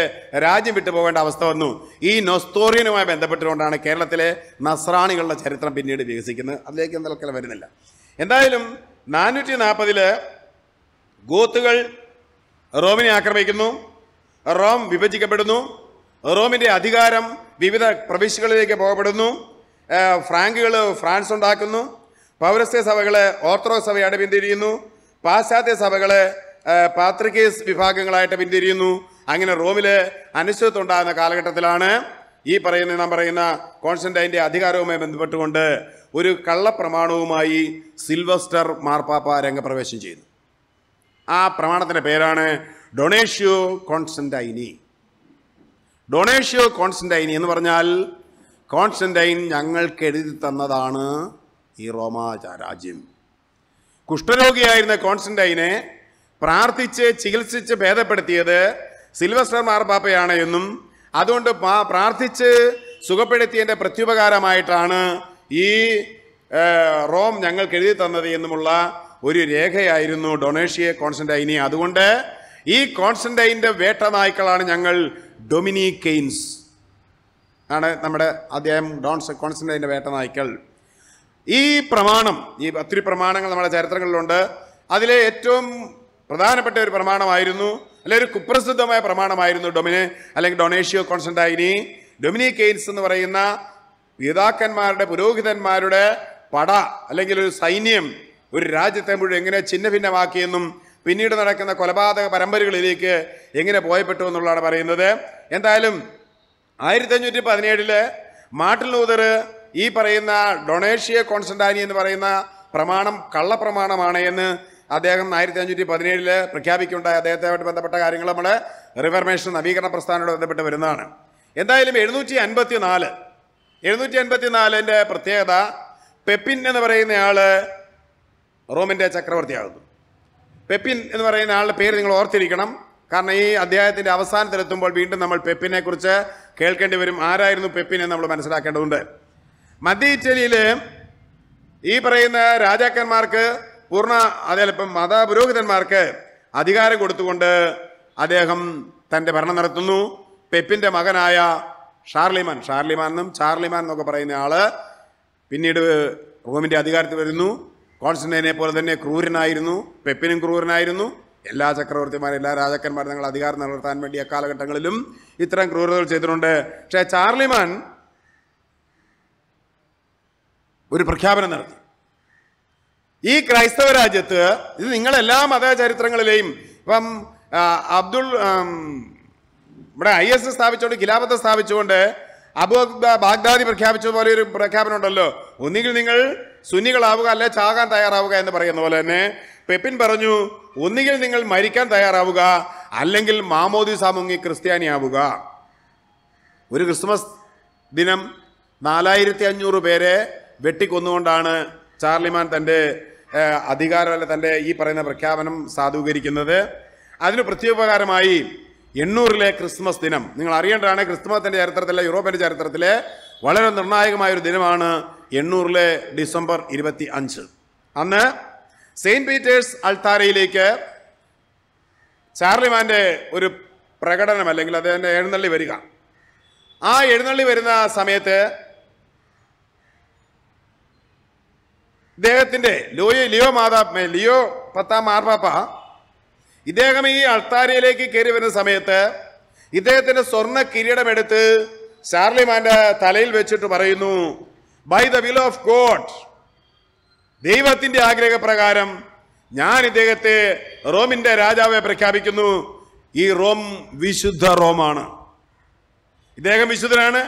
രാജ്യം വിട്ടു പോകേണ്ട അവസ്ഥ വന്നു ഈ നൊസ്തോറിയനുമായി ബന്ധപ്പെട്ടുകൊണ്ടാണ് കേരളത്തിലെ നസ്രാണികളുടെ ചരിത്രം പിന്നീട് വികസിക്കുന്നത് അതിലേക്ക് എന്തൊക്കെ വരുന്നില്ല എന്തായാലും നാനൂറ്റി നാൽപ്പതില് ഗോത്തുകൾ റോമിനെ ആക്രമിക്കുന്നു റോം വിഭജിക്കപ്പെടുന്നു റോമിൻ്റെ അധികാരം വിവിധ പ്രവിശ്യകളിലേക്ക് പോകപ്പെടുന്നു ഫ്രാങ്കുകൾ ഫ്രാൻസ് ഉണ്ടാക്കുന്നു പൗരസ്ത്യ സഭകളെ ഓർത്തഡോക്സ് സഭയാണ് പിന്തിരിയുന്നു പാശ്ചാത്യ സഭകളെ പാത്രികേസ് വിഭാഗങ്ങളായിട്ട് പിന്തിരിയുന്നു അങ്ങനെ റോമിൽ അനിശ്ചിതത്വം ഉണ്ടാകുന്ന കാലഘട്ടത്തിലാണ് ഈ പറയുന്ന നാം പറയുന്ന കോൺസ്റ്റന്റൈൻ്റെ അധികാരവുമായി ബന്ധപ്പെട്ടുകൊണ്ട് ഒരു കള്ളപ്രമാണവുമായി സിൽവസ്റ്റർ മാർപ്പാപ്പ രംഗപ്രവേശം ചെയ്തു ആ പ്രമാണത്തിൻ്റെ പേരാണ് ഡൊണേഷ്യോ കോൺസ്റ്റന്റൈനി ഡൊണേഷ്യോ കോൺസ്റ്റന്റൈനി എന്ന് പറഞ്ഞാൽ കോൺസ്റ്റന്റൈൻ ഞങ്ങൾക്ക് എഴുതി തന്നതാണ് ഈ റോമാ രാജ്യം കുഷ്ഠരോഗിയായിരുന്ന കോൺസ്റ്റന്റൈനെ പ്രാർത്ഥിച്ച് ചികിത്സിച്ച് ഭേദപ്പെടുത്തിയത് സിൽവസ്റ്റർ മാർപ്പാപ്പയാണ് എന്നും അതുകൊണ്ട് പ്രാർത്ഥിച്ച് സുഖപ്പെടുത്തിയതിൻ്റെ പ്രത്യുപകാരമായിട്ടാണ് ഈ റോം ഞങ്ങൾക്ക് എഴുതി തന്നത് എന്നുമുള്ള ഒരു രേഖയായിരുന്നു ഡൊണേഷ്യ കോൺസ്റ്റന്റൈനി അതുകൊണ്ട് ഈ കോൺസ്റ്റന്റൈൻ്റെ വേട്ട നായ്ക്കളാണ് ഞങ്ങൾ കെയ്ൻസ് ആണ് നമ്മുടെ അദ്ദേഹം ഡോൺസ് കോൺസ്റ്റന്റൈൻ്റെ വേട്ട നായ്ക്കൾ ഈ പ്രമാണം ഈ ഒത്തിരി പ്രമാണങ്ങൾ നമ്മുടെ ചരിത്രങ്ങളിലുണ്ട് അതിലെ ഏറ്റവും പ്രധാനപ്പെട്ട ഒരു പ്രമാണമായിരുന്നു അല്ലെ ഒരു കുപ്രസിദ്ധമായ പ്രമാണമായിരുന്നു ഡൊമിനെ അല്ലെങ്കിൽ ഡൊണേഷ്യോ ഡൊമിനി ഡൊമിനിക്കെയ്ൻസ് എന്ന് പറയുന്ന പിതാക്കന്മാരുടെ പുരോഹിതന്മാരുടെ പട അല്ലെങ്കിൽ ഒരു സൈന്യം ഒരു രാജ്യത്തെ മുഴുവൻ എങ്ങനെ ഭിന്നമാക്കിയെന്നും പിന്നീട് നടക്കുന്ന കൊലപാതക പരമ്പരകളിലേക്ക് എങ്ങനെ പോയപ്പെട്ടു എന്നുള്ളതാണ് പറയുന്നത് എന്തായാലും ആയിരത്തി അഞ്ഞൂറ്റി പതിനേഴില് മാട്ടിൽ ലൂതർ ഈ പറയുന്ന ഡൊണേഷ്യ കോൺസ്റ്റന്റാനി എന്ന് പറയുന്ന പ്രമാണം കള്ളപ്രമാണമാണ് എന്ന് അദ്ദേഹം ആയിരത്തി അഞ്ഞൂറ്റി പതിനേഴില് പ്രഖ്യാപിക്കുകയുണ്ടായി അദ്ദേഹത്തെയായിട്ട് ബന്ധപ്പെട്ട കാര്യങ്ങൾ നമ്മൾ റിഫർമേഷൻ നവീകരണ പ്രസ്ഥാനോട് ബന്ധപ്പെട്ട് വരുന്നതാണ് എന്തായാലും എഴുന്നൂറ്റി അൻപത്തി നാല് എഴുന്നൂറ്റി അൻപത്തി നാലിൻ്റെ പ്രത്യേകത പെപ്പിൻ എന്ന് പറയുന്ന ആൾ റോമിൻ്റെ ചക്രവർത്തിയാകുന്നു പെപ്പിൻ എന്ന് പറയുന്ന ആളുടെ പേര് നിങ്ങൾ ഓർത്തിരിക്കണം കാരണം ഈ അധ്യായത്തിൻ്റെ അവസാനത്തിലെത്തുമ്പോൾ വീണ്ടും നമ്മൾ പെപ്പിനെക്കുറിച്ച് കേൾക്കേണ്ടി വരും ആരായിരുന്നു പെപ്പിൻ എന്ന് നമ്മൾ മനസ്സിലാക്കേണ്ടതുണ്ട് മധ്യ ഇറ്റലിയിൽ ഈ പറയുന്ന രാജാക്കന്മാർക്ക് പൂർണ്ണ അതല്ല ഇപ്പം മത പുരോഹിതന്മാർക്ക് അധികാരം കൊടുത്തുകൊണ്ട് അദ്ദേഹം തൻ്റെ ഭരണം നടത്തുന്നു പെപ്പിൻ്റെ മകനായ ഷാർലിമാൻ ഷാർലിമാൻ എന്നും ചാർലിമാൻ എന്നൊക്കെ പറയുന്ന ആൾ പിന്നീട് റോമിൻ്റെ അധികാരത്തിൽ വരുന്നു കോൺസ്റ്റന്റൈനെ പോലെ തന്നെ ക്രൂരനായിരുന്നു പെപ്പിനും ക്രൂരനായിരുന്നു എല്ലാ ചക്രവർത്തിമാരും എല്ലാ രാജാക്കന്മാരും തങ്ങൾ അധികാരം നടത്താൻ വേണ്ടി അക്കാലഘട്ടങ്ങളിലും ഇത്തരം ക്രൂരതകൾ ചെയ്തിട്ടുണ്ട് പക്ഷേ ചാർലിമാൻ ഒരു പ്രഖ്യാപനം നടത്തി ഈ ക്രൈസ്തവ രാജ്യത്ത് ഇത് നിങ്ങളെല്ലാ മതചരിത്രങ്ങളിലെയും ഇപ്പം അബ്ദുൾ ഇവിടെ ഐ എസ് സ്ഥാപിച്ചുകൊണ്ട് ഖിലാഫത്ത് സ്ഥാപിച്ചുകൊണ്ട് അബു ബാഗ്ദാദി പ്രഖ്യാപിച്ച പോലെ ഒരു പ്രഖ്യാപനം ഉണ്ടല്ലോ ഒന്നുകിൽ നിങ്ങൾ സുന്നികളാവുക അല്ലെ ചാകാൻ തയ്യാറാവുക എന്ന് പറയുന്ന പോലെ തന്നെ പെപ്പിൻ പറഞ്ഞു ഒന്നുകിൽ നിങ്ങൾ മരിക്കാൻ തയ്യാറാവുക അല്ലെങ്കിൽ മാമോദി സാമൂങ്ങി ക്രിസ്ത്യാനിയാവുക ഒരു ക്രിസ്മസ് ദിനം നാലായിരത്തി അഞ്ഞൂറ് പേരെ വെട്ടിക്കൊന്നുകൊണ്ടാണ് ചാർലിമാൻ തൻ്റെ അല്ല തൻ്റെ ഈ പറയുന്ന പ്രഖ്യാപനം സാധൂകരിക്കുന്നത് അതിന് പ്രത്യുപകാരമായി എണ്ണൂറിലെ ക്രിസ്മസ് ദിനം നിങ്ങൾ അറിയേണ്ടതാണ് ക്രിസ്മസിൻ്റെ ചരിത്രത്തിലെ യൂറോപ്യൻ്റെ ചരിത്രത്തിലെ വളരെ നിർണായകമായ ഒരു ദിനമാണ് എണ്ണൂറിലെ ഡിസംബർ ഇരുപത്തി അഞ്ച് അന്ന് സെയിൻറ്റ് പീറ്റേഴ്സ് അൾത്താരയിലേക്ക് ചാർലിമാൻ്റെ ഒരു പ്രകടനം അല്ലെങ്കിൽ അദ്ദേഹത്തിൻ്റെ എഴുന്നള്ളി വരിക ആ എഴുന്നള്ളി വരുന്ന സമയത്ത് ഇദ്ദേഹത്തിൻ്റെ ലോയ ലിയോ മാതാ ലിയോ പത്താം മാർപാപ്പ ഇദ്ദേഹം ഈ അൾത്താരയിലേക്ക് കയറി വരുന്ന സമയത്ത് ഇദ്ദേഹത്തിൻ്റെ സ്വർണ്ണ കിരീടമെടുത്ത് ചാർലിമാൻ്റെ തലയിൽ വെച്ചിട്ട് പറയുന്നു by the will of God ദൈവത്തിൻ്റെ ആഗ്രഹപ്രകാരം ഞാൻ ഇദ്ദേഹത്തെ റോമിൻ്റെ രാജാവെ പ്രഖ്യാപിക്കുന്നു ഈ റോം വിശുദ്ധ റോമാണ് ഇദ്ദേഹം വിശുദ്ധനാണ്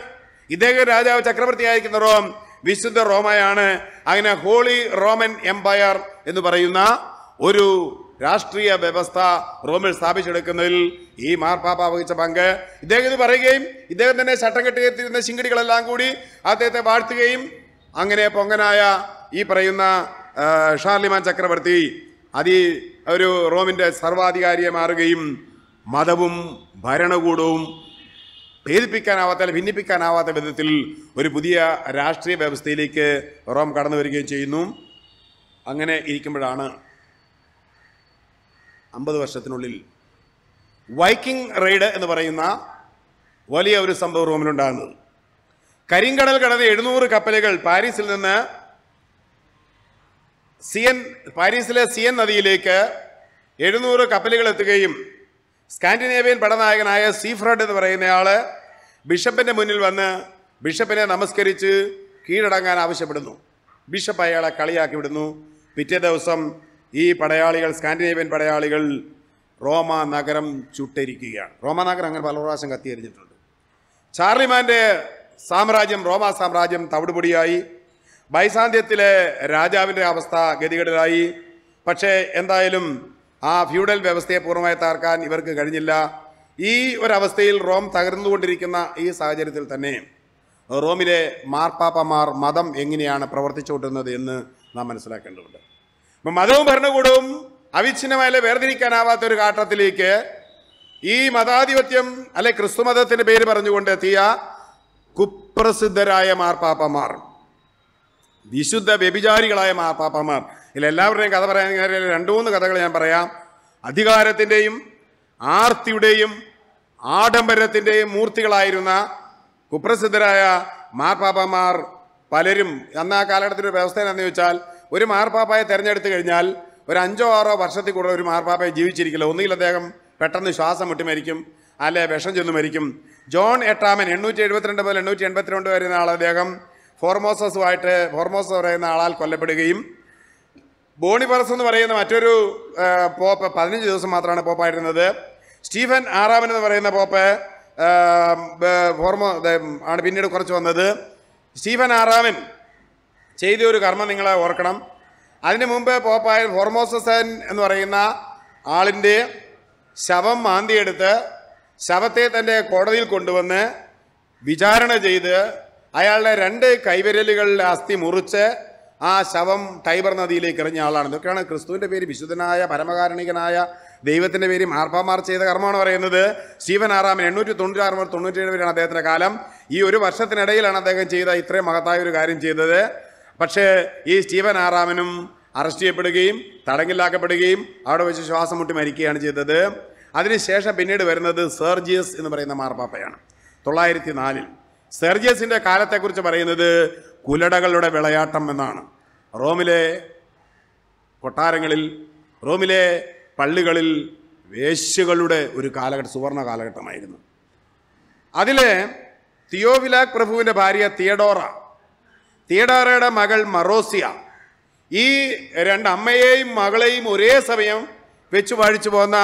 ഇദ്ദേഹം രാജാവ് ആയിരിക്കുന്ന റോം വിശുദ്ധ റോമയാണ് അങ്ങനെ ഹോളി റോമൻ എംപയർ എന്ന് പറയുന്ന ഒരു രാഷ്ട്രീയ വ്യവസ്ഥ റോമിൽ സ്ഥാപിച്ചെടുക്കുന്നതിൽ ഈ മാർപ്പാപ്പ വഹിച്ച പങ്ക് ഇദ്ദേഹം ഇത് പറയുകയും ഇദ്ദേഹം തന്നെ ചട്ടം കെട്ടിയെത്തിയിരുന്ന ശിങ്കിടികളെല്ലാം കൂടി അദ്ദേഹത്തെ വാഴ്ത്തുകയും അങ്ങനെ പൊങ്ങനായ ഈ പറയുന്ന ഷാർലിമാൻ ചക്രവർത്തി അതി ഒരു റോമിൻ്റെ സർവാധികാരിയെ മാറുകയും മതവും ഭരണകൂടവും ഭേദിപ്പിക്കാനാവാത്ത ഭിന്നിപ്പിക്കാനാവാത്ത വിധത്തിൽ ഒരു പുതിയ രാഷ്ട്രീയ വ്യവസ്ഥയിലേക്ക് റോം കടന്നു വരികയും ചെയ്യുന്നു അങ്ങനെ ഇരിക്കുമ്പോഴാണ് അമ്പത് വർഷത്തിനുള്ളിൽ വൈക്കിംഗ് റെയ്ഡ് എന്ന് പറയുന്ന വലിയ ഒരു സംഭവം റോമിലുണ്ടാകുന്നത് കരിങ്കടൽ കടന്ന് എഴുന്നൂറ് കപ്പലുകൾ പാരീസിൽ നിന്ന് സിയൻ പാരീസിലെ സിയൻ നദിയിലേക്ക് എഴുന്നൂറ് കപ്പലുകൾ എത്തുകയും സ്കാൻഡിനേവിയൻ പടനായകനായ സീഫ്രഡ് എന്ന് പറയുന്നയാള് ബിഷപ്പിൻ്റെ മുന്നിൽ വന്ന് ബിഷപ്പിനെ നമസ്കരിച്ച് കീഴടങ്ങാൻ ആവശ്യപ്പെടുന്നു ബിഷപ്പ് അയാളെ കളിയാക്കി വിടുന്നു പിറ്റേ ദിവസം ഈ പടയാളികൾ സ്കാൻഡിനേവ്യൻ പടയാളികൾ റോമ നഗരം ചുട്ടരിക്കുകയാണ് റോമ നഗരം അങ്ങനെ പല പ്രാവശ്യം കത്തിയെറിഞ്ഞിട്ടുണ്ട് ചാർലിമാൻ്റെ സാമ്രാജ്യം റോമ സാമ്രാജ്യം തവിടുപൊടിയായി ബൈസാന്ധ്യത്തിലെ രാജാവിൻ്റെ അവസ്ഥ ഗതികേടിലായി പക്ഷേ എന്തായാലും ആ ഫ്യൂഡൽ വ്യവസ്ഥയെ പൂർണ്ണമായി തകർക്കാൻ ഇവർക്ക് കഴിഞ്ഞില്ല ഈ ഒരവസ്ഥയിൽ റോം തകർന്നുകൊണ്ടിരിക്കുന്ന ഈ സാഹചര്യത്തിൽ തന്നെ റോമിലെ മാർപ്പാപ്പമാർ മതം എങ്ങനെയാണ് പ്രവർത്തിച്ചുകൊണ്ടിരുന്നത് എന്ന് നാം മനസ്സിലാക്കേണ്ടതുണ്ട് അപ്പം മതവും ഭരണകൂടവും അവിച്ഛിന്നമായ വേർതിരിക്കാനാവാത്ത ഒരു കാട്ടത്തിലേക്ക് ഈ മതാധിപത്യം അല്ലെ ക്രിസ്തു മതത്തിൻ്റെ പേര് എത്തിയ കുപ്രസിദ്ധരായ മാർപ്പാപ്പമാർ വിശുദ്ധ വ്യഭിചാരികളായ മാർപ്പാപ്പമാർ ഇതിൽ എല്ലാവരുടെയും കഥ പറയാൻ രണ്ട് മൂന്ന് കഥകൾ ഞാൻ പറയാം അധികാരത്തിൻ്റെയും ആർത്തിയുടെയും ആഡംബരത്തിൻ്റെയും മൂർത്തികളായിരുന്ന കുപ്രസിദ്ധരായ മാർപ്പാപ്പമാർ പലരും അന്ന് ആ കാലഘട്ടത്തിൻ്റെ വ്യവസ്ഥ എന്താണെന്ന് ചോദിച്ചാൽ ഒരു മാർപ്പാപ്പയെ തിരഞ്ഞെടുത്തു കഴിഞ്ഞാൽ ഒരു അഞ്ചോ ആറോ വർഷത്തിൽ കൂടുതൽ ഒരു മാർപ്പാപ്പയെ ജീവിച്ചിരിക്കില്ല ഒന്നുകിൽ അദ്ദേഹം പെട്ടെന്ന് ശ്വാസം മുട്ടി മരിക്കും അല്ലെ വിഷം ചെന്ന് മരിക്കും ജോൺ എട്ടാമൻ എണ്ണൂറ്റി എഴുപത്തിരണ്ട് മുതൽ എണ്ണൂറ്റി എൺപത്തിരണ്ട് വരുന്ന ആൾ അദ്ദേഹം ഫോർമോസസുമായിട്ട് ഫോർമോസസ് പറയുന്ന ആളാൽ കൊല്ലപ്പെടുകയും ബോണിപറസ് എന്ന് പറയുന്ന മറ്റൊരു പോപ്പ് പതിനഞ്ച് ദിവസം മാത്രമാണ് പോപ്പായിരുന്നത് സ്റ്റീഫൻ ആറാമൻ എന്ന് പറയുന്ന പോപ്പ് ഫോർമോ ആണ് പിന്നീട് കുറച്ച് വന്നത് സ്റ്റീഫൻ ആറാമൻ ചെയ്ത ഒരു കർമ്മം നിങ്ങളെ ഓർക്കണം അതിന് മുമ്പ് പോപ്പായ ഫോർമോസസൻ എന്ന് പറയുന്ന ആളിൻ്റെ ശവം മാന്തിയെടുത്ത് ശവത്തെ തൻ്റെ കോടതിയിൽ കൊണ്ടുവന്ന് വിചാരണ ചെയ്ത് അയാളുടെ രണ്ട് കൈവിരലുകളിലെ അസ്ഥി മുറിച്ച് ആ ശവം ടൈബർ നദിയിലേക്ക് എറിഞ്ഞ ആളാണ് ഇതൊക്കെയാണ് ക്രിസ്തുവിൻ്റെ പേര് വിശുദ്ധനായ പരമകാരണികനായ ദൈവത്തിൻ്റെ പേരിൽ ആർപ്പാമാർ ചെയ്ത കർമ്മമാണ് പറയുന്നത് സ്റ്റീവൻ ആറാമൻ എണ്ണൂറ്റി ആറ് മുതൽ തൊണ്ണൂറ്റേഴ് വരെയാണ് അദ്ദേഹത്തിൻ്റെ കാലം ഈ ഒരു വർഷത്തിനിടയിലാണ് അദ്ദേഹം ചെയ്ത ഇത്രയും മഹത്തായ ഒരു കാര്യം ചെയ്തത് പക്ഷേ ഈ സ്റ്റീവൻ ആറാമനും അറസ്റ്റ് ചെയ്യപ്പെടുകയും തടങ്കിലാക്കപ്പെടുകയും അവിടെ വെച്ച് ശ്വാസം മുട്ടി മരിക്കുകയാണ് ചെയ്തത് അതിനുശേഷം പിന്നീട് വരുന്നത് സെർജിയസ് എന്ന് പറയുന്ന മാർപ്പാപ്പയാണ് തൊള്ളായിരത്തി നാലിൽ സെർജിയസിൻ്റെ കാലത്തെക്കുറിച്ച് പറയുന്നത് കുലടകളുടെ വിളയാട്ടം എന്നാണ് റോമിലെ കൊട്ടാരങ്ങളിൽ റോമിലെ പള്ളികളിൽ വേശ്യകളുടെ ഒരു കാലഘട്ടം സുവർണ കാലഘട്ടമായിരുന്നു അതിൽ തിയോവിലാക് പ്രഭുവിൻ്റെ ഭാര്യ തിയഡോറ തിയഡോറയുടെ മകൾ മറോസിയ ഈ രണ്ട് അമ്മയെയും മകളെയും ഒരേ സമയം വെച്ചു വാഴിച്ചു പോകുന്ന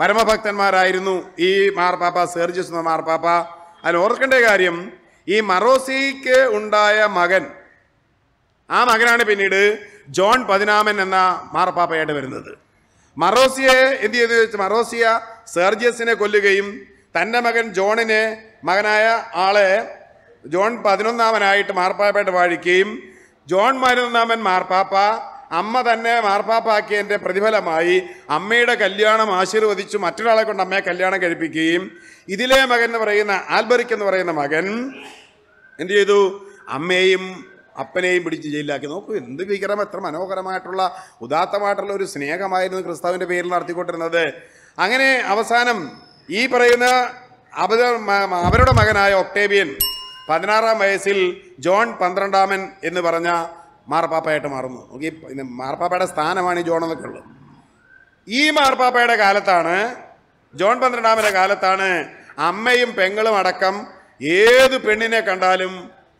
പരമഭക്തന്മാരായിരുന്നു ഈ മാർപ്പാപ്പ സെർജിസ് എന്ന മാർപ്പാപ്പ അതിൽ ഓർക്കേണ്ട കാര്യം ഈ മറോസിക്ക് ഉണ്ടായ മകൻ ആ മകനാണ് പിന്നീട് ജോൺ പതിനാമൻ എന്ന മാർപ്പാപ്പയായിട്ട് വരുന്നത് മറോസിയെ എന്ത് ചെയ്തു ചോദിച്ചു മറോസിയ സെർജിയസിനെ കൊല്ലുകയും തൻ്റെ മകൻ ജോണിനെ മകനായ ആളെ ജോൺ പതിനൊന്നാമനായിട്ട് മാർപ്പാപ്പയായിട്ട് വാഴിക്കുകയും ജോൺ പതിനൊന്നാമൻ മാർപ്പാപ്പ അമ്മ തന്നെ മാർപ്പാപ്പാക്കിയതിൻ്റെ പ്രതിഫലമായി അമ്മയുടെ കല്യാണം ആശീർവദിച്ചു മറ്റൊരാളെ കൊണ്ട് അമ്മയെ കല്യാണം കഴിപ്പിക്കുകയും ഇതിലെ മകൻ എന്ന് പറയുന്ന ആൽബറിക് എന്ന് പറയുന്ന മകൻ എന്ത് ചെയ്തു അമ്മയും അപ്പനെയും പിടിച്ച് ജയിലിലാക്കി നോക്കൂ എന്ത് വികരം എത്ര മനോഹരമായിട്ടുള്ള ഉദാത്തമായിട്ടുള്ള ഒരു സ്നേഹമായിരുന്നു ക്രിസ്താവിൻ്റെ പേരിൽ നടത്തിക്കൊണ്ടിരുന്നത് അങ്ങനെ അവസാനം ഈ പറയുന്ന അവരുടെ മകനായ ഒക്ടേബിയൻ പതിനാറാം വയസ്സിൽ ജോൺ പന്ത്രണ്ടാമൻ എന്ന് പറഞ്ഞ മാർപ്പാപ്പയായിട്ട് മാറുന്നു നോക്കി മാർപ്പാപ്പയുടെ സ്ഥാനമാണ് ഈ ജോൺ എന്നൊക്കെ ഉള്ളത് ഈ മാർപ്പാപ്പയുടെ കാലത്താണ് ജോൺ പന്ത്രണ്ടാമൻ്റെ കാലത്താണ് അമ്മയും പെങ്ങളും അടക്കം ഏത് പെണ്ണിനെ കണ്ടാലും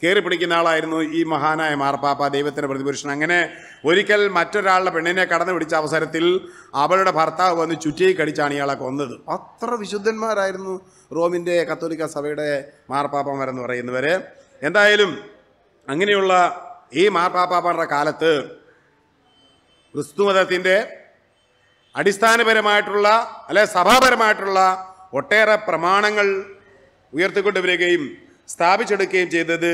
കയറി പിടിക്കുന്ന ആളായിരുന്നു ഈ മഹാനായ മാർപ്പാപ്പ ദൈവത്തിൻ്റെ പ്രതിപുരുഷൻ അങ്ങനെ ഒരിക്കൽ മറ്റൊരാളുടെ പെണ്ണിനെ കടന്നു പിടിച്ച അവസരത്തിൽ അവളുടെ ഭർത്താവ് വന്ന് ചുറ്റിയെ കടിച്ചാണ് ഇയാളെ കൊന്നത് അത്ര വിശുദ്ധന്മാരായിരുന്നു റോമിൻ്റെ കത്തോലിക്ക സഭയുടെ മാർപ്പാപ്പമാരെന്ന് പറയുന്നവർ എന്തായാലും അങ്ങനെയുള്ള ഈ മാർപ്പാപ്പാപ്പാരുടെ കാലത്ത് ക്രിസ്തുമതത്തിൻ്റെ അടിസ്ഥാനപരമായിട്ടുള്ള അല്ലെ സഭാപരമായിട്ടുള്ള ഒട്ടേറെ പ്രമാണങ്ങൾ ഉയർത്തിക്കൊണ്ടുവരികയും സ്ഥാപിച്ചെടുക്കുകയും ചെയ്തത്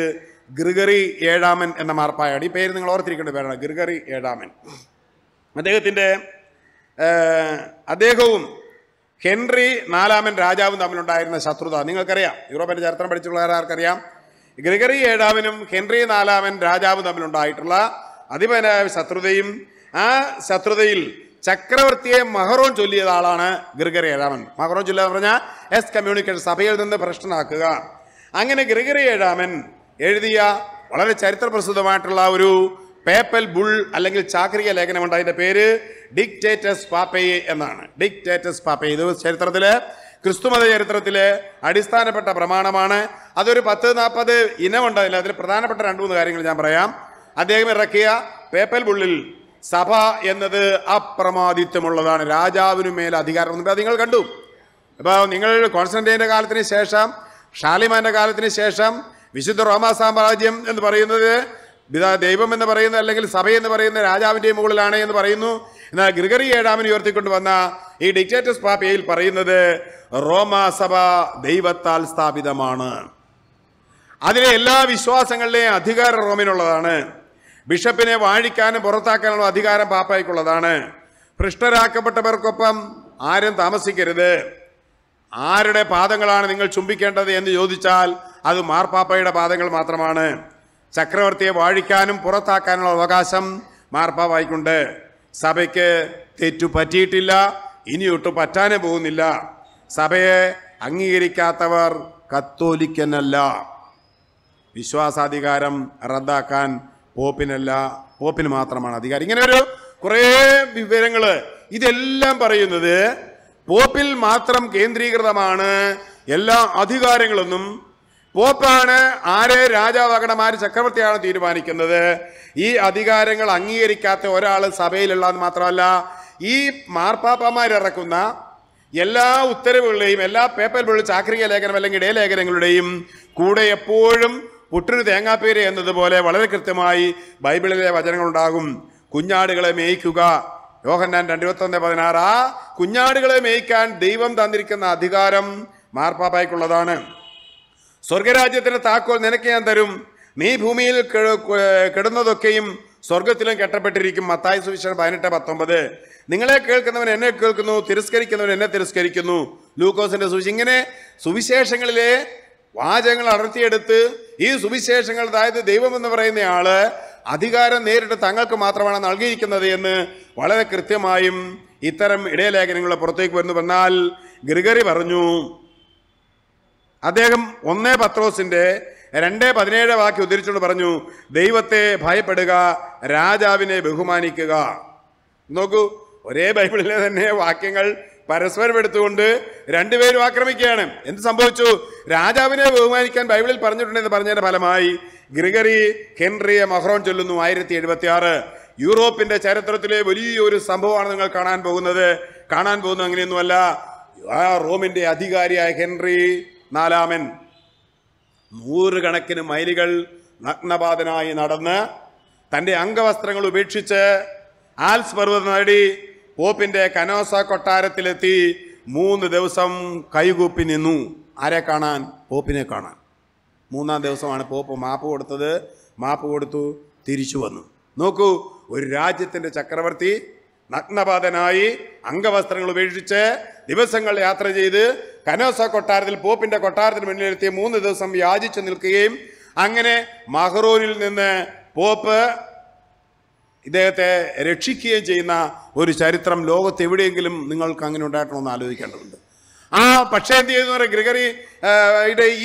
ഗ്രിഗറി ഏഴാമൻ എന്ന മാർപ്പായാണ് ഈ പേര് നിങ്ങൾ ഓർത്തിരിക്കേണ്ട പേരാണ് ഗ്രിഗറി ഏഴാമൻ അദ്ദേഹത്തിൻ്റെ അദ്ദേഹവും ഹെൻറി നാലാമൻ രാജാവും തമ്മിലുണ്ടായിരുന്ന ശത്രുത നിങ്ങൾക്കറിയാം യൂറോപ്പിൻ്റെ ചരിത്രം പഠിച്ചിട്ടുള്ള ആർക്കറിയാം ഗ്രിഗറി ഏഴാമനും ഹെൻറി നാലാമൻ രാജാവും തമ്മിലുണ്ടായിട്ടുള്ള അതിപനായ ശത്രുതയും ആ ശത്രുതയിൽ ചക്രവർത്തിയെ മഹറോൺ ചൊല്ലിയ ആളാണ് ഗ്രിഗറി ഏഴാമൻ മഹറോൺ ചൊല്ലുക പറഞ്ഞാൽ എസ് കമ്മ്യൂണിക്കേഷൻ സഭയിൽ നിന്ന് ഭ്രഷ്ടനാക്കുക അങ്ങനെ ഗ്രിഗറി ഏഴാമൻ എഴുതിയ വളരെ ചരിത്രപ്രസിദ്ധമായിട്ടുള്ള ഒരു പേപ്പൽ ബുൾ അല്ലെങ്കിൽ ചാക്രിക ലേഖനമുണ്ട് അതിൻ്റെ പേര് ഡിക്റ്റേറ്റസ് പാപ്പയെ എന്നാണ് ഡിക്റ്റേറ്റസ് പാപ്പയെ ഇത് ചരിത്രത്തിലെ ക്രിസ്തുമത ചരിത്രത്തിലെ അടിസ്ഥാനപ്പെട്ട പ്രമാണമാണ് അതൊരു പത്ത് നാൽപ്പത് ഇനമുണ്ട് അതിൽ അതിൽ പ്രധാനപ്പെട്ട രണ്ട് മൂന്ന് കാര്യങ്ങൾ ഞാൻ പറയാം അദ്ദേഹം ഇറക്കിയ പേപ്പൽ ബുള്ളിൽ സഭ എന്നത് അപ്രമാദിത്വമുള്ളതാണ് രാജാവിനുമേൽ മേൽ അധികാരം നിങ്ങൾ കണ്ടു ഇപ്പോൾ നിങ്ങൾ കോൺസ്റ്റന്റൈൻ്റെ കാലത്തിന് ശേഷം ഷാലിമാന്റെ കാലത്തിന് ശേഷം വിശുദ്ധ റോമാ സാമ്രാജ്യം എന്ന് പറയുന്നത് പിതാ ദൈവം എന്ന് പറയുന്ന അല്ലെങ്കിൽ സഭയെന്ന് പറയുന്ന രാജാവിൻ്റെ മുകളിലാണ് എന്ന് പറയുന്നു എന്നാൽ ഗ്രിഗറി ഏഴാമനെ ഉയർത്തിക്കൊണ്ട് വന്ന ഈ ഡിക്റ്റേറ്റേഴ്സ് പാപ്പയിൽ പറയുന്നത് സഭ ദൈവത്താൽ സ്ഥാപിതമാണ് അതിലെ എല്ലാ വിശ്വാസങ്ങളിലെയും അധികാരം റോമിനുള്ളതാണ് ബിഷപ്പിനെ വാഴിക്കാനും പുറത്താക്കാനുള്ള അധികാരം പാപ്പായ്ക്കുള്ളതാണ് ഭ്രഷ്ടരാക്കപ്പെട്ടവർക്കൊപ്പം ആരും താമസിക്കരുത് ആരുടെ പാദങ്ങളാണ് നിങ്ങൾ ചുംബിക്കേണ്ടത് എന്ന് ചോദിച്ചാൽ അത് മാർപ്പാപ്പയുടെ പാദങ്ങൾ മാത്രമാണ് ചക്രവർത്തിയെ വാഴിക്കാനും പുറത്താക്കാനുള്ള അവകാശം മാർപ്പാപ്പായിക്കൊണ്ട് സഭയ്ക്ക് തെറ്റു പറ്റിയിട്ടില്ല ഇനിയൊട്ട് പറ്റാനേ പോകുന്നില്ല സഭയെ അംഗീകരിക്കാത്തവർ കത്തോലിക്കനല്ല വിശ്വാസാധികാരം റദ്ദാക്കാൻ പോപ്പിനല്ല പോപ്പിന് മാത്രമാണ് അധികാരം ഇങ്ങനെ ഒരു കുറേ വിവരങ്ങൾ ഇതെല്ലാം പറയുന്നത് പോപ്പിൽ മാത്രം കേന്ദ്രീകൃതമാണ് എല്ലാ അധികാരങ്ങളൊന്നും പോപ്പാണ് ആരെ രാജാവാകണം ആര് ചക്രവർത്തിയാണ് തീരുമാനിക്കുന്നത് ഈ അധികാരങ്ങൾ അംഗീകരിക്കാത്ത ഒരാൾ സഭയിലുള്ളത് മാത്രമല്ല ഈ മാർപ്പാപ്പമാരിറക്കുന്ന എല്ലാ ഉത്തരവുകളുടെയും എല്ലാ പേപ്പർ ബിള്ളു ചാക്രിക ലേഖനം അല്ലെങ്കിൽ ഇടയലേഖനങ്ങളുടെയും കൂടെ എപ്പോഴും പുട്ടിന് തേങ്ങാപ്പേര് എന്നതുപോലെ വളരെ കൃത്യമായി ബൈബിളിലെ വചനങ്ങളുണ്ടാകും കുഞ്ഞാടുകളെ മേയ്ക്കുക യോഹന്നാൻ രണ്ടിരുപത്തൊന്ന് പതിനാറ് ആ കുഞ്ഞാടുകളെ മേയ്ക്കാൻ ദൈവം തന്നിരിക്കുന്ന അധികാരം മാർപ്പാപ്പായ്ക്കുള്ളതാണ് സ്വർഗരാജ്യത്തിൻ്റെ താക്കോൽ നിനക്ക് ഞാൻ തരും നീ ഭൂമിയിൽ കിടുന്നതൊക്കെയും സ്വർഗത്തിലും കെട്ടപ്പെട്ടിരിക്കും മത്തായ സുവിശേഷം പതിനെട്ട് പത്തൊമ്പത് നിങ്ങളെ കേൾക്കുന്നവൻ എന്നെ കേൾക്കുന്നു തിരസ്കരിക്കുന്നവൻ എന്നെ തിരസ്കരിക്കുന്നു ലൂക്കോസിൻ്റെ സുവിശേഷം ഇങ്ങനെ സുവിശേഷങ്ങളിലെ വാചകങ്ങൾ അടർത്തിയെടുത്ത് ഈ സുവിശേഷങ്ങൾ അതായത് പറയുന്ന പറയുന്നയാൾ അധികാരം നേരിട്ട് തങ്ങൾക്ക് മാത്രമാണ് നൽകിയിരിക്കുന്നത് എന്ന് വളരെ കൃത്യമായും ഇത്തരം ഇടയലേഖനങ്ങൾ പുറത്തേക്ക് വരുന്നു വന്നാൽ ഗ്രിഗറി പറഞ്ഞു അദ്ദേഹം ഒന്നേ പത്രോസിന്റെ രണ്ടേ പതിനേഴ് വാക്യം ഉദ്ധരിച്ചുകൊണ്ട് പറഞ്ഞു ദൈവത്തെ ഭയപ്പെടുക രാജാവിനെ ബഹുമാനിക്കുക നോക്കൂ ഒരേ ബൈബിളിലെ തന്നെ വാക്യങ്ങൾ പരസ്പരം എടുത്തുകൊണ്ട് രണ്ടുപേരും ആക്രമിക്കുകയാണ് എന്ത് സംഭവിച്ചു രാജാവിനെ ബഹുമാനിക്കാൻ ബൈബിളിൽ പറഞ്ഞിട്ടുണ്ടെന്ന് പറഞ്ഞതിന്റെ ഫലമായി ഗ്രിഗറി ഹെൻറിയ മഹ്റോൺ ചൊല്ലുന്നു ആയിരത്തി എഴുപത്തി ആറ് യൂറോപ്പിന്റെ ചരിത്രത്തിലെ വലിയൊരു സംഭവമാണ് നിങ്ങൾ കാണാൻ പോകുന്നത് കാണാൻ പോകുന്നത് അങ്ങനെയൊന്നുമല്ല ആ റോമിന്റെ അധികാരിയായ ഹെൻറി നാലാമൻ നൂറുകണക്കിന് മൈലുകൾ നഗ്നപാതനായി നടന്ന് തൻ്റെ അംഗവസ്ത്രങ്ങൾ ഉപേക്ഷിച്ച് ആൽസ് പർവ്വതം നേടി പോപ്പിൻ്റെ കനോസ കൊട്ടാരത്തിലെത്തി മൂന്ന് ദിവസം കൈകൂപ്പി നിന്നു ആരെ കാണാൻ പോപ്പിനെ കാണാൻ മൂന്നാം ദിവസമാണ് പോപ്പ് മാപ്പ് കൊടുത്തത് മാപ്പ് കൊടുത്തു തിരിച്ചു വന്നു നോക്കൂ ഒരു രാജ്യത്തിൻ്റെ ചക്രവർത്തി നഗ്നപാതനായി അംഗവസ്ത്രങ്ങൾ ഉപേക്ഷിച്ച് ദിവസങ്ങൾ യാത്ര ചെയ്ത് കനോസ കൊട്ടാരത്തിൽ പോപ്പിൻ്റെ കൊട്ടാരത്തിന് മുന്നിലെത്തി മൂന്ന് ദിവസം യാചിച്ചു നിൽക്കുകയും അങ്ങനെ മഹറൂരിൽ നിന്ന് പോപ്പ് ഇദ്ദേഹത്തെ രക്ഷിക്കുകയും ചെയ്യുന്ന ഒരു ചരിത്രം ലോകത്ത് എവിടെയെങ്കിലും നിങ്ങൾക്ക് അങ്ങനെ എന്ന് ആലോചിക്കേണ്ടതുണ്ട് ആ പക്ഷേ എന്ത് ചെയ്തു പറയാം ഗ്രിഗറി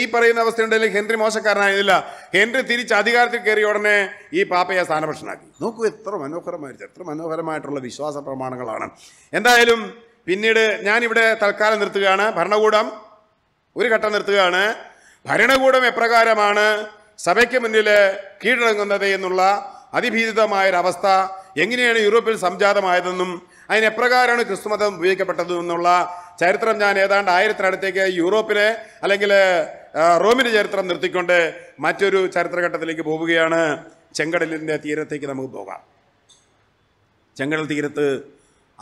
ഈ പറയുന്ന അവസ്ഥയുണ്ടെങ്കിൽ ഹെൻറി മോശക്കാരനായതില്ല ഹെൻറി തിരിച്ച് അധികാരത്തിൽ കയറിയ ഉടനെ ഈ പാപ്പയെ സ്ഥാനപക്ഷനാക്കി നോക്കൂ എത്ര മനോഹരമായിരുന്നു എത്ര മനോഹരമായിട്ടുള്ള വിശ്വാസ പ്രമാണങ്ങളാണ് എന്തായാലും പിന്നീട് ഞാനിവിടെ തൽക്കാലം നിർത്തുകയാണ് ഭരണകൂടം ഒരു ഘട്ടം നിർത്തുകയാണ് ഭരണകൂടം എപ്രകാരമാണ് സഭയ്ക്ക് മുന്നിൽ കീഴടങ്ങുന്നത് എന്നുള്ള അതിഭീതമായൊരവസ്ഥ എങ്ങനെയാണ് യൂറോപ്പിൽ സംജാതമായതെന്നും അതിനെപ്രകാരമാണ് ക്രിസ്തുമതം ഉപയോഗിക്കപ്പെട്ടതെന്നുള്ള ചരിത്രം ഞാൻ ഏതാണ്ട് ആയിരത്തിനടുത്തേക്ക് യൂറോപ്പിലെ അല്ലെങ്കിൽ റോമിൻ്റെ ചരിത്രം നിർത്തിക്കൊണ്ട് മറ്റൊരു ചരിത്രഘട്ടത്തിലേക്ക് പോവുകയാണ് ചെങ്കടലിൻ്റെ തീരത്തേക്ക് നമുക്ക് പോകാം ചെങ്കടൽ തീരത്ത്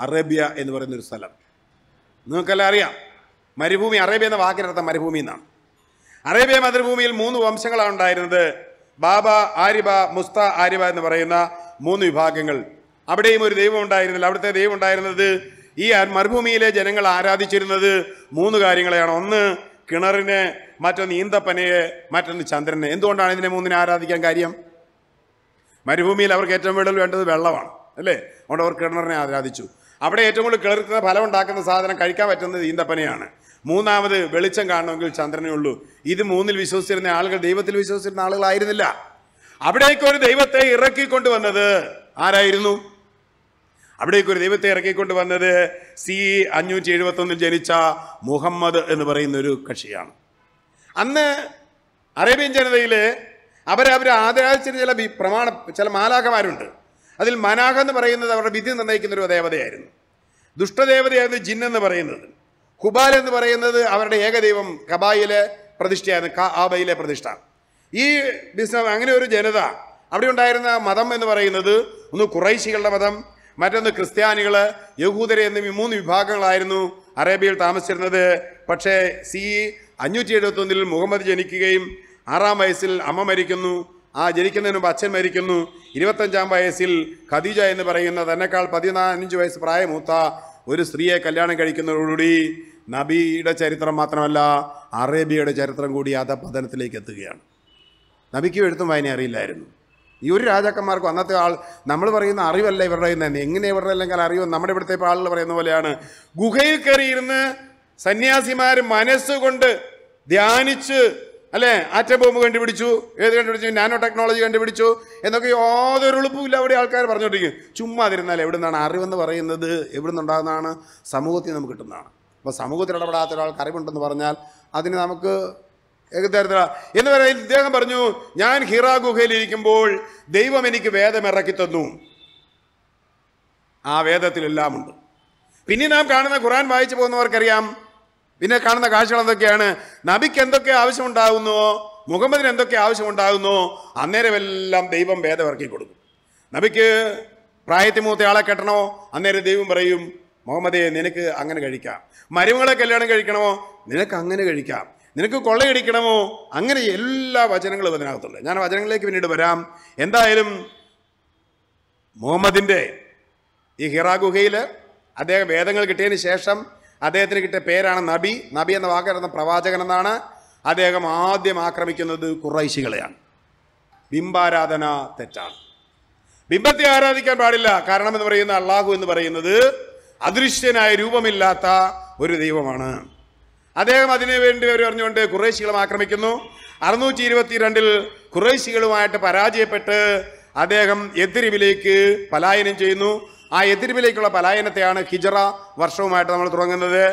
അറേബ്യ എന്ന് പറയുന്നൊരു സ്ഥലം നിങ്ങൾക്കെല്ലാം അറിയാം മരുഭൂമി അറേബ്യ എന്ന വാക്കിനർത്ഥം മരുഭൂമി എന്നാണ് അറേബ്യ മതൃഭൂമിയിൽ മൂന്ന് വംശങ്ങളാണ് ഉണ്ടായിരുന്നത് ബാബ ആരിബ മുസ്ത ആരിബ എന്ന് പറയുന്ന മൂന്ന് വിഭാഗങ്ങൾ അവിടെയും ഒരു ദൈവം ഉണ്ടായിരുന്നില്ല അവിടുത്തെ ദൈവം ഉണ്ടായിരുന്നത് ഈ മരുഭൂമിയിലെ ജനങ്ങൾ ആരാധിച്ചിരുന്നത് മൂന്ന് കാര്യങ്ങളെയാണ് ഒന്ന് കിണറിനെ മറ്റൊന്ന് ഈന്തപ്പനയെ മറ്റൊന്ന് ചന്ദ്രനെ എന്തുകൊണ്ടാണ് ഇതിനെ മൂന്നിനെ ആരാധിക്കാൻ കാര്യം മരുഭൂമിയിൽ അവർക്ക് ഏറ്റവും കൂടുതൽ വേണ്ടത് വെള്ളമാണ് അല്ലേ അതുകൊണ്ട് അവർ കിണറിനെ ആരാധിച്ചു അവിടെ ഏറ്റവും കൂടുതൽ കിളർക്കുന്ന ഫലം ഉണ്ടാക്കുന്ന സാധനം കഴിക്കാൻ പറ്റുന്നത് ഈന്തപ്പനയാണ് മൂന്നാമത് വെളിച്ചം കാണണമെങ്കിൽ ചന്ദ്രനേ ഉള്ളൂ ഇത് മൂന്നിൽ വിശ്വസിച്ചിരുന്ന ആളുകൾ ദൈവത്തിൽ വിശ്വസിച്ചിരുന്ന ആളുകളായിരുന്നില്ല അവിടേക്ക് ഒരു ദൈവത്തെ ഇറക്കിക്കൊണ്ടുവന്നത് ആരായിരുന്നു അവിടേക്ക് ഒരു ദൈവത്തെ ഇറക്കിക്കൊണ്ട് വന്നത് സി അഞ്ഞൂറ്റി ഒന്നിൽ ജനിച്ച മുഹമ്മദ് എന്ന് പറയുന്ന ഒരു കക്ഷിയാണ് അന്ന് അറേബ്യൻ ജനതയിൽ അവരവർ ആദരാധിച്ചിരുന്ന ചില പ്രമാണ ചില മാലാഖമാരുണ്ട് അതിൽ മാനാഖ എന്ന് പറയുന്നത് അവരുടെ വിധി നിർണ്ണയിക്കുന്ന ഒരു ദേവതയായിരുന്നു ദുഷ്ടദേവതയായിരുന്നു ജിൻ എന്ന് പറയുന്നത് ഹുബാൽ എന്ന് പറയുന്നത് അവരുടെ ഏകദൈവം കബായിലെ പ്രതിഷ്ഠയായിരുന്നു കാബയിലെ പ്രതിഷ്ഠ ഈ ബിസിനസ് അങ്ങനെ ഒരു ജനത അവിടെ ഉണ്ടായിരുന്ന മതം എന്ന് പറയുന്നത് ഒന്ന് കുറൈശികളുടെ മതം മറ്റൊന്ന് ക്രിസ്ത്യാനികൾ യഹൂദരെ എന്നീ മൂന്ന് വിഭാഗങ്ങളായിരുന്നു അറേബ്യയിൽ താമസിച്ചിരുന്നത് പക്ഷേ സി അഞ്ഞൂറ്റി എഴുപത്തൊന്നിൽ മുഹമ്മദ് ജനിക്കുകയും ആറാം വയസ്സിൽ അമ്മ മരിക്കുന്നു ആ ജനിക്കുന്നതിന് മുമ്പ് അച്ഛൻ മരിക്കുന്നു ഇരുപത്തഞ്ചാം വയസ്സിൽ ഖദീജ എന്ന് പറയുന്ന തന്നെക്കാൾ പതിനാലഞ്ച് വയസ്സ് പ്രായമൂത്ത ഒരു സ്ത്രീയെ കല്യാണം കഴിക്കുന്നതോടുകൂടി നബിയുടെ ചരിത്രം മാത്രമല്ല അറേബ്യയുടെ ചരിത്രം കൂടി അധപതനത്തിലേക്ക് എത്തുകയാണ് നബിക്കും എഴുത്തും വായന അറിയില്ലായിരുന്നു ഈ ഒരു രാജാക്കന്മാർക്കും അന്നത്തെ ആൾ നമ്മൾ പറയുന്ന അറിവല്ല ഇവരുടെ തന്നെ എങ്ങനെ ഇവരുടെ അല്ലെങ്കിൽ അറിവ് നമ്മുടെ ഇവിടുത്തെ ആളുകൾ പറയുന്ന പോലെയാണ് ഗുഹയിൽ കയറിയിരുന്ന് സന്യാസിമാർ മനസ്സുകൊണ്ട് ധ്യാനിച്ച് അല്ലേ ആറ്റം ബോംബ് കണ്ടുപിടിച്ചു ഏത് കണ്ടുപിടിച്ചു നാനോ ടെക്നോളജി കണ്ടുപിടിച്ചു എന്നൊക്കെ യാതൊരു എളുപ്പമില്ല അവിടെ ആൾക്കാർ പറഞ്ഞുകൊണ്ടിരിക്കും ചുമ്മാ ഇരുന്നാൽ എവിടെ നിന്നാണ് അറിവെന്ന് പറയുന്നത് എവിടെ നിന്നുണ്ടാകുന്നതാണ് സമൂഹത്തിൽ നമുക്ക് കിട്ടുന്നതാണ് അപ്പോൾ സമൂഹത്തിൽ ഇടപെടാത്ത ഒരാൾക്ക് അറിവുണ്ടെന്ന് പറഞ്ഞാൽ അതിന് നമുക്ക് ദരിദ്ര എന്ന് പറയുന്നത് ഇദ്ദേഹം പറഞ്ഞു ഞാൻ ഹിറ ഗുഹയിലിരിക്കുമ്പോൾ ദൈവം എനിക്ക് വേദം ഇറക്കി തന്നു ആ വേദത്തിലെല്ലാം ഉണ്ട് പിന്നെ നാം കാണുന്ന ഖുറാൻ വായിച്ചു പോകുന്നവർക്കറിയാം പിന്നെ കാണുന്ന കാഴ്ചകൾ എന്തൊക്കെയാണ് നബിക്ക് എന്തൊക്കെ ആവശ്യമുണ്ടാകുന്നു മുഹമ്മദിന് എന്തൊക്കെ ആവശ്യമുണ്ടാകുന്നു അന്നേരമെല്ലാം ദൈവം വേദമിറക്കി കൊടുക്കും നബിക്ക് പ്രായത്തി മൂത്ത ആളെ കെട്ടണോ അന്നേരം ദൈവം പറയും മുഹമ്മദേ നിനക്ക് അങ്ങനെ കഴിക്കാം മരുമകളെ കല്യാണം കഴിക്കണമോ നിനക്ക് അങ്ങനെ കഴിക്കാം നിനക്ക് കൊള്ളയടിക്കണമോ അങ്ങനെ എല്ലാ വചനങ്ങളും അതിനകത്തുണ്ട് ഞാൻ വചനങ്ങളിലേക്ക് പിന്നീട് വരാം എന്തായാലും മുഹമ്മദിൻ്റെ ഈ ഹിറ ഗുഹയിൽ അദ്ദേഹം വേദങ്ങൾ കിട്ടിയതിന് ശേഷം അദ്ദേഹത്തിന് കിട്ടിയ പേരാണ് നബി നബി എന്ന വാക്ക് നടന്ന പ്രവാചകൻ എന്നാണ് അദ്ദേഹം ആദ്യം ആക്രമിക്കുന്നത് കുറൈശികളെയാണ് ബിംബാരാധന തെറ്റാണ് ബിംബത്തെ ആരാധിക്കാൻ പാടില്ല കാരണം എന്ന് പറയുന്ന അള്ളാഹു എന്ന് പറയുന്നത് അദൃശ്യനായ രൂപമില്ലാത്ത ഒരു ദൈവമാണ് അദ്ദേഹം അതിനുവേണ്ടി അവർ അറിഞ്ഞുകൊണ്ട് കുറേശികളും ആക്രമിക്കുന്നു അറുന്നൂറ്റി ഇരുപത്തിരണ്ടിൽ കുറേശികളുമായിട്ട് പരാജയപ്പെട്ട് അദ്ദേഹം എതിരിവിലേക്ക് പലായനം ചെയ്യുന്നു ആ എതിരിവിലേക്കുള്ള പലായനത്തെയാണ് ഹിജറ വർഷവുമായിട്ട് നമ്മൾ തുടങ്ങുന്നത്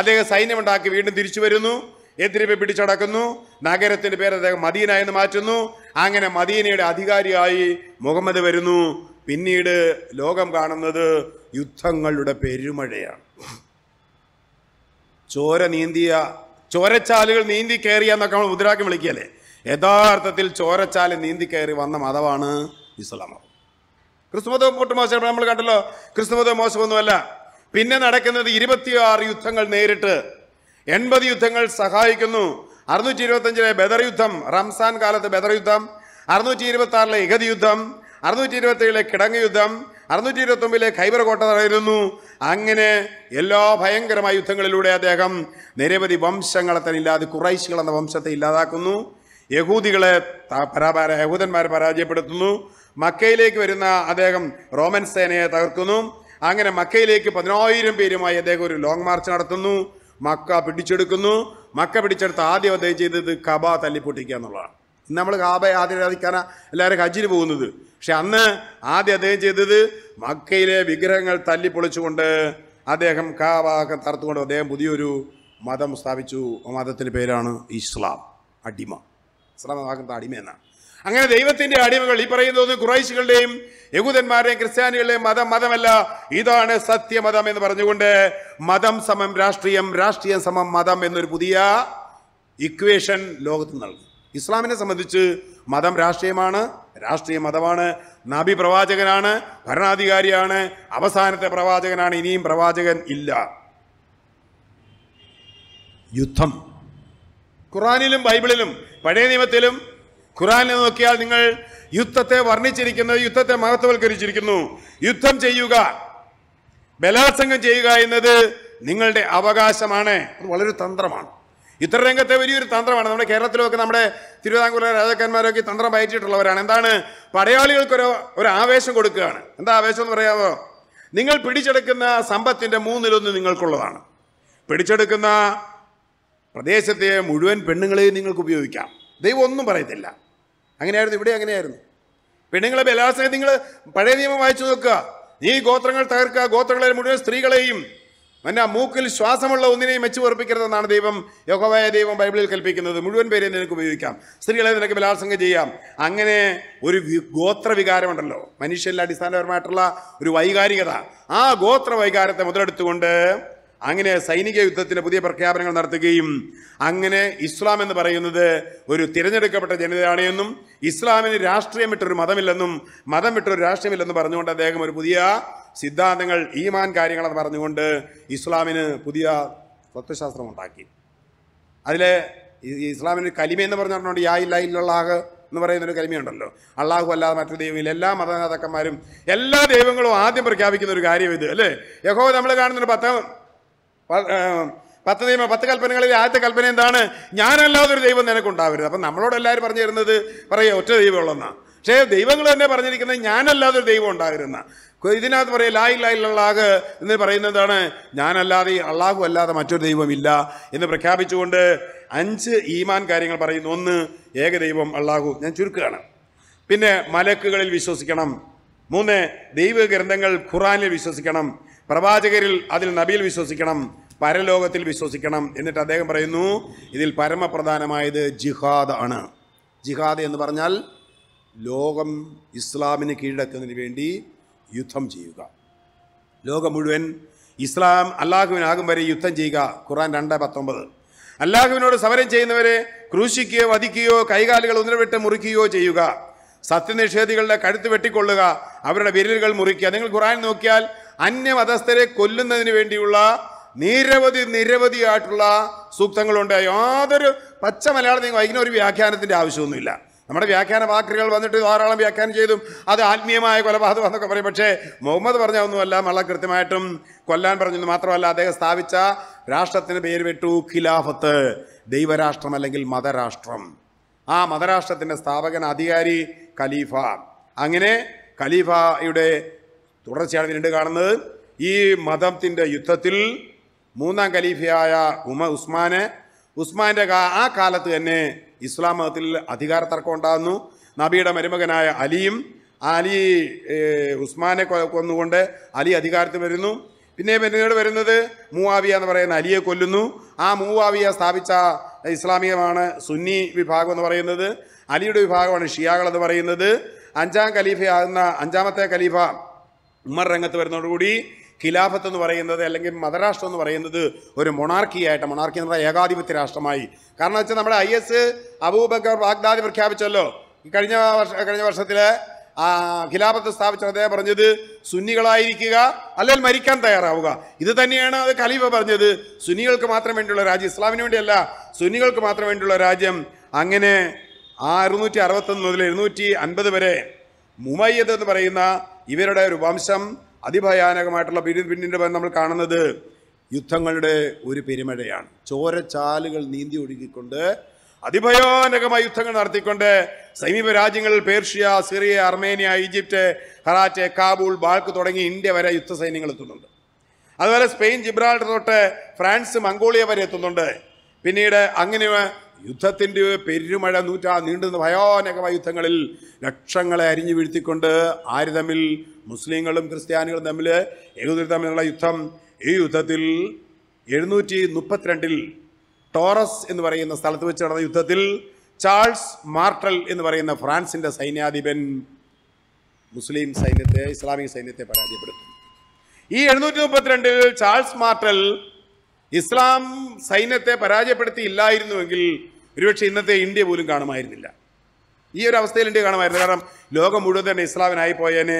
അദ്ദേഹം സൈന്യമുണ്ടാക്കി വീണ്ടും തിരിച്ചു വരുന്നു എതിരിപ്പ് പിടിച്ചടക്കുന്നു നഗരത്തിൻ്റെ പേര് അദ്ദേഹം മദീന എന്ന് മാറ്റുന്നു അങ്ങനെ മദീനയുടെ അധികാരിയായി മുഹമ്മദ് വരുന്നു പിന്നീട് ലോകം കാണുന്നത് യുദ്ധങ്ങളുടെ പെരുമഴയാണ് ചോര നീന്തിയ ചോരച്ചാലുകൾ നീന്തി കയറിയ എന്നൊക്കെ നമ്മൾ മുദ്രാക്കി വിളിക്കുകയല്ലേ യഥാർത്ഥത്തിൽ ചോരച്ചാല് നീന്തി കയറി വന്ന മതമാണ് ഇസ്ലാം മതം ക്രിസ്തുമത മോശം നമ്മൾ കണ്ടല്ലോ ക്രിസ്തുമത മോശമൊന്നുമല്ല പിന്നെ നടക്കുന്നത് ഇരുപത്തിയാറ് യുദ്ധങ്ങൾ നേരിട്ട് എൺപത് യുദ്ധങ്ങൾ സഹായിക്കുന്നു അറുന്നൂറ്റി ഇരുപത്തഞ്ചിലെ ബദർ യുദ്ധം റംസാൻ കാലത്ത് ബദർ യുദ്ധം അറുന്നൂറ്റി ഇരുപത്തി ആറിലെ യുദ്ധം അറുന്നൂറ്റി ഇരുപത്തി ഏഴിലെ കിടങ്ങ് യുദ്ധം അറുന്നൂറ്റി ഇരുപത്തൊമ്പതിലെ ഖൈബർ കോട്ട തടയിരുന്നു അങ്ങനെ എല്ലാ ഭയങ്കരമായ യുദ്ധങ്ങളിലൂടെ അദ്ദേഹം നിരവധി വംശങ്ങളെ തന്നെ ഇല്ലാതെ കുറൈശികൾ എന്ന വംശത്തെ ഇല്ലാതാക്കുന്നു യഹൂദികളെ യഹൂദന്മാരെ പരാജയപ്പെടുത്തുന്നു മക്കയിലേക്ക് വരുന്ന അദ്ദേഹം റോമൻ സേനയെ തകർക്കുന്നു അങ്ങനെ മക്കയിലേക്ക് പതിനായിരം പേരുമായി അദ്ദേഹം ഒരു ലോങ് മാർച്ച് നടത്തുന്നു മക്ക പിടിച്ചെടുക്കുന്നു മക്ക പിടിച്ചെടുത്ത് ആദ്യം അദ്ദേഹം ചെയ്തത് കബ തല്ലിപ്പൊട്ടിക്കുക എന്നുള്ളതാണ് ഇന്ന് നമ്മൾ കാബ ആദ്യാധിക്കാന എല്ലാവരും ഹജ്ജിന് പോകുന്നത് പക്ഷെ അന്ന് ആദ്യം അദ്ദേഹം ചെയ്തത് മക്കയിലെ വിഗ്രഹങ്ങൾ തല്ലിപ്പൊളിച്ചുകൊണ്ട് അദ്ദേഹം കാബാക്കെ തറത്തുകൊണ്ട് അദ്ദേഹം പുതിയൊരു മതം സ്ഥാപിച്ചു മതത്തിൻ്റെ പേരാണ് ഇസ്ലാം അടിമ ഇസ്ലാം മതമാക്കുന്ന അടിമ എന്നാണ് അങ്ങനെ ദൈവത്തിന്റെ അടിമകൾ ഈ പറയുന്നത് കുറൈശികളുടെയും യഹൂദന്മാരുടെയും ക്രിസ്ത്യാനികളുടെയും മതം മതമല്ല ഇതാണ് സത്യമതം എന്ന് പറഞ്ഞുകൊണ്ട് മതം സമം രാഷ്ട്രീയം രാഷ്ട്രീയം സമം മതം എന്നൊരു പുതിയ ഇക്വേഷൻ ലോകത്ത് നൽകി ഇസ്ലാമിനെ സംബന്ധിച്ച് മതം രാഷ്ട്രീയമാണ് രാഷ്ട്രീയ മതമാണ് നബി പ്രവാചകനാണ് ഭരണാധികാരിയാണ് അവസാനത്തെ പ്രവാചകനാണ് ഇനിയും പ്രവാചകൻ ഇല്ല യുദ്ധം ഖുറാനിലും ബൈബിളിലും പഴയ നിയമത്തിലും ഖുറാനിൽ നോക്കിയാൽ നിങ്ങൾ യുദ്ധത്തെ വർണ്ണിച്ചിരിക്കുന്നത് യുദ്ധത്തെ മഹത്വവൽക്കരിച്ചിരിക്കുന്നു യുദ്ധം ചെയ്യുക ബലാത്സംഗം ചെയ്യുക എന്നത് നിങ്ങളുടെ അവകാശമാണ് അത് വളരെ തന്ത്രമാണ് ഇത്ര രംഗത്തെ വലിയൊരു തന്ത്രമാണ് നമ്മുടെ കേരളത്തിലൊക്കെ നമ്മുടെ തിരുവിതാംകൂറിലെ രാജാക്കന്മാരൊക്കെ തന്ത്രം പയറ്റിയിട്ടുള്ളവരാണ് എന്താണ് പടയാളികൾക്കൊരു ഒരു ആവേശം കൊടുക്കുകയാണ് എന്താ ആവേശം എന്ന് പറയാമോ നിങ്ങൾ പിടിച്ചെടുക്കുന്ന സമ്പത്തിൻ്റെ മൂന്നിലൊന്ന് നിങ്ങൾക്കുള്ളതാണ് പിടിച്ചെടുക്കുന്ന പ്രദേശത്തെ മുഴുവൻ പെണ്ണുങ്ങളെയും നിങ്ങൾക്ക് ഉപയോഗിക്കാം ദൈവം ഒന്നും പറയത്തില്ല അങ്ങനെയായിരുന്നു ഇവിടെ അങ്ങനെയായിരുന്നു പെണ്ണുങ്ങളെ ബലാത്സംഗം നിങ്ങൾ പഴയ നിയമം വായിച്ചു നോക്കുക നീ ഗോത്രങ്ങൾ തകർക്കുക ഗോത്രങ്ങളെ മുഴുവൻ സ്ത്രീകളെയും ആ മൂക്കിൽ ശ്വാസമുള്ള ഒന്നിനെയും വെച്ച് വെറുപ്പിക്കരുതെന്നാണ് ദൈവം യോഗവായ ദൈവം ബൈബിളിൽ കൽപ്പിക്കുന്നത് മുഴുവൻ പേരെ നിനക്ക് ഉപയോഗിക്കാം സ്ത്രീകളെ നിനക്ക് ബലാത്സംഗം ചെയ്യാം അങ്ങനെ ഒരു ഗോത്രവികാരമുണ്ടല്ലോ മനുഷ്യരിൽ അടിസ്ഥാനപരമായിട്ടുള്ള ഒരു വൈകാരികത ആ ഗോത്ര വൈകാരത്തെ മുതലെടുത്തുകൊണ്ട് അങ്ങനെ സൈനിക യുദ്ധത്തിന് പുതിയ പ്രഖ്യാപനങ്ങൾ നടത്തുകയും അങ്ങനെ ഇസ്ലാം എന്ന് പറയുന്നത് ഒരു തിരഞ്ഞെടുക്കപ്പെട്ട ജനതയാണ് എന്നും ഇസ്ലാമിന് രാഷ്ട്രീയം വിട്ടൊരു മതമില്ലെന്നും മതം വിട്ടൊരു രാഷ്ട്രീയമില്ലെന്നും പറഞ്ഞുകൊണ്ട് അദ്ദേഹം ഒരു പുതിയ സിദ്ധാന്തങ്ങൾ ഈമാൻ കാര്യങ്ങളെന്ന് പറഞ്ഞുകൊണ്ട് ഇസ്ലാമിന് പുതിയ തത്വശാസ്ത്രം ഉണ്ടാക്കി അതിൽ ഇസ്ലാമിന് കലിമ എന്ന് പറഞ്ഞുകൊണ്ട് യാ ഇല്ല ഇല്ലാഹ് എന്ന് പറയുന്നൊരു കലിമയുണ്ടല്ലോ അള്ളാഹു അല്ലാതെ മറ്റു ദൈവമില്ല എല്ലാ മതനേതാക്കന്മാരും എല്ലാ ദൈവങ്ങളും ആദ്യം പ്രഖ്യാപിക്കുന്ന ഒരു കാര്യം ഇത് അല്ലേ യഹോ നമ്മൾ കാണുന്നൊരു പത്ത പത്ത് ദൈവം പത്ത് കൽപ്പനകളിൽ ആദ്യത്തെ കൽപ്പന എന്താണ് ഞാനല്ലാതെ ഒരു ദൈവം നിനക്കുണ്ടാവരുത് അപ്പം നമ്മളോട് എല്ലാവരും പറഞ്ഞു തരുന്നത് പറയുക ഒറ്റ ദൈവമുള്ളെന്നാണ് പക്ഷേ ദൈവങ്ങൾ തന്നെ പറഞ്ഞിരിക്കുന്നത് ഞാനല്ലാതെ ഒരു ദൈവം ഉണ്ടാകരുന്ന ഇതിനകത്ത് പറയാം ലായി ലായി അള്ളാഹ് എന്ന് എന്താണ് ഞാനല്ലാതെ അള്ളാഹു അല്ലാതെ മറ്റൊരു ദൈവമില്ല എന്ന് പ്രഖ്യാപിച്ചുകൊണ്ട് അഞ്ച് ഈമാൻ കാര്യങ്ങൾ പറയുന്നു ഒന്ന് ഏകദൈവം അള്ളാഹു ഞാൻ ചുരുക്കുകയാണ് പിന്നെ മലക്കുകളിൽ വിശ്വസിക്കണം മൂന്ന് ദൈവ ഗ്രന്ഥങ്ങൾ ഖുറാനിൽ വിശ്വസിക്കണം പ്രവാചകരിൽ അതിൽ നബിയിൽ വിശ്വസിക്കണം പരലോകത്തിൽ വിശ്വസിക്കണം എന്നിട്ട് അദ്ദേഹം പറയുന്നു ഇതിൽ പരമപ്രധാനമായത് ജിഹാദ് ആണ് ജിഹാദ് എന്ന് പറഞ്ഞാൽ ലോകം ഇസ്ലാമിന് കീഴടക്കുന്നതിന് വേണ്ടി യുദ്ധം ചെയ്യുക ലോകം മുഴുവൻ ഇസ്ലാം അല്ലാഹുവിനാകും വരെ യുദ്ധം ചെയ്യുക ഖുറാൻ രണ്ട് പത്തൊമ്പത് അല്ലാഹുവിനോട് സമരം ചെയ്യുന്നവരെ ക്രൂശിക്കുകയോ വധിക്കുകയോ കൈകാലുകൾ ഉതിരവിട്ട് മുറിക്കുകയോ ചെയ്യുക സത്യനിഷേധികളുടെ കഴുത്ത് വെട്ടിക്കൊള്ളുക അവരുടെ വിരലുകൾ മുറിക്കുക നിങ്ങൾ ഖുറാൻ നോക്കിയാൽ അന്യമതസ്ഥരെ കൊല്ലുന്നതിന് വേണ്ടിയുള്ള നിരവധി നിരവധിയായിട്ടുള്ള സൂക്തങ്ങളുണ്ട് യാതൊരു പച്ച മലയാളം നിങ്ങൾ വൈകുന്ന ഒരു വ്യാഖ്യാനത്തിൻ്റെ ആവശ്യമൊന്നുമില്ല നമ്മുടെ വ്യാഖ്യാന വാക്കുകൾ വന്നിട്ട് ധാരാളം വ്യാഖ്യാനം ചെയ്തും അത് ആത്മീയമായ കൊലപാതകം എന്നൊക്കെ പറയും പക്ഷേ മുഹമ്മദ് പറഞ്ഞ ഒന്നുമല്ല മള്ള കൃത്യമായിട്ടും കൊല്ലാൻ പറഞ്ഞെന്ന് മാത്രമല്ല അദ്ദേഹം സ്ഥാപിച്ച രാഷ്ട്രത്തിന് പേര് വിട്ടു ഖിലാഫത്ത് ദൈവരാഷ്ട്രം അല്ലെങ്കിൽ മതരാഷ്ട്രം ആ മതരാഷ്ട്രത്തിൻ്റെ സ്ഥാപകൻ അധികാരി ഖലീഫ അങ്ങനെ ഖലീഫയുടെ തുടർച്ചയാണ് വീണ്ടും കാണുന്നത് ഈ മതത്തിൻ്റെ യുദ്ധത്തിൽ മൂന്നാം ഖലീഫയായ ഉമ ഉസ്മാന് ഉസ്മാൻ്റെ ആ കാലത്ത് തന്നെ ഇസ്ലാം മതത്തിൽ അധികാര തർക്കം ഉണ്ടാകുന്നു നബിയുടെ മരുമകനായ അലിയും അലി ഉസ്മാനെ കൊന്നുകൊണ്ട് അലി അധികാരത്തിൽ വരുന്നു പിന്നെ പിന്നീട് വരുന്നത് മൂവാവിയ എന്ന് പറയുന്ന അലിയെ കൊല്ലുന്നു ആ മൂവാവിയ സ്ഥാപിച്ച ഇസ്ലാമികമാണ് സുന്നി വിഭാഗം എന്ന് പറയുന്നത് അലിയുടെ വിഭാഗമാണ് ഷിയാകൾ എന്ന് പറയുന്നത് അഞ്ചാം ഖലീഫയാകുന്ന അഞ്ചാമത്തെ ഖലീഫ ഉമ്മർ രംഗത്ത് വരുന്നതോടുകൂടി ഖിലാഫത്ത് എന്ന് പറയുന്നത് അല്ലെങ്കിൽ മതരാഷ്ട്രം എന്ന് പറയുന്നത് ഒരു മൊണാർക്കിയായിട്ട് മൊണാർക്കി എന്ന് പറഞ്ഞാൽ ഏകാധിപത്യ രാഷ്ട്രമായി കാരണം വെച്ചാൽ നമ്മുടെ ഐ എസ് അബൂബക്കർ ബാഗ്ദാദി പ്രഖ്യാപിച്ചല്ലോ കഴിഞ്ഞ വർഷ കഴിഞ്ഞ വർഷത്തിൽ ഖിലാഫത്ത് സ്ഥാപിച്ച അദ്ദേഹം പറഞ്ഞത് സുന്നികളായിരിക്കുക അല്ലെങ്കിൽ മരിക്കാൻ തയ്യാറാവുക ഇത് തന്നെയാണ് അത് ഖലീഫ പറഞ്ഞത് സുന്നികൾക്ക് മാത്രം വേണ്ടിയുള്ള രാജ്യം ഇസ്ലാമിന് വേണ്ടിയല്ല സുന്നികൾക്ക് മാത്രം വേണ്ടിയുള്ള രാജ്യം അങ്ങനെ ആ അറുന്നൂറ്റി അറുപത്തൊന്ന് മുതൽ എഴുന്നൂറ്റി അൻപത് വരെ മുമയ്യത് എന്ന് പറയുന്ന ഇവരുടെ ഒരു വംശം അതിഭയാനകമായിട്ടുള്ള പിന്നിൻ്റെ നമ്മൾ കാണുന്നത് യുദ്ധങ്ങളുടെ ഒരു പെരുമഴയാണ് ചോരച്ചാലുകൾ നീന്തി ഒഴുകിക്കൊണ്ട് അതിഭയാനകമായ യുദ്ധങ്ങൾ നടത്തിക്കൊണ്ട് സമീപ രാജ്യങ്ങളിൽ Persia Syria Armenia Egypt Herat Kabul Balkh തുടങ്ങി ഇന്ത്യ വരെ യുദ്ധ സൈന്യങ്ങൾ എത്തുന്നുണ്ട് അതുപോലെ സ്പെയിൻ ജിബ്രാൾട്ടർ തൊട്ട് ഫ്രാൻസ് മംഗോളിയ വരെ എത്തുന്നുണ്ട് പിന്നീട് അങ്ങനെ യുദ്ധത്തിൻ്റെ പെരുമഴ നൂറ്റാ നീണ്ടുന്ന ഭയാനകമായ യുദ്ധങ്ങളിൽ ലക്ഷങ്ങളെ അരിഞ്ഞു വീഴ്ത്തിക്കൊണ്ട് ആര് തമ്മിൽ മുസ്ലിങ്ങളും ക്രിസ്ത്യാനികളും തമ്മിൽ ഏകുതിരി തമ്മിലുള്ള യുദ്ധം ഈ യുദ്ധത്തിൽ എഴുന്നൂറ്റി മുപ്പത്തിരണ്ടിൽ ടോറസ് എന്ന് പറയുന്ന സ്ഥലത്ത് വെച്ച് നടന്ന യുദ്ധത്തിൽ ചാൾസ് മാർട്ടൽ എന്ന് പറയുന്ന ഫ്രാൻസിൻ്റെ സൈന്യാധിപൻ മുസ്ലിം സൈന്യത്തെ ഇസ്ലാമിക സൈന്യത്തെ പരാജയപ്പെടുത്തും ഈ എഴുന്നൂറ്റി മുപ്പത്തിരണ്ടിൽ ചാൾസ് മാർട്ടൽ ഇസ്ലാം സൈന്യത്തെ പരാജയപ്പെടുത്തിയില്ലായിരുന്നുവെങ്കിൽ ഒരുപക്ഷെ ഇന്നത്തെ ഇന്ത്യ പോലും കാണുമായിരുന്നില്ല ഈ ഒരു അവസ്ഥയിൽ ഇന്ത്യ കാണുമായിരുന്നു കാരണം ലോകം മുഴുവൻ തന്നെ ഇസ്ലാമിനായി പോയേനെ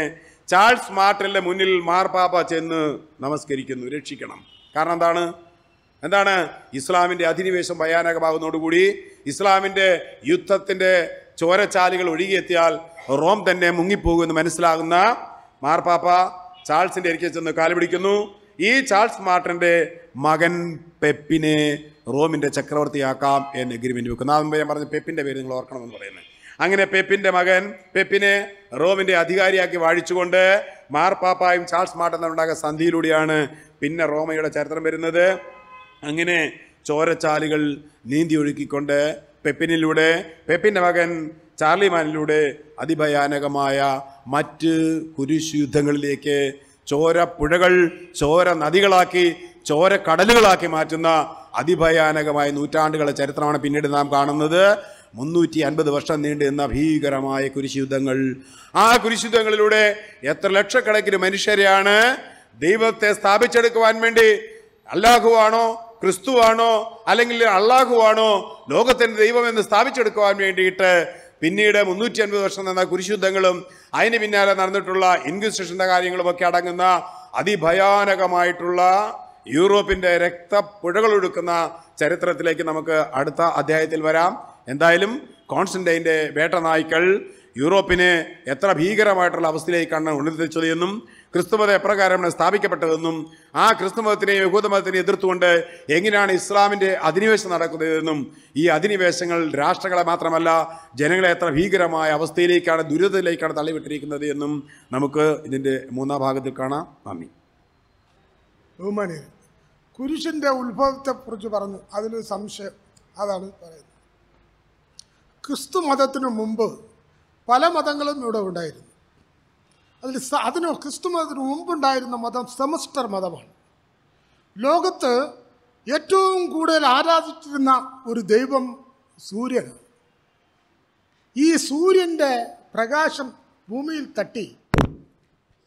ചാൾസ് മാർട്ടലിൻ്റെ മുന്നിൽ മാർപ്പാപ്പ ചെന്ന് നമസ്കരിക്കുന്നു രക്ഷിക്കണം കാരണം എന്താണ് എന്താണ് ഇസ്ലാമിൻ്റെ അധിനിവേശം ഭയാനകമാകുന്നതോടുകൂടി ഇസ്ലാമിൻ്റെ യുദ്ധത്തിൻ്റെ ചോരച്ചാലുകൾ ഒഴുകിയെത്തിയാൽ റോം തന്നെ മുങ്ങിപ്പോകുമെന്ന് മനസ്സിലാകുന്ന മാർപ്പാപ്പ ചാൾസിൻ്റെ അരികെ ചെന്ന് കാലുപിടിക്കുന്നു ഈ ചാൾസ് മാർട്ടിൻ്റെ മകൻ പെപ്പിനെ റോമിൻ്റെ ചക്രവർത്തിയാക്കാം എന്ന് എഗ്രിമെൻ്റ് വെക്കും നാ മുമ്പ് ഞാൻ പറഞ്ഞ പെപ്പിൻ്റെ പേര് നിങ്ങൾ ഓർക്കണമെന്ന് പറയുന്നത് അങ്ങനെ പെപ്പിൻ്റെ മകൻ പെപ്പിനെ റോമിൻ്റെ അധികാരിയാക്കി വാഴിച്ചുകൊണ്ട് മാർപ്പാപ്പായും ചാൾസ് മാർട്ടും ഉണ്ടാകുന്ന സന്ധിയിലൂടെയാണ് പിന്നെ റോമയുടെ ചരിത്രം വരുന്നത് അങ്ങനെ ചോരച്ചാലുകൾ നീന്തി ഒഴുക്കിക്കൊണ്ട് പെപ്പിനിലൂടെ പെപ്പിൻ്റെ മകൻ ചാർലിമാനിലൂടെ അതിഭയാനകമായ മറ്റ് കുരിശ് യുദ്ധങ്ങളിലേക്ക് ചോര പുഴകൾ ചോര നദികളാക്കി ചോര കടലുകളാക്കി മാറ്റുന്ന അതിഭയാനകമായ നൂറ്റാണ്ടുകളെ ചരിത്രമാണ് പിന്നീട് നാം കാണുന്നത് മുന്നൂറ്റി അൻപത് വർഷം നീണ്ടു നിന്ന ഭീകരമായ കുരിശുദ്ധങ്ങൾ ആ കുരിശുദ്ധങ്ങളിലൂടെ എത്ര ലക്ഷക്കണക്കിന് മനുഷ്യരെയാണ് ദൈവത്തെ സ്ഥാപിച്ചെടുക്കുവാൻ വേണ്ടി അല്ലാഹുവാണോ ക്രിസ്തുവാണോ അല്ലെങ്കിൽ അള്ളാഹുവാണോ ലോകത്തിൻ്റെ ദൈവമെന്ന് സ്ഥാപിച്ചെടുക്കുവാൻ വേണ്ടിയിട്ട് പിന്നീട് മുന്നൂറ്റി അൻപത് വർഷം നടന്ന കുരിശുദ്ധങ്ങളും അതിന് പിന്നാലെ നടന്നിട്ടുള്ള ഇൻക്വിസിഷൻ്റെ ഒക്കെ അടങ്ങുന്ന അതിഭയാനകമായിട്ടുള്ള യൂറോപ്പിൻ്റെ രക്തപ്പുഴകളൊഴുക്കുന്ന ചരിത്രത്തിലേക്ക് നമുക്ക് അടുത്ത അധ്യായത്തിൽ വരാം എന്തായാലും കോൺസ്റ്റൻറ്റൈൻ്റെ വേട്ടനായ്ക്കൾ യൂറോപ്പിനെ എത്ര ഭീകരമായിട്ടുള്ള അവസ്ഥയിലേക്കാണ് ഉണർത്തിച്ചത് എന്നും ക്രിസ്തുമത എപ്രകാരമാണ് സ്ഥാപിക്കപ്പെട്ടതെന്നും ആ ക്രിസ്തുമതത്തിനെയും യഹൂദമതത്തിനെയും എതിർത്തുകൊണ്ട് എങ്ങനെയാണ് ഇസ്ലാമിൻ്റെ അധിനിവേശം നടക്കുന്നതെന്നും ഈ അധിനിവേശങ്ങൾ രാഷ്ട്രങ്ങളെ മാത്രമല്ല ജനങ്ങളെ എത്ര ഭീകരമായ അവസ്ഥയിലേക്കാണ് ദുരിതത്തിലേക്കാണ് തള്ളിവിട്ടിരിക്കുന്നത് എന്നും നമുക്ക് ഇതിൻ്റെ മൂന്നാം ഭാഗത്തിൽ കാണാം നന്ദി കുരിശിൻ്റെ ഉത്ഭവത്തെക്കുറിച്ച് പറഞ്ഞു അതിലൊരു സംശയം അതാണ് പറയുന്നത് ക്രിസ്തു മതത്തിനു മുമ്പ് പല മതങ്ങളും ഇവിടെ ഉണ്ടായിരുന്നു അതിൽ അതിന് ക്രിസ്തു മതത്തിന് മുമ്പുണ്ടായിരുന്ന മതം സെമസ്റ്റർ മതമാണ് ലോകത്ത് ഏറ്റവും കൂടുതൽ ആരാധിച്ചിരുന്ന ഒരു ദൈവം സൂര്യനാണ് ഈ സൂര്യൻ്റെ പ്രകാശം ഭൂമിയിൽ തട്ടി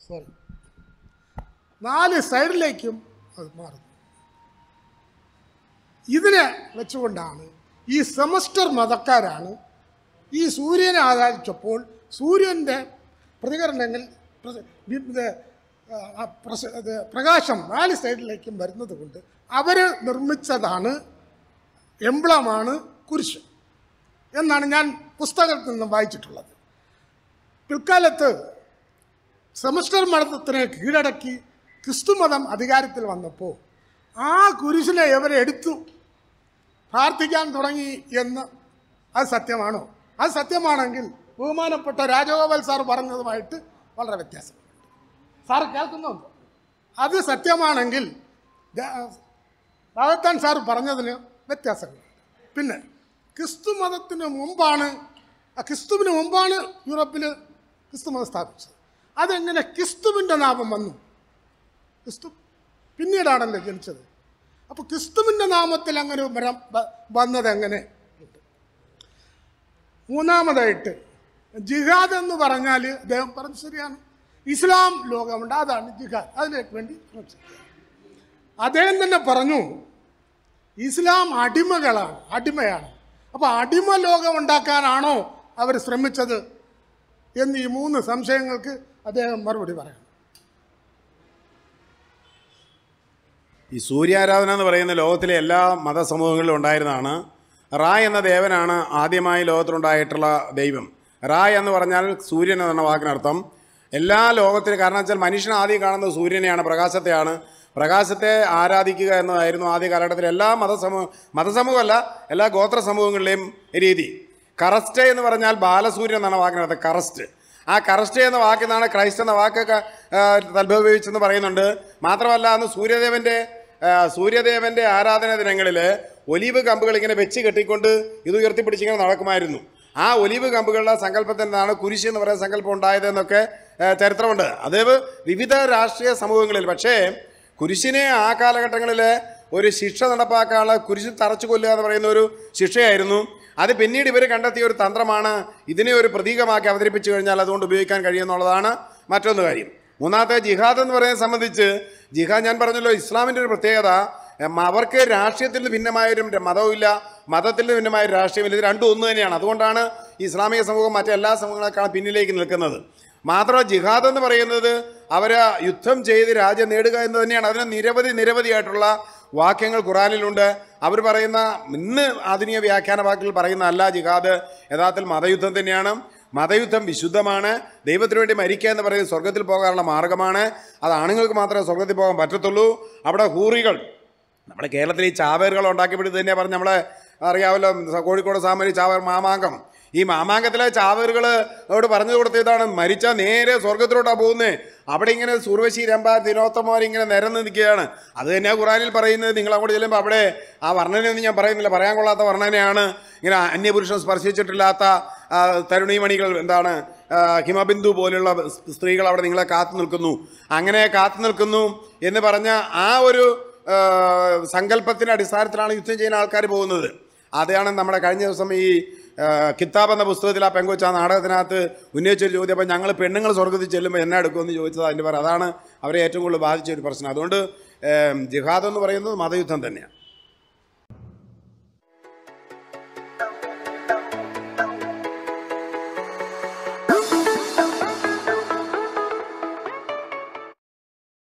സോറി നാല് സൈഡിലേക്കും അത് മാറുന്നു ഇതിനെ വെച്ചുകൊണ്ടാണ് ഈ സെമസ്റ്റർ മതക്കാരാണ് ഈ സൂര്യനെ ആരാധിച്ചപ്പോൾ സൂര്യൻ്റെ പ്രതികരണങ്ങൾ പ്രകാശം നാല് സൈഡിലേക്കും വരുന്നത് കൊണ്ട് അവർ നിർമ്മിച്ചതാണ് എംബ്ലമാണ് കുരിശ് എന്നാണ് ഞാൻ പുസ്തകത്തിൽ നിന്നും വായിച്ചിട്ടുള്ളത് പിൽക്കാലത്ത് സെമസ്റ്റർ മതത്തിനെ കീഴടക്കി ക്രിസ്തുമതം അധികാരത്തിൽ വന്നപ്പോൾ ആ കുരിശിനെ എവരെ എടുത്തു പ്രാർത്ഥിക്കാൻ തുടങ്ങി എന്ന് അത് സത്യമാണോ അത് സത്യമാണെങ്കിൽ ബഹുമാനപ്പെട്ട രാജഗോപാൽ സാർ പറഞ്ഞതുമായിട്ട് വളരെ വ്യത്യാസം സാർ കേൾക്കുന്നുണ്ടോ അത് സത്യമാണെങ്കിൽ റാവത്താൻ സാർ പറഞ്ഞതിന് വ്യത്യാസങ്ങൾ പിന്നെ ക്രിസ്തു മതത്തിന് മുമ്പാണ് ക്രിസ്തുവിന് മുമ്പാണ് യൂറോപ്പിൽ ക്രിസ്തു മതം സ്ഥാപിച്ചത് അതെങ്ങനെ ക്രിസ്തുവിൻ്റെ നാമം വന്നു ക്രിസ്തു പിന്നീടാണല്ലോ ജനിച്ചത് അപ്പോൾ ക്രിസ്തുവിൻ്റെ നാമത്തിൽ അങ്ങനെ വരാൻ വന്നത് എങ്ങനെ മൂന്നാമതായിട്ട് ജിഹാദ് എന്ന് പറഞ്ഞാൽ അദ്ദേഹം പറഞ്ഞു ശരിയാണ് ഇസ്ലാം ലോകമുണ്ട് അതാണ് ജിഹാദ് അതിലേക്ക് വേണ്ടി അദ്ദേഹം തന്നെ പറഞ്ഞു ഇസ്ലാം അടിമകളാണ് അടിമയാണ് അപ്പോൾ അടിമ ലോകം ഉണ്ടാക്കാനാണോ അവർ ശ്രമിച്ചത് എന്നീ മൂന്ന് സംശയങ്ങൾക്ക് അദ്ദേഹം മറുപടി പറയണം ഈ സൂര്യാരാധന എന്ന് പറയുന്ന ലോകത്തിലെ എല്ലാ മതസമൂഹങ്ങളിലും ഉണ്ടായിരുന്നതാണ് റായ് എന്ന ദേവനാണ് ആദ്യമായി ലോകത്തിലുണ്ടായിട്ടുള്ള ദൈവം റായ് എന്ന് പറഞ്ഞാൽ സൂര്യൻ എന്ന വാക്കിനർത്ഥം എല്ലാ ലോകത്തിലും കാരണം വെച്ചാൽ മനുഷ്യൻ ആദ്യം കാണുന്നത് സൂര്യനെയാണ് പ്രകാശത്തെയാണ് പ്രകാശത്തെ ആരാധിക്കുക എന്നതായിരുന്നു ആദ്യ കാലഘട്ടത്തിൽ എല്ലാ മതസമൂഹ മതസമൂഹമല്ല എല്ലാ ഗോത്ര സമൂഹങ്ങളിലെയും രീതി കറസ്റ്റ് എന്ന് പറഞ്ഞാൽ ബാലസൂര്യൻ എന്നാണ് വാക്കിനർത്ഥം കറസ്റ്റ് ആ കറസ്റ്റ് എന്ന വാക്കിൽ നിന്നാണ് ക്രൈസ്റ്റ് എന്ന വാക്ക് തൽഭവിച്ചെന്ന് പറയുന്നുണ്ട് മാത്രമല്ല അന്ന് സൂര്യദേവൻ്റെ സൂര്യദേവൻ്റെ ആരാധന ദിനങ്ങളിൽ ഒലീവ് കമ്പുകൾ ഇങ്ങനെ വെച്ച് കെട്ടിക്കൊണ്ട് ഇത് ഉയർത്തിപ്പിടിച്ചിങ്ങനെ നടക്കുമായിരുന്നു ആ ഒലിവ് കമ്പുകളുടെ സങ്കല്പത്തിൽ നിന്നാണ് കുരിശ് എന്ന് പറയുന്ന സങ്കല്പം ഉണ്ടായതെന്നൊക്കെ ചരിത്രമുണ്ട് അതേവ് വിവിധ രാഷ്ട്രീയ സമൂഹങ്ങളിൽ പക്ഷേ കുരിശിനെ ആ കാലഘട്ടങ്ങളിൽ ഒരു ശിക്ഷ നടപ്പാക്കാനുള്ള കുരിശ് തറച്ചു കൊല്ലുക എന്ന് പറയുന്ന ഒരു ശിക്ഷയായിരുന്നു അത് പിന്നീട് ഇവർ കണ്ടെത്തിയ ഒരു തന്ത്രമാണ് ഇതിനെ ഒരു പ്രതീകമാക്കി അവതരിപ്പിച്ചു കഴിഞ്ഞാൽ അതുകൊണ്ട് ഉപയോഗിക്കാൻ കഴിയുമെന്നുള്ളതാണ് മറ്റൊന്ന് കാര്യം മൂന്നാമത്തെ ജിഹാദ് എന്ന് പറയുന്നത് സംബന്ധിച്ച് ജിഹാദ് ഞാൻ പറഞ്ഞല്ലോ ഇസ്ലാമിൻ്റെ ഒരു പ്രത്യേകത അവർക്ക് രാഷ്ട്രീയത്തിൽ നിന്ന് ഭിന്നമായൊരു മതവുമില്ല മതത്തിൽ നിന്ന് ഭിന്നമായ രാഷ്ട്രീയമില്ല ഇത് രണ്ടും ഒന്ന് തന്നെയാണ് അതുകൊണ്ടാണ് ഇസ്ലാമിക സമൂഹം മറ്റെല്ലാ സമൂഹങ്ങളെക്കാളും പിന്നിലേക്ക് നിൽക്കുന്നത് മാത്രമല്ല ജിഹാദ് എന്ന് പറയുന്നത് അവർ യുദ്ധം ചെയ്ത് രാജ്യം നേടുക എന്ന് തന്നെയാണ് അതിന് നിരവധി നിരവധിയായിട്ടുള്ള വാക്യങ്ങൾ ഖുറാനിലുണ്ട് അവർ പറയുന്ന ഇന്ന് ആധുനിക വ്യാഖ്യാന വാക്കിൽ പറയുന്ന അല്ല ജിഹാദ് യഥാർത്ഥത്തിൽ മതയുദ്ധം തന്നെയാണ് മതയുദ്ധം വിശുദ്ധമാണ് ദൈവത്തിന് വേണ്ടി മരിക്കുക എന്ന് പറയുന്നത് സ്വർഗത്തിൽ പോകാനുള്ള മാർഗമാണ് അത് ആണുങ്ങൾക്ക് മാത്രമേ സ്വർഗത്തിൽ പോകാൻ പറ്റത്തുള്ളൂ അവിടെ ഹൂറികൾ നമ്മുടെ കേരളത്തിൽ ഈ ചാവേറുകൾ ഉണ്ടാക്കിപ്പിടിച്ച് തന്നെയാണ് പറഞ്ഞ് നമ്മളെ അറിയാമല്ലോ കോഴിക്കോട് സാമരി ചാവേർ മാമാങ്കം ഈ മാമാങ്കത്തിലെ ചാവേറുകൾ അവിടെ പറഞ്ഞു കൊടുത്തതാണ് മരിച്ച നേരെ സ്വർഗത്തിലോട്ടാണ് പോകുന്നത് അവിടെ ഇങ്ങനെ സൂർവശി രംഭ തിലോത്തമാർ ഇങ്ങനെ നിരന്ന് നിൽക്കുകയാണ് അത് തന്നെ ഖുറാനിൽ പറയുന്നത് നിങ്ങൾ അങ്ങോട്ട് ചെല്ലുമ്പോൾ അവിടെ ആ വർണ്ണനയൊന്നും ഞാൻ പറയുന്നില്ല പറയാൻ കൊള്ളാത്ത വർണ്ണനയാണ് ഇങ്ങനെ അന്യപുരുഷൻ സ്പർശിച്ചിട്ടില്ലാത്ത തരുണീമണികൾ എന്താണ് ഹിമബിന്ദു പോലുള്ള സ്ത്രീകൾ അവിടെ നിങ്ങളെ കാത്തു നിൽക്കുന്നു അങ്ങനെ കാത്തു നിൽക്കുന്നു എന്ന് പറഞ്ഞ ആ ഒരു സങ്കല്പത്തിൻ്റെ അടിസ്ഥാനത്തിലാണ് യുദ്ധം ചെയ്യുന്ന ആൾക്കാർ പോകുന്നത് അതാണ് നമ്മുടെ കഴിഞ്ഞ ദിവസം ഈ കിതാബ് എന്ന പുസ്തകത്തിൽ ആ പെങ്കൊച്ച് ആ നാടകത്തിനകത്ത് ഒരു ചോദ്യം അപ്പോൾ ഞങ്ങൾ പെണ്ണുങ്ങൾ സ്വർഗത്തിൽ ചെല്ലുമ്പോൾ എന്നെ എടുക്കുമെന്ന് ചോദിച്ചത് അതിൻ്റെ പേർ അതാണ് അവരെ ഏറ്റവും കൂടുതൽ ബാധിച്ച ഒരു പ്രശ്നം അതുകൊണ്ട് ജിഹാദ് എന്ന് പറയുന്നത് മതയുദ്ധം തന്നെയാണ്